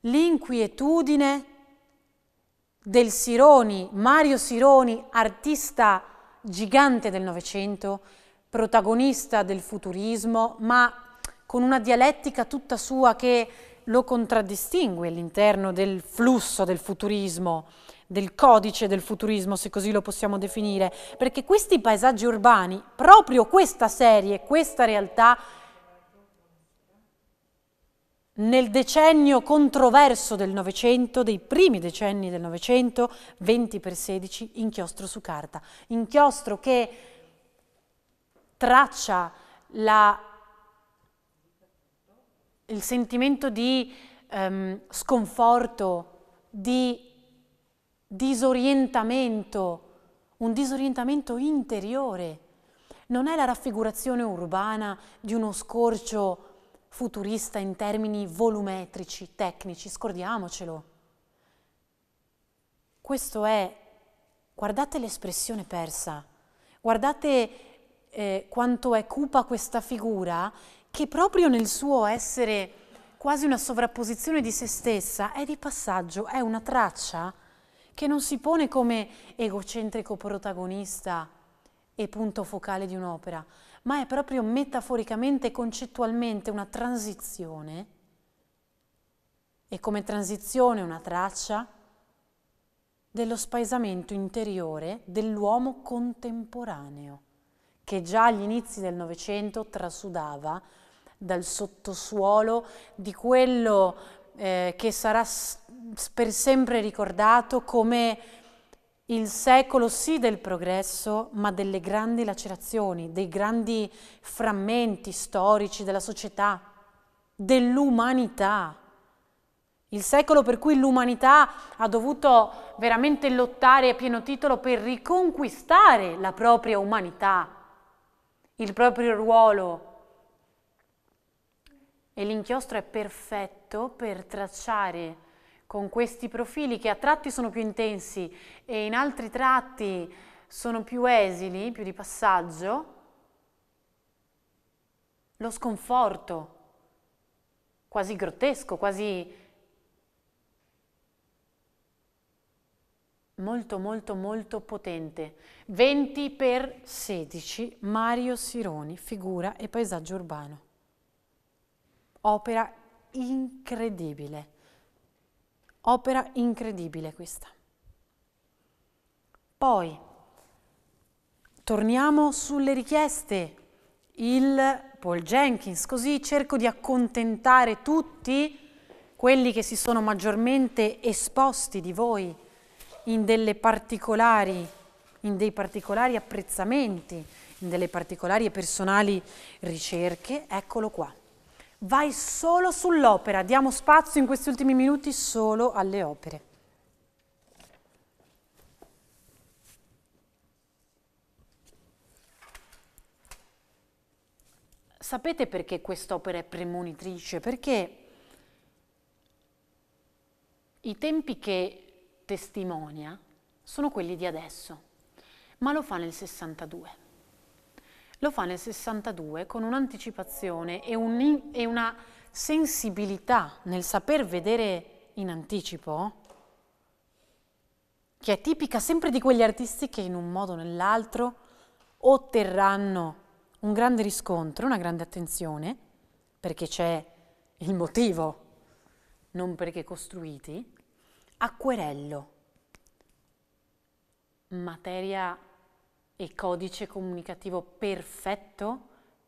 L'inquietudine del Sironi, Mario Sironi, artista gigante del Novecento, protagonista del futurismo, ma con una dialettica tutta sua che lo contraddistingue all'interno del flusso del futurismo del codice del futurismo, se così lo possiamo definire, perché questi paesaggi urbani, proprio questa serie, questa realtà, nel decennio controverso del Novecento, dei primi decenni del Novecento, 20 per 16, inchiostro su carta, inchiostro che traccia la, il sentimento di um, sconforto, di disorientamento, un disorientamento interiore. Non è la raffigurazione urbana di uno scorcio futurista in termini volumetrici, tecnici, scordiamocelo. Questo è, guardate l'espressione persa, guardate eh, quanto è cupa questa figura che proprio nel suo essere quasi una sovrapposizione di se stessa è di passaggio, è una traccia che non si pone come egocentrico protagonista e punto focale di un'opera, ma è proprio metaforicamente e concettualmente una transizione e come transizione una traccia dello spaesamento interiore dell'uomo contemporaneo, che già agli inizi del Novecento trasudava dal sottosuolo di quello eh, che sarà per sempre ricordato come il secolo sì del progresso, ma delle grandi lacerazioni, dei grandi frammenti storici della società, dell'umanità. Il secolo per cui l'umanità ha dovuto veramente lottare a pieno titolo per riconquistare la propria umanità, il proprio ruolo e l'inchiostro è perfetto per tracciare con questi profili che a tratti sono più intensi e in altri tratti sono più esili, più di passaggio, lo sconforto, quasi grottesco, quasi molto molto molto potente. 20 x 16 Mario Sironi, figura e paesaggio urbano opera incredibile, opera incredibile questa. Poi, torniamo sulle richieste, il Paul Jenkins, così cerco di accontentare tutti quelli che si sono maggiormente esposti di voi in, in dei particolari apprezzamenti, in delle particolari e personali ricerche, eccolo qua. Vai solo sull'opera, diamo spazio in questi ultimi minuti solo alle opere. Sapete perché quest'opera è premonitrice? Perché i tempi che testimonia sono quelli di adesso, ma lo fa nel 62. Lo fa nel 62 con un'anticipazione e, un, e una sensibilità nel saper vedere in anticipo che è tipica sempre di quegli artisti che in un modo o nell'altro otterranno un grande riscontro, una grande attenzione, perché c'è il motivo, non perché costruiti, acquerello, materia e codice comunicativo perfetto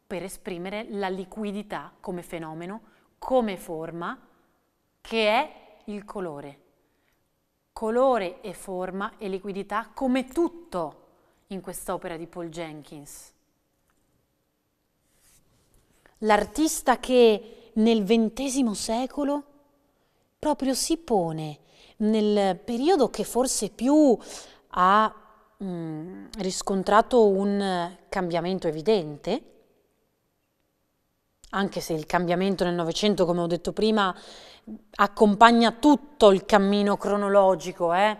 per esprimere la liquidità come fenomeno, come forma, che è il colore. Colore e forma e liquidità come tutto in quest'opera di Paul Jenkins. L'artista che nel XX secolo proprio si pone nel periodo che forse più ha mh, mm, riscontrato un cambiamento evidente, anche se il cambiamento nel Novecento, come ho detto prima, accompagna tutto il cammino cronologico, eh?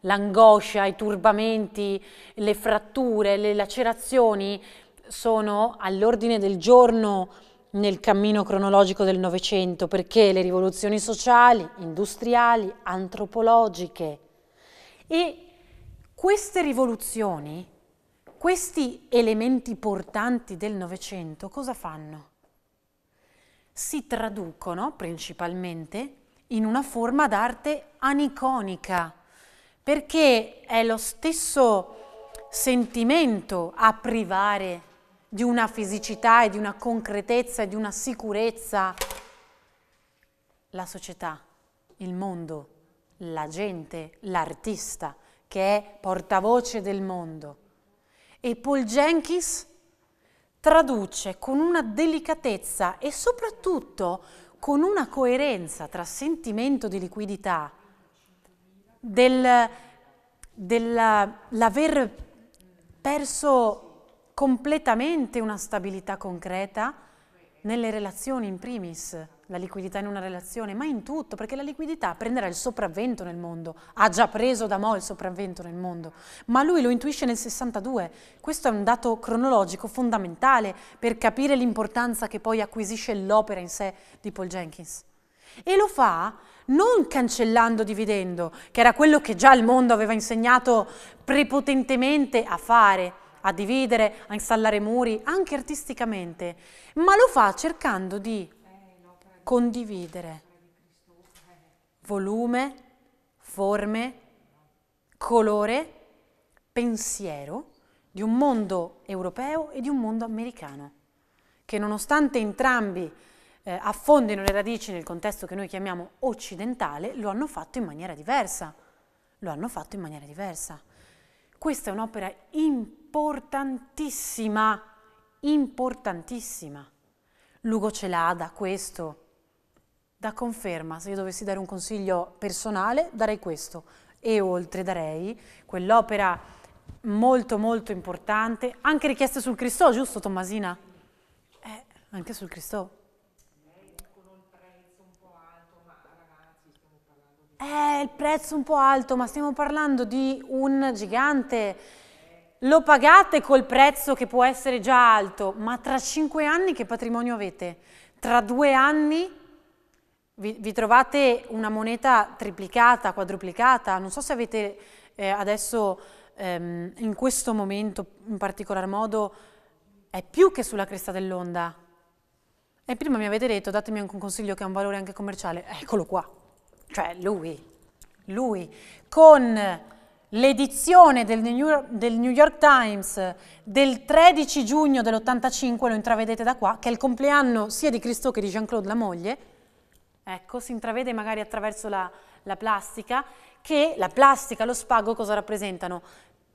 l'angoscia, i turbamenti, le fratture, le lacerazioni sono all'ordine del giorno nel cammino cronologico del Novecento perché le rivoluzioni sociali, industriali, antropologiche e queste rivoluzioni, questi elementi portanti del Novecento, cosa fanno? Si traducono principalmente in una forma d'arte aniconica, perché è lo stesso sentimento a privare di una fisicità e di una concretezza e di una sicurezza la società, il mondo, la gente, l'artista che è portavoce del mondo, e Paul Jenkins traduce con una delicatezza e soprattutto con una coerenza tra sentimento di liquidità del, dell'aver perso completamente una stabilità concreta nelle relazioni in primis la liquidità in una relazione, ma in tutto, perché la liquidità prenderà il sopravvento nel mondo, ha già preso da Mo il sopravvento nel mondo, ma lui lo intuisce nel 62, questo è un dato cronologico fondamentale per capire l'importanza che poi acquisisce l'opera in sé di Paul Jenkins. E lo fa non cancellando dividendo, che era quello che già il mondo aveva insegnato prepotentemente a fare, a dividere, a installare muri, anche artisticamente, ma lo fa cercando di condividere volume, forme, colore, pensiero di un mondo europeo e di un mondo americano, che nonostante entrambi eh, affondino le radici nel contesto che noi chiamiamo occidentale, lo hanno fatto in maniera diversa. Lo hanno fatto in maniera diversa. Questa è un'opera importantissima, importantissima. Lugo Celada, questo, da conferma, se io dovessi dare un consiglio personale, darei questo. E oltre darei quell'opera molto molto importante, anche richiesta sul Cristo, giusto Tommasina? Eh, anche sul Cristo. Eh, il prezzo un po' alto, ma stiamo parlando di un gigante. Lo pagate col prezzo che può essere già alto, ma tra cinque anni che patrimonio avete? Tra due anni vi, vi, trovate una moneta triplicata, quadruplicata, non so se avete eh, adesso ehm, in questo momento in particolar modo è più che sulla cresta dell'onda. E prima mi avete detto, datemi anche un consiglio che ha un valore anche commerciale, eccolo qua, cioè lui, lui, con l'edizione del, del, New York Times del 13 giugno dell'85, lo intravedete da qua, che è il compleanno sia di Cristo che di Jean-Claude, la moglie, ecco, si intravede magari attraverso la, la plastica, che la plastica, lo spago cosa rappresentano?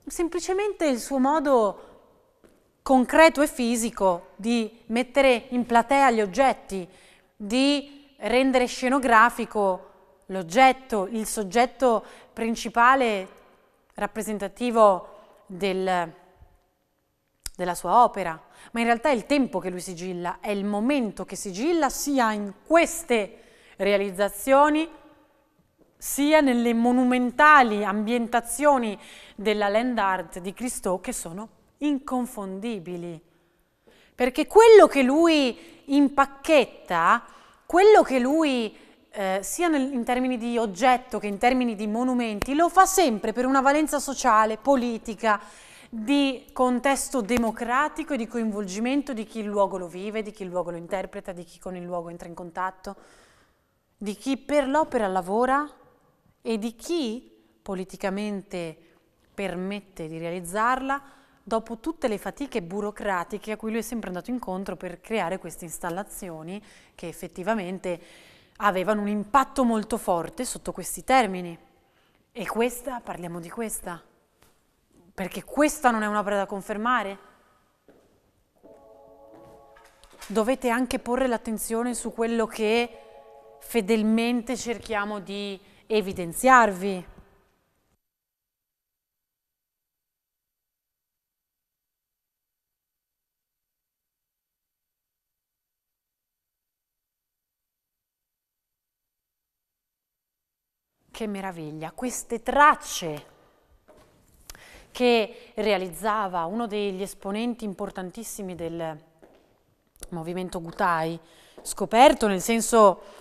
Semplicemente il suo modo concreto e fisico di mettere in platea gli oggetti, di rendere scenografico l'oggetto, il soggetto principale rappresentativo del, della sua opera, ma in realtà è il tempo che lui sigilla, è il momento che sigilla sia in queste realizzazioni sia nelle monumentali ambientazioni della land art di Cristo che sono inconfondibili. Perché quello che lui impacchetta, quello che lui eh, sia nel, in termini di oggetto che in termini di monumenti, lo fa sempre per una valenza sociale, politica, di contesto democratico e di coinvolgimento di chi il luogo lo vive, di chi il luogo lo interpreta, di chi con il luogo entra in contatto di chi per l'opera lavora e di chi politicamente permette di realizzarla dopo tutte le fatiche burocratiche a cui lui è sempre andato incontro per creare queste installazioni che effettivamente avevano un impatto molto forte sotto questi termini. E questa, parliamo di questa, perché questa non è un'opera da confermare. Dovete anche porre l'attenzione su quello che fedelmente cerchiamo di evidenziarvi. Che meraviglia, queste tracce che realizzava uno degli esponenti importantissimi del movimento Gutai, scoperto nel senso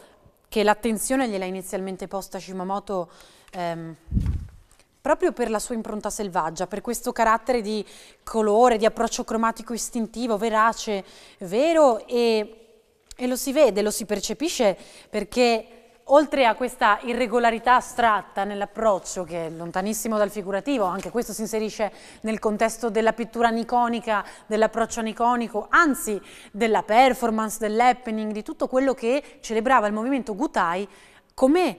che l'attenzione gliela inizialmente posta Shimamoto ehm, proprio per la sua impronta selvaggia, per questo carattere di colore, di approccio cromatico istintivo, verace, vero e, e lo si vede, lo si percepisce perché Oltre a questa irregolarità astratta nell'approccio, che è lontanissimo dal figurativo, anche questo si inserisce nel contesto della pittura niconica, dell'approccio niconico, anzi della performance, dell'happening, di tutto quello che celebrava il movimento Gutai come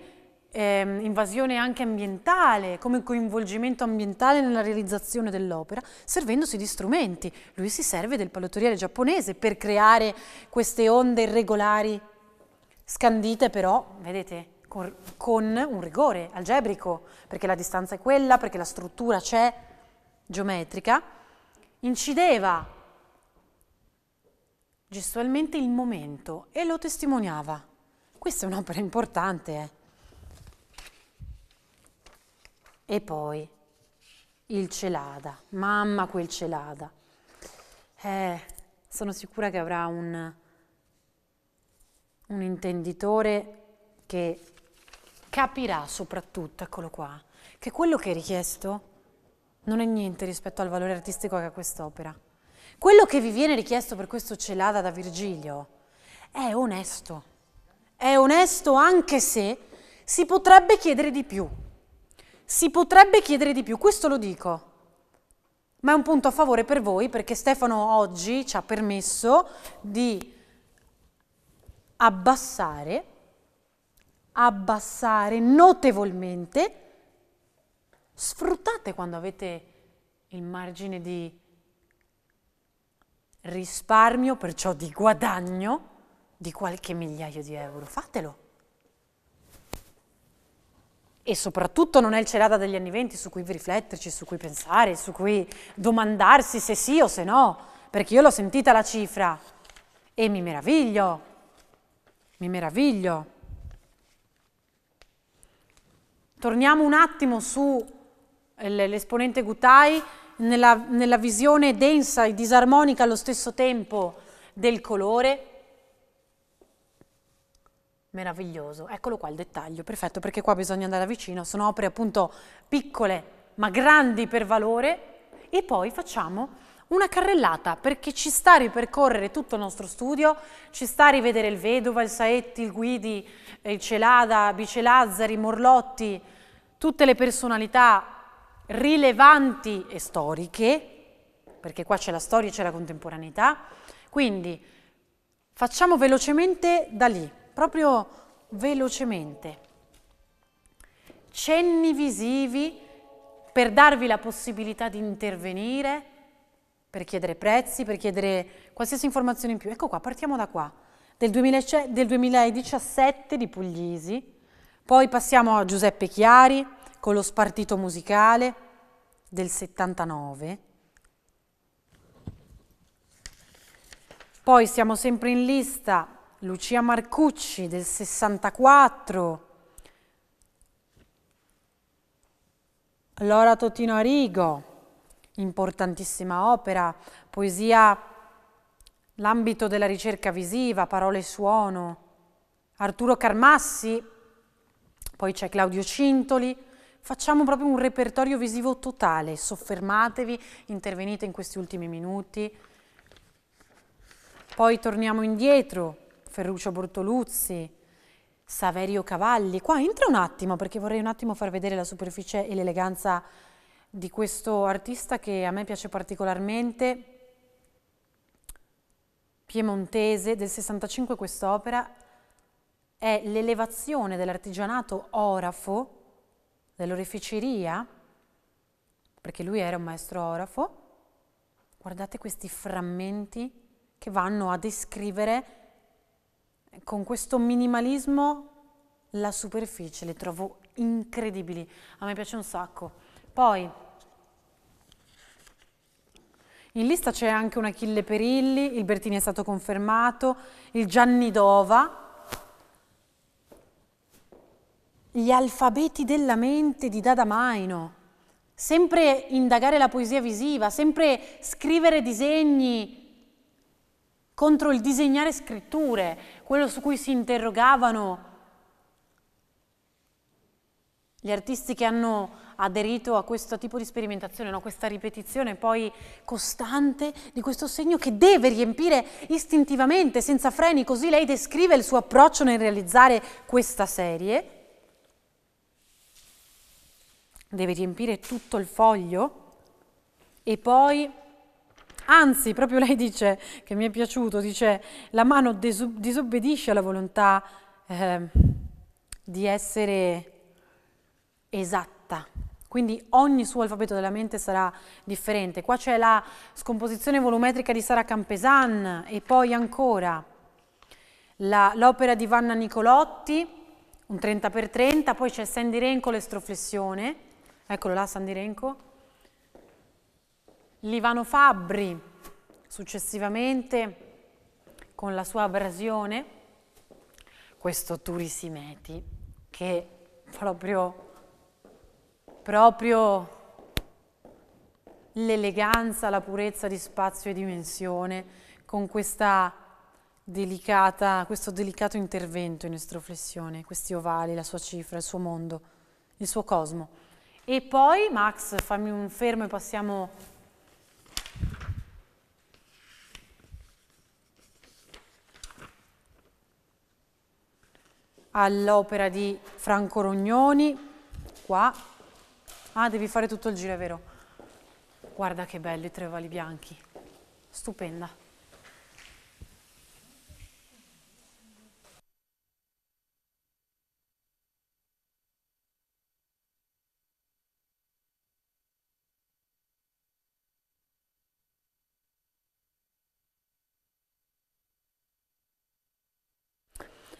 eh, invasione anche ambientale, come coinvolgimento ambientale nella realizzazione dell'opera, servendosi di strumenti. Lui si serve del palottoriere giapponese per creare queste onde irregolari Scandite però, vedete, con, con un rigore algebrico, perché la distanza è quella, perché la struttura c'è geometrica, incideva gestualmente il momento e lo testimoniava. Questa è un'opera importante. Eh. E poi il Celada, mamma quel Celada. Eh, sono sicura che avrà un, un intenditore che capirà soprattutto, eccolo qua, che quello che è richiesto non è niente rispetto al valore artistico che ha quest'opera. Quello che vi viene richiesto per questo celata da Virgilio è onesto. È onesto anche se si potrebbe chiedere di più. Si potrebbe chiedere di più, questo lo dico. Ma è un punto a favore per voi perché Stefano oggi ci ha permesso di abbassare, abbassare notevolmente. Sfruttate quando avete il margine di risparmio, perciò di guadagno di qualche migliaio di euro. Fatelo. E soprattutto non è il cerata degli anni venti su cui rifletterci, su cui pensare, su cui domandarsi se sì o se no, perché io l'ho sentita la cifra e mi meraviglio mi meraviglio. Torniamo un attimo sull'esponente eh, Gutai nella, nella visione densa e disarmonica allo stesso tempo del colore. Meraviglioso. Eccolo qua il dettaglio, perfetto, perché qua bisogna andare vicino. Sono opere appunto piccole ma grandi per valore. E poi facciamo una carrellata perché ci sta a ripercorrere tutto il nostro studio, ci sta a rivedere il Vedova, il Saetti, il Guidi, il Celada, Bicelazzari, Morlotti, tutte le personalità rilevanti e storiche, perché qua c'è la storia e c'è la contemporaneità. Quindi facciamo velocemente da lì, proprio velocemente. Cenni visivi per darvi la possibilità di intervenire, per chiedere prezzi, per chiedere qualsiasi informazione in più. Ecco qua, partiamo da qua, del, 2000, del 2017 di Puglisi, poi passiamo a Giuseppe Chiari con lo spartito musicale del 79, poi siamo sempre in lista Lucia Marcucci del 64, Lora Totino Arigo, importantissima opera, poesia, l'ambito della ricerca visiva, parole e suono, Arturo Carmassi, poi c'è Claudio Cintoli, facciamo proprio un repertorio visivo totale, soffermatevi, intervenite in questi ultimi minuti, poi torniamo indietro, Ferruccio Bortoluzzi, Saverio Cavalli, qua entra un attimo perché vorrei un attimo far vedere la superficie e l'eleganza di questo artista che a me piace particolarmente, piemontese del 65 quest'opera, è l'elevazione dell'artigianato orafo, dell'oreficeria, perché lui era un maestro orafo. Guardate questi frammenti che vanno a descrivere con questo minimalismo la superficie, le trovo incredibili, a me piace un sacco. Poi in lista c'è anche un Achille Perilli, il Bertini è stato confermato, il Gianni Dova. Gli alfabeti della mente di Dada Maino. Sempre indagare la poesia visiva, sempre scrivere disegni contro il disegnare scritture, quello su cui si interrogavano gli artisti che hanno aderito a questo tipo di sperimentazione, no? questa ripetizione poi costante di questo segno che deve riempire istintivamente, senza freni, così lei descrive il suo approccio nel realizzare questa serie. Deve riempire tutto il foglio e poi... Anzi, proprio lei dice, che mi è piaciuto, dice, la mano disobbedisce alla volontà eh, di essere esatta. Quindi ogni suo alfabeto della mente sarà differente. Qua c'è la scomposizione volumetrica di Sara Campesan e poi ancora l'opera di Vanna Nicolotti, un 30x30, poi c'è Sandy Renko l'estroflessione, eccolo là Sandy Renko, Livano Fabbri successivamente con la sua abrasione, questo Turisimeti che proprio proprio l'eleganza, la purezza di spazio e dimensione con delicata, questo delicato intervento in estroflessione, questi ovali, la sua cifra, il suo mondo, il suo cosmo. E poi, Max, fammi un fermo e passiamo all'opera di Franco Rognoni, qua. Ah, devi fare tutto il giro, è vero. Guarda che belli i tre vali bianchi. Stupenda.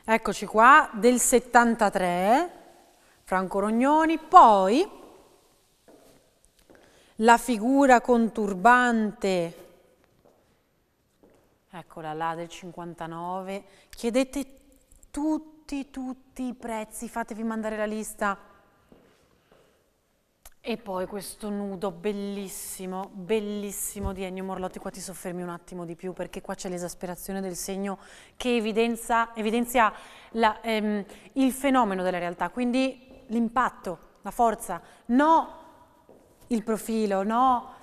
Eccoci qua, del 73, Franco Rognoni, poi la figura conturbante, eccola là del 59, chiedete tutti, tutti i prezzi, fatevi mandare la lista. E poi questo nudo bellissimo, bellissimo di Ennio Morlotti, qua ti soffermi un attimo di più perché qua c'è l'esasperazione del segno che evidenza, evidenzia la, ehm, il fenomeno della realtà, quindi l'impatto, la forza. No il profilo, no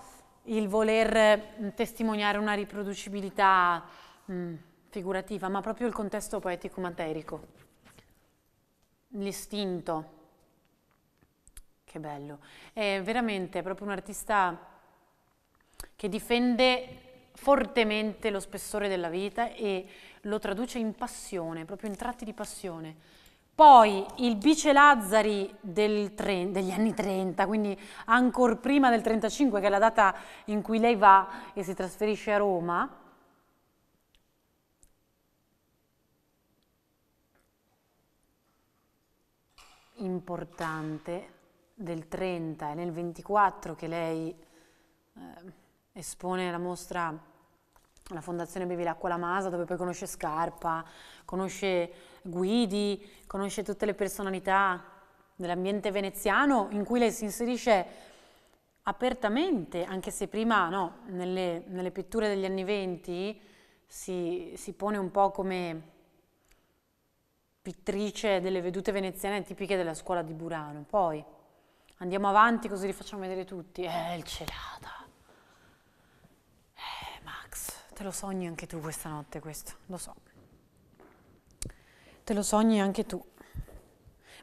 il voler mm, testimoniare una riproducibilità mh, mm, figurativa, ma proprio il contesto poetico-materico, l'istinto. Che bello. È veramente proprio un artista che difende fortemente lo spessore della vita e lo traduce in passione, proprio in tratti di passione. Poi il Bice Lazzari tre, degli anni 30, quindi ancora prima del 35, che è la data in cui lei va e si trasferisce a Roma, importante del 30 e nel 24 che lei eh, espone la mostra la Fondazione Bevi l'Acqua La Masa, dove poi conosce Scarpa, conosce Guidi, conosce tutte le personalità dell'ambiente veneziano in cui lei si inserisce apertamente, anche se prima no, nelle, nelle, pitture degli anni venti si, si, pone un po' come pittrice delle vedute veneziane tipiche della scuola di Burano. Poi andiamo avanti così li facciamo vedere tutti. Eh, il Celata! Te lo sogni anche tu questa notte questo, lo so. Te lo sogni anche tu.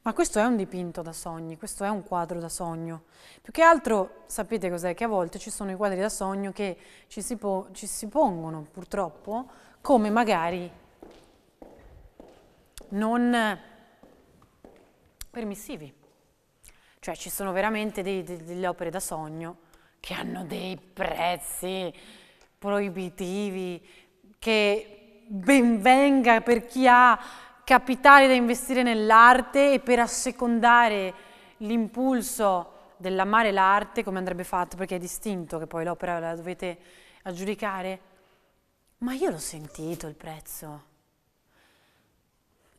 Ma questo è un dipinto da sogni, questo è un quadro da sogno. Più che altro sapete cos'è? Che a volte ci sono i quadri da sogno che ci si, po- ci si pongono purtroppo come magari non permissivi. Cioè ci sono veramente dei, dei, delle opere da sogno che hanno dei prezzi proibitivi, che ben venga per chi ha capitale da investire nell'arte e per assecondare l'impulso dell'amare l'arte come andrebbe fatto, perché è distinto che poi l'opera la dovete aggiudicare. Ma io l'ho sentito il prezzo.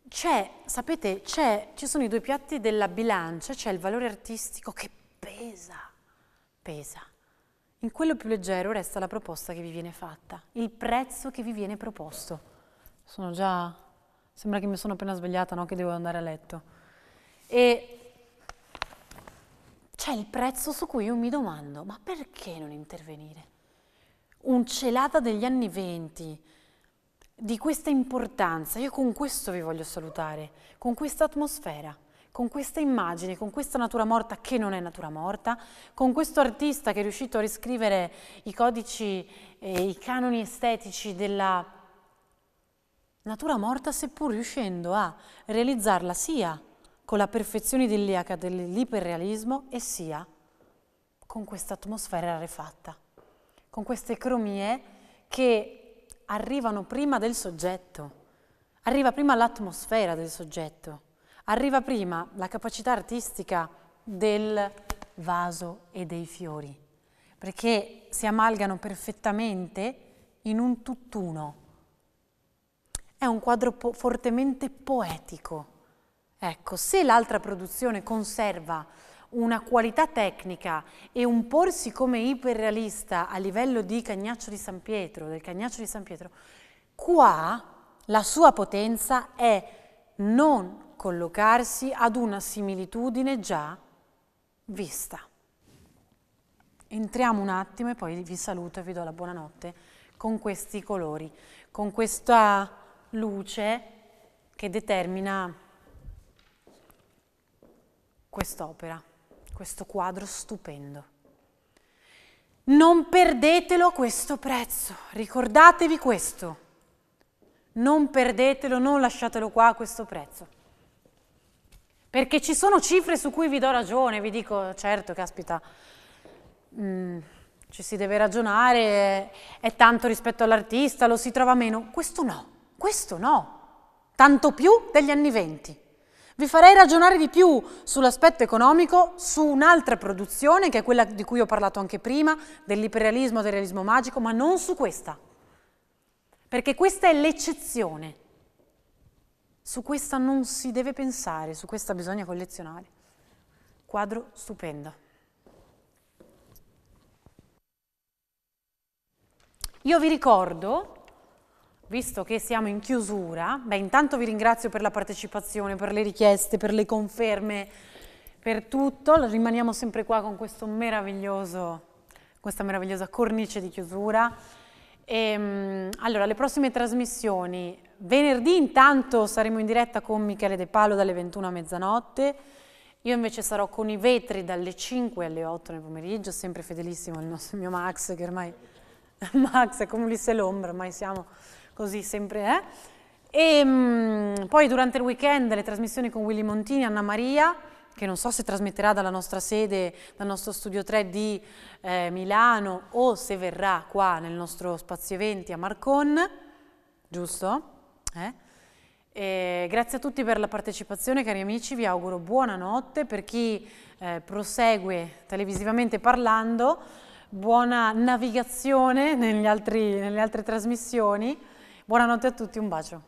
C'è, sapete, c'è, ci sono i due piatti della bilancia, c'è il valore artistico che pesa, pesa. In quello più leggero resta la proposta che vi viene fatta, il prezzo che vi viene proposto. Sono già... sembra che mi sono appena svegliata, no? Che devo andare a letto. E c'è il prezzo su cui io mi domando, ma perché non intervenire? Un celata degli anni venti, di questa importanza, io con questo vi voglio salutare, con questa atmosfera con questa immagine, con questa natura morta che non è natura morta, con questo artista che è riuscito a riscrivere i codici e i canoni estetici della natura morta, seppur riuscendo a realizzarla sia con la perfezione idilliaca dell'iperrealismo e sia con questa atmosfera rarefatta, con queste cromie che arrivano prima del soggetto, arriva prima l'atmosfera del soggetto arriva prima la capacità artistica del vaso e dei fiori, perché si amalgano perfettamente in un tutt'uno. È un quadro po fortemente poetico. Ecco, se l'altra produzione conserva una qualità tecnica e un porsi come iperrealista a livello di Cagnaccio di San Pietro, del Cagnaccio di San Pietro, qua la sua potenza è non collocarsi ad una similitudine già vista. Entriamo un attimo e poi vi saluto e vi do la buonanotte con questi colori, con questa luce che determina quest'opera, questo quadro stupendo. Non perdetelo a questo prezzo, ricordatevi questo. Non perdetelo, non lasciatelo qua a questo prezzo. Perché ci sono cifre su cui vi do ragione, vi dico, certo, caspita, mh, mm, ci si deve ragionare, è, è tanto rispetto all'artista, lo si trova meno. Questo no, questo no, tanto più degli anni venti. Vi farei ragionare di più sull'aspetto economico, su un'altra produzione, che è quella di cui ho parlato anche prima, dell'iperrealismo, del realismo magico, ma non su questa. Perché questa è l'eccezione. Su questa non si deve pensare, su questa bisogna collezionare. Quadro stupendo. Io vi ricordo, visto che siamo in chiusura, beh intanto vi ringrazio per la partecipazione, per le richieste, per le conferme, per tutto. Rimaniamo sempre qua con questo meraviglioso, questa meravigliosa cornice di chiusura. E, ehm, allora, le prossime trasmissioni Venerdì intanto saremo in diretta con Michele De Palo dalle 21 a mezzanotte. Io invece sarò con i vetri dalle 5 alle 8 nel pomeriggio, sempre fedelissimo al nostro, mio Max, che ormai Max è come Ulisse l'ombra, ormai siamo così sempre. Eh? E ehm, mh, poi durante il weekend le trasmissioni con Willy Montini, e Anna Maria, che non so se trasmetterà dalla nostra sede, dal nostro studio 3 di eh, Milano o se verrà qua nel nostro spazio eventi a Marcon, giusto? Eh? grazie a tutti per la partecipazione cari amici, vi auguro buonanotte per chi eh, prosegue televisivamente parlando, buona navigazione altri, nelle altre trasmissioni, buonanotte a tutti, un bacio.